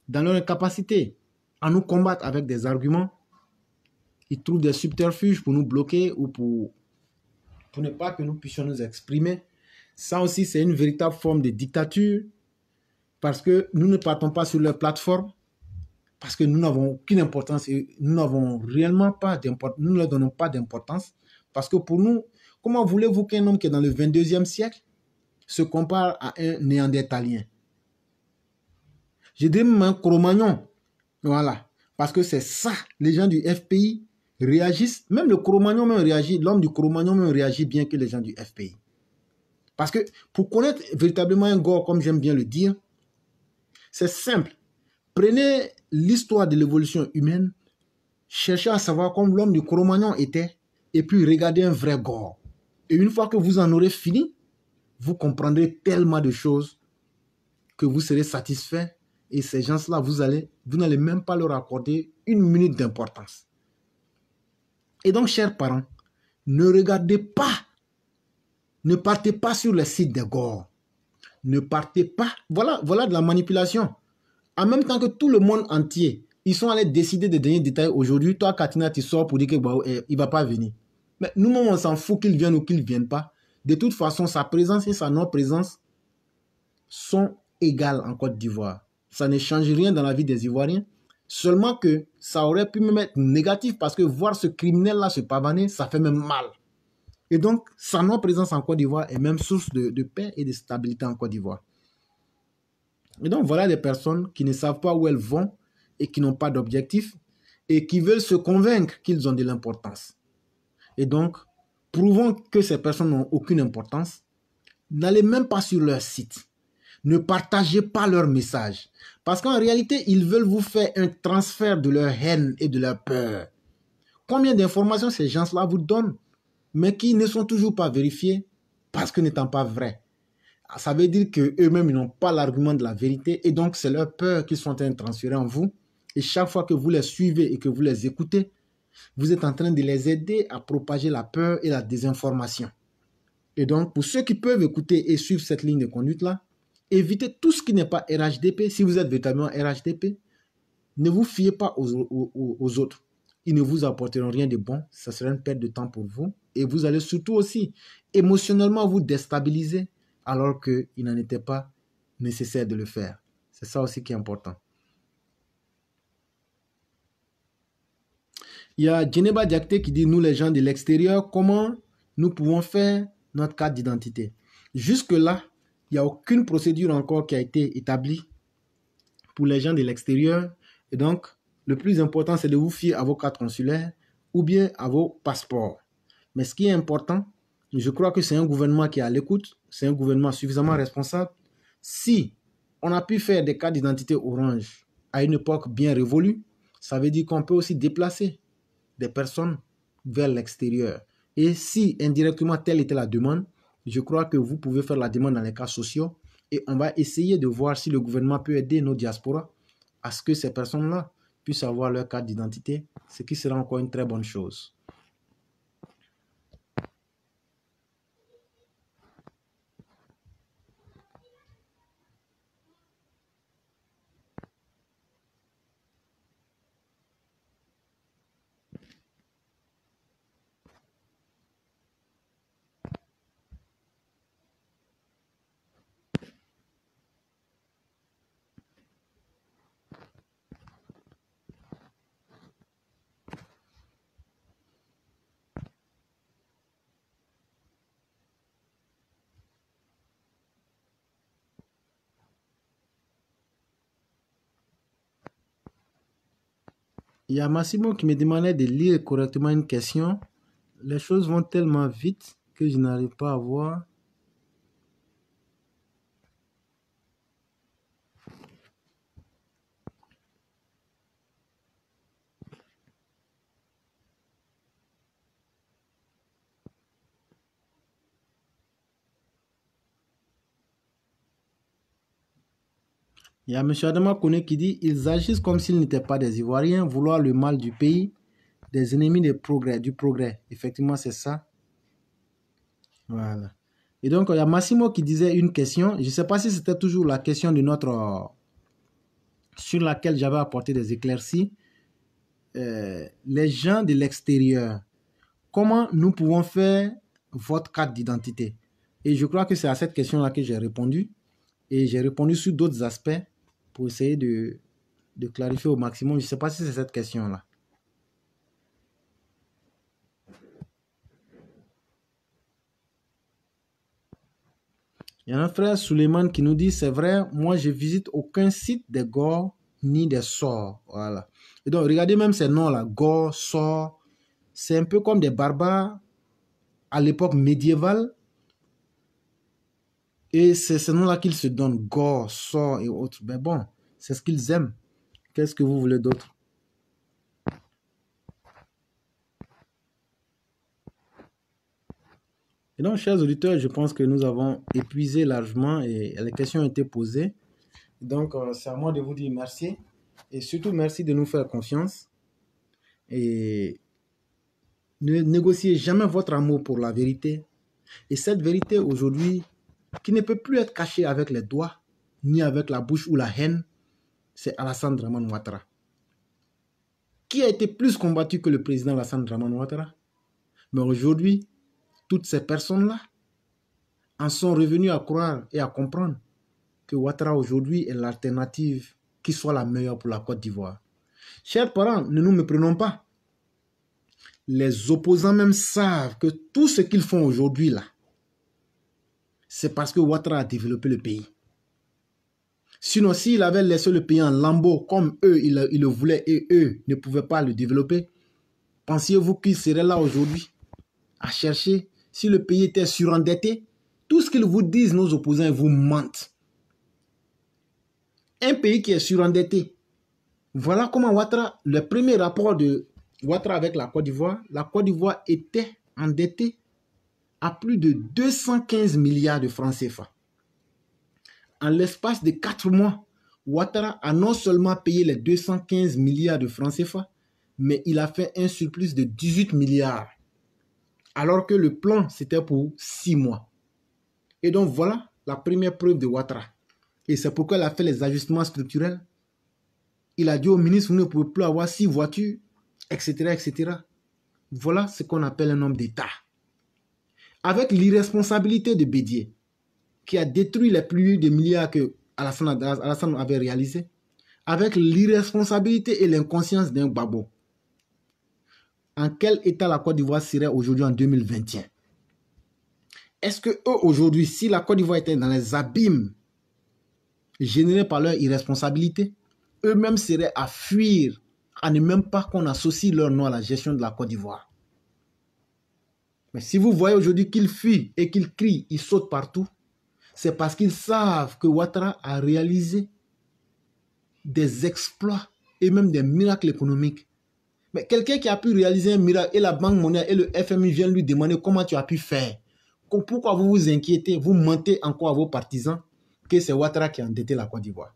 dans leur incapacité à nous combattre avec des arguments. Ils trouvent des subterfuges pour nous bloquer ou pour, pour ne pas que nous puissions nous exprimer. Ça aussi, c'est une véritable forme de dictature parce que nous ne partons pas sur leur plateforme, parce que nous n'avons aucune importance et nous n'avons réellement pas d'importance, nous ne leur donnons pas d'importance. Parce que pour nous, comment voulez-vous qu'un homme qui est dans le 22e siècle se compare à un néandertalien j'ai des mains cro-magnon. Voilà. Parce que c'est ça, les gens du FPI réagissent. Même le cro-magnon même réagit, l'homme du cro-magnon même réagit bien que les gens du FPI. Parce que pour connaître véritablement un gore, comme j'aime bien le dire, c'est simple. Prenez l'histoire de l'évolution humaine, cherchez à savoir comment l'homme du Cro-Magnon était, et puis regardez un vrai gore. Et une fois que vous en aurez fini, vous comprendrez tellement de choses que vous serez satisfait et ces gens-là, vous allez, vous n'allez même pas leur accorder une minute d'importance. Et donc, chers parents, ne regardez pas, ne partez pas sur le site des gore. Ne partez pas. Voilà, voilà de la manipulation. En même temps que tout le monde entier, ils sont allés décider des derniers détails aujourd'hui. Toi, Katina, tu sors pour dire qu'il bah, ne eh, va pas venir. Mais nous, on s'en fout qu'il vienne ou qu'il ne vienne pas. De toute façon, sa présence et sa non-présence sont égales en Côte d'Ivoire ça ne change rien dans la vie des Ivoiriens. Seulement que ça aurait pu même être négatif parce que voir ce criminel-là se pavaner, ça fait même mal. Et donc, sa non-présence en Côte d'Ivoire est même source de, de, paix et de stabilité en Côte d'Ivoire. Et donc, voilà des personnes qui ne savent pas où elles vont et qui n'ont pas d'objectif et qui veulent se convaincre qu'ils ont de l'importance. Et donc, prouvons que ces personnes n'ont aucune importance. N'allez même pas sur leur site ne partagez pas leur message. Parce qu'en réalité, ils veulent vous faire un transfert de leur haine et de leur peur. Combien d'informations ces gens-là vous donnent, mais qui ne sont toujours pas vérifiées parce que n'étant pas vraies. Ça veut dire qu'eux-mêmes, ils n'ont pas l'argument de la vérité et donc c'est leur peur qu'ils sont en train de transférer en vous. Et chaque fois que vous les suivez et que vous les écoutez, vous êtes en train de les aider à propager la peur et la désinformation. Et donc, pour ceux qui peuvent écouter et suivre cette ligne de conduite-là, évitez tout ce qui n'est pas RHDP. Si vous êtes véritablement RHDP, ne vous fiez pas aux, autres. Ils ne vous apporteront rien de bon. Ça sera une perte de temps pour vous. Et vous allez surtout aussi émotionnellement vous déstabiliser alors qu'il n'en était pas nécessaire de le faire. C'est ça aussi qui est important. Il y a Geneva Diakte qui dit, nous les gens de l'extérieur, comment nous pouvons faire notre carte d'identité Jusque-là, il n'y a aucune procédure encore qui a été établie pour les gens de l'extérieur. Et donc, le plus important, c'est de vous fier à vos cartes consulaires ou bien à vos passeports. Mais ce qui est important, je crois que c'est un gouvernement qui est à l'écoute, c'est un gouvernement suffisamment responsable. Si on a pu faire des cas d'identité orange à une époque bien révolue, ça veut dire qu'on peut aussi déplacer des personnes vers l'extérieur. Et si indirectement telle était la demande, je crois que vous pouvez faire la demande dans les cas sociaux et on va essayer de voir si le gouvernement peut aider nos diasporas à ce que ces personnes-là puissent avoir leur carte d'identité, ce qui sera encore une très bonne chose. Il y a Massimo qui me demandait de lire correctement une question. Les choses vont tellement vite que je n'arrive pas à voir Il y a M. Adama Kone qui dit Ils agissent comme s'ils n'étaient pas des Ivoiriens, vouloir le mal du pays, des ennemis des progrès, du progrès. Effectivement, c'est ça. Voilà. Et donc, il y a Massimo qui disait une question. Je ne sais pas si c'était toujours la question de notre. Euh, sur laquelle j'avais apporté des éclaircies. Euh, les gens de l'extérieur, comment nous pouvons faire votre carte d'identité Et je crois que c'est à cette question-là que j'ai répondu. Et j'ai répondu sur d'autres aspects essayer de, de clarifier au maximum. Je sais pas si c'est cette question-là. Il y a un frère Suleiman qui nous dit c'est vrai, moi je visite aucun site de gore ni des sorts Voilà. Et donc regardez même ces noms-là, gore, sort. C'est un peu comme des barbares à l'époque médiévale et c'est ce nom-là qu'ils se donnent, gore, sort et autres. Mais bon, c'est ce qu'ils aiment. Qu'est-ce que vous voulez d'autre Et donc, chers auditeurs, je pense que nous avons épuisé largement et les questions ont été posées. Donc, euh, c'est à moi de vous dire merci. Et surtout, merci de nous faire confiance. Et ne négociez jamais votre amour pour la vérité. Et cette vérité, aujourd'hui, qui ne peut plus être caché avec les doigts, ni avec la bouche ou la haine, c'est Alassane Draman Ouattara. Qui a été plus combattu que le président Alassane Draman Ouattara Mais aujourd'hui, toutes ces personnes-là en sont revenues à croire et à comprendre que Ouattara aujourd'hui est l'alternative qui soit la meilleure pour la Côte d'Ivoire. Chers parents, ne nous méprenons pas. Les opposants même savent que tout ce qu'ils font aujourd'hui là, c'est parce que Ouattara a développé le pays. Sinon, s'il avait laissé le pays en lambeaux comme eux, ils il le voulaient et eux ne pouvaient pas le développer, pensiez-vous qu'ils serait là aujourd'hui à chercher si le pays était surendetté Tout ce qu'ils vous disent, nos opposants, vous mentent. Un pays qui est surendetté. Voilà comment Ouattara, le premier rapport de Ouattara avec la Côte d'Ivoire, la Côte d'Ivoire était endettée à plus de 215 milliards de francs CFA. En l'espace de 4 mois, Ouattara a non seulement payé les 215 milliards de francs CFA, mais il a fait un surplus de 18 milliards, alors que le plan, c'était pour 6 mois. Et donc voilà la première preuve de Ouattara. Et c'est pourquoi il a fait les ajustements structurels. Il a dit au ministre, vous ne pouvez plus avoir 6 voitures, etc., etc. Voilà ce qu'on appelle un homme d'État avec l'irresponsabilité de Bédier, qui a détruit les plus de milliards que Alassane, avait réalisés, avec l'irresponsabilité et l'inconscience d'un babou, En quel état la Côte d'Ivoire serait aujourd'hui en 2021 Est-ce que eux aujourd'hui, si la Côte d'Ivoire était dans les abîmes générés par leur irresponsabilité, eux-mêmes seraient à fuir, à ne même pas qu'on associe leur nom à la gestion de la Côte d'Ivoire mais si vous voyez aujourd'hui qu'ils fuient et qu'ils crient, ils sautent partout, c'est parce qu'ils savent que Ouattara a réalisé des exploits et même des miracles économiques. Mais quelqu'un qui a pu réaliser un miracle et la Banque mondiale et le FMI viennent lui demander comment tu as pu faire. Pourquoi vous vous inquiétez, vous mentez encore à vos partisans que c'est Ouattara qui a endetté la Côte d'Ivoire.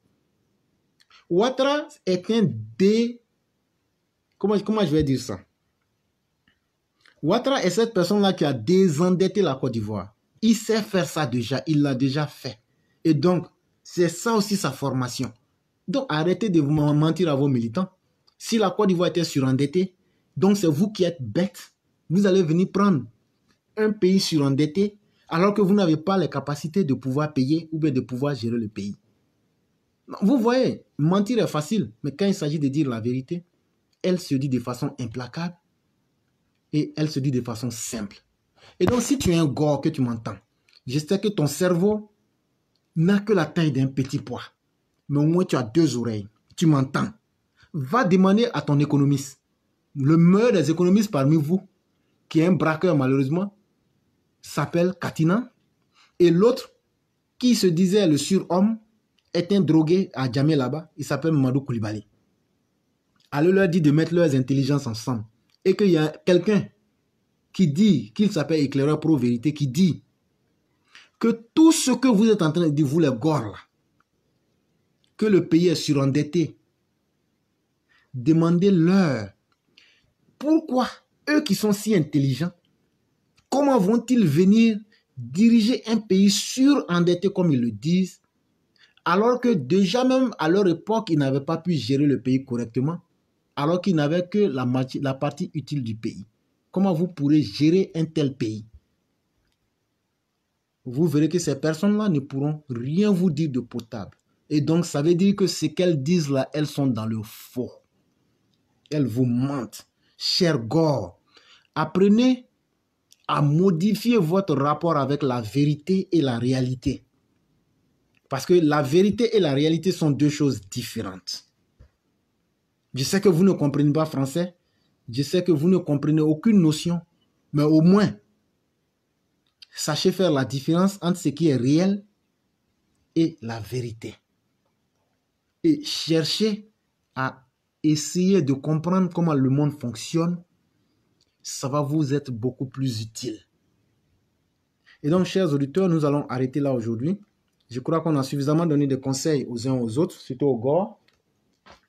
Ouattara est un des... Comment, comment je vais dire ça Ouattara est cette personne-là qui a désendetté la Côte d'Ivoire. Il sait faire ça déjà, il l'a déjà fait. Et donc, c'est ça aussi sa formation. Donc, arrêtez de vous mentir à vos militants. Si la Côte d'Ivoire était surendettée, donc c'est vous qui êtes bête. Vous allez venir prendre un pays surendetté alors que vous n'avez pas les capacités de pouvoir payer ou bien de pouvoir gérer le pays. Vous voyez, mentir est facile, mais quand il s'agit de dire la vérité, elle se dit de façon implacable et elle se dit de façon simple. Et donc, si tu es un gore que tu m'entends, j'espère que ton cerveau n'a que la taille d'un petit poids. Mais au moins, tu as deux oreilles. Tu m'entends. Va demander à ton économiste, le meilleur des économistes parmi vous, qui est un braqueur malheureusement, s'appelle Katina. Et l'autre, qui se disait le surhomme, est un drogué à Djamé là-bas. Il s'appelle Madou Koulibaly. Allez leur dire de mettre leurs intelligences ensemble et qu'il y a quelqu'un qui dit, qu'il s'appelle éclaireur pro vérité, qui dit que tout ce que vous êtes en train de dire, vous les là, que le pays est surendetté, demandez-leur pourquoi eux qui sont si intelligents, comment vont-ils venir diriger un pays surendetté comme ils le disent, alors que déjà même à leur époque, ils n'avaient pas pu gérer le pays correctement alors qu'ils n'avaient que la, partie utile du pays. Comment vous pourrez gérer un tel pays Vous verrez que ces personnes-là ne pourront rien vous dire de potable. Et donc, ça veut dire que ce qu'elles disent là, elles sont dans le faux. Elles vous mentent. Cher Gore, apprenez à modifier votre rapport avec la vérité et la réalité. Parce que la vérité et la réalité sont deux choses différentes. Je sais que vous ne comprenez pas français. Je sais que vous ne comprenez aucune notion. Mais au moins, sachez faire la différence entre ce qui est réel et la vérité. Et cherchez à essayer de comprendre comment le monde fonctionne. Ça va vous être beaucoup plus utile. Et donc, chers auditeurs, nous allons arrêter là aujourd'hui. Je crois qu'on a suffisamment donné des conseils aux uns aux autres, surtout au gars.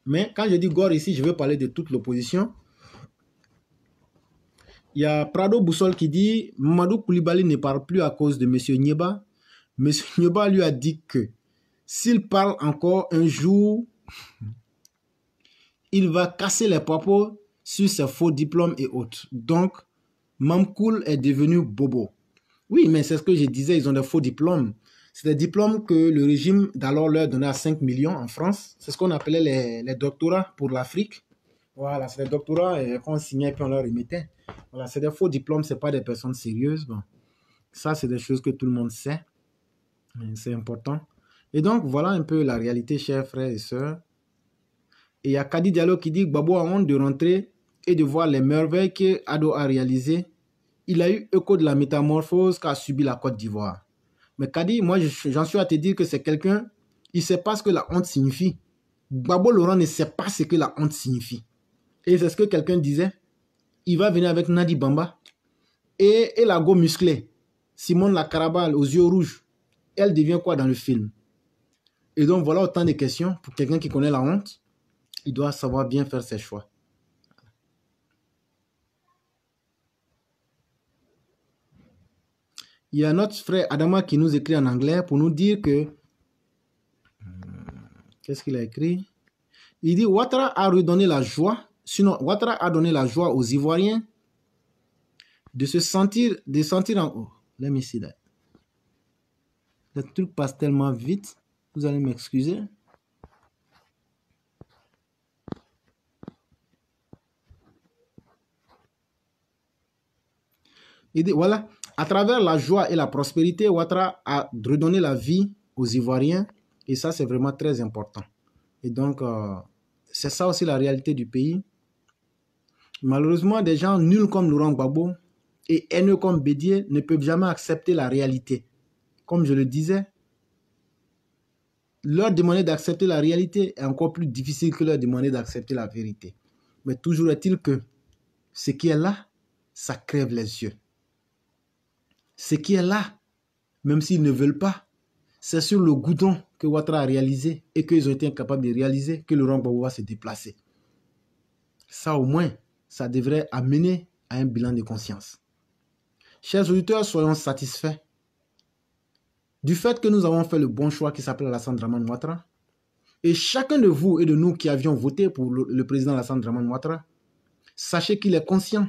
Mais quand je dis gore ici, je veux parler de toute l'opposition. Il y a Prado Boussol qui dit Mamadou Koulibaly ne parle plus à cause de M. Nyeba. M. Nyeba lui a dit que s'il parle encore un jour, il va casser les propos sur ses faux diplômes et autres. Donc, Mamkoul est devenu bobo. Oui, mais c'est ce que je disais, ils ont des faux diplômes. C'est des diplômes que le régime d'alors leur donnait à 5 millions en France. C'est ce qu'on appelait les, doctorats pour l'Afrique. Voilà, c'est des doctorats qu'on signait et puis on leur remettait. Voilà, c'est des faux diplômes, c'est pas des personnes sérieuses. Bon, ça, c'est des choses que tout le monde sait. C'est important. Et donc, voilà un peu la réalité, chers frères et sœurs. Et il y a Kadi Diallo qui dit Babou a honte de rentrer et de voir les merveilles que Ado a réalisées. Il a eu écho de la métamorphose qu'a subi la Côte d'Ivoire. Mais Kadhi, moi, j'en suis à te dire que c'est quelqu'un, il ne sait pas ce que la honte signifie. Babo Laurent ne sait pas ce que la honte signifie. Et c'est ce que quelqu'un disait. Il va venir avec Nadi Bamba et, la go musclée. Simone la Carabale aux yeux rouges. Elle devient quoi dans le film Et donc voilà autant de questions pour quelqu'un qui connaît la honte. Il doit savoir bien faire ses choix. il y a notre frère Adama qui nous écrit en anglais pour nous dire que. Euh, qu'est-ce qu'il a écrit Il dit Ouattara a redonné la joie, sinon Ouattara a donné la joie aux Ivoiriens de se sentir, de sentir en haut. Let me see that. Le truc passe tellement vite, vous allez m'excuser. Il dit, voilà, à travers la joie et la prospérité, Ouattara a redonné la vie aux Ivoiriens et ça, c'est vraiment très important. Et donc, euh, c'est ça aussi la réalité du pays. Malheureusement, des gens nuls comme Laurent Gbagbo et haineux comme Bédier ne peuvent jamais accepter la réalité. Comme je le disais, leur demander d'accepter la réalité est encore plus difficile que leur demander d'accepter la vérité. Mais toujours est-il que ce qui est là, ça crève les yeux ce qui est là, même s'ils ne veulent pas, c'est sur le goudron que Ouattara a réalisé et qu'ils ont été incapables de réaliser que le va se déplacer. Ça au moins, ça devrait amener à un bilan de conscience. Chers auditeurs, soyons satisfaits du fait que nous avons fait le bon choix qui s'appelle Alassane Draman Ouattara. Et chacun de vous et de nous qui avions voté pour le, le président Alassane Draman Ouattara, sachez qu'il est conscient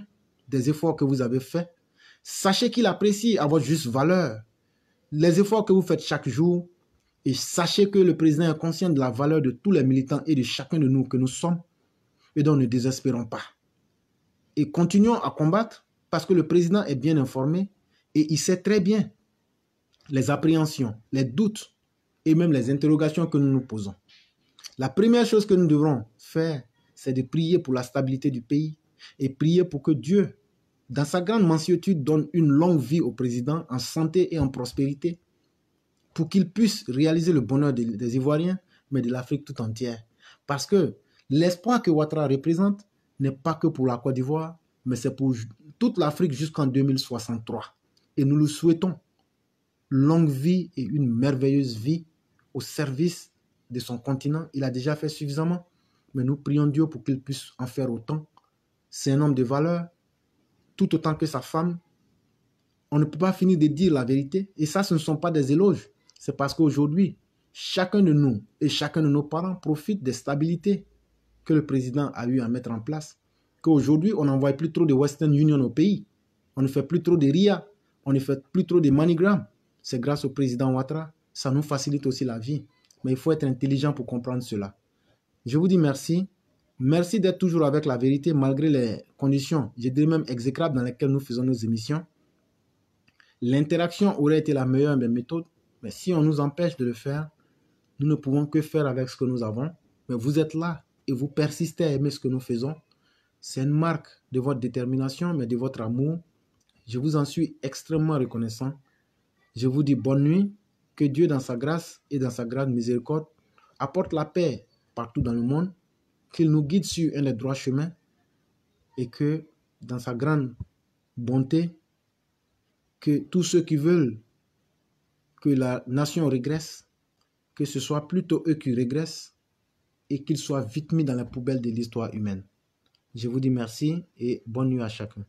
des efforts que vous avez faits Sachez qu'il apprécie à votre juste valeur les efforts que vous faites chaque jour et sachez que le président est conscient de la valeur de tous les militants et de chacun de nous que nous sommes et donc ne désespérons pas. Et continuons à combattre parce que le président est bien informé et il sait très bien les appréhensions, les doutes et même les interrogations que nous nous posons. La première chose que nous devrons faire, c'est de prier pour la stabilité du pays et prier pour que Dieu dans sa grande mansuétude, donne une longue vie au président en santé et en prospérité pour qu'il puisse réaliser le bonheur des, Ivoiriens, mais de l'Afrique tout entière. Parce que l'espoir que Ouattara représente n'est pas que pour la Côte d'Ivoire, mais c'est pour toute l'Afrique jusqu'en 2063. Et nous le souhaitons. Longue vie et une merveilleuse vie au service de son continent. Il a déjà fait suffisamment, mais nous prions Dieu pour qu'il puisse en faire autant. C'est un homme de valeur, tout autant que sa femme, on ne peut pas finir de dire la vérité. Et ça, ce ne sont pas des éloges. C'est parce qu'aujourd'hui, chacun de nous et chacun de nos parents profite des stabilités que le président a eu à mettre en place. Qu'aujourd'hui, on n'envoie plus trop de Western Union au pays. On ne fait plus trop de RIA. On ne fait plus trop de MoneyGram. C'est grâce au président Ouattara. Ça nous facilite aussi la vie. Mais il faut être intelligent pour comprendre cela. Je vous dis merci. Merci d'être toujours avec la vérité malgré les conditions, je dirais même exécrables, dans lesquelles nous faisons nos émissions. L'interaction aurait été la meilleure méthode, mais si on nous empêche de le faire, nous ne pouvons que faire avec ce que nous avons. Mais vous êtes là et vous persistez à aimer ce que nous faisons. C'est une marque de votre détermination, mais de votre amour. Je vous en suis extrêmement reconnaissant. Je vous dis bonne nuit. Que Dieu, dans sa grâce et dans sa grande miséricorde, apporte la paix partout dans le monde qu'il nous guide sur un des droits chemins et que dans sa grande bonté, que tous ceux qui veulent que la nation régresse, que ce soit plutôt eux qui régressent et qu'ils soient vite mis dans la poubelle de l'histoire humaine. Je vous dis merci et bonne nuit à chacun.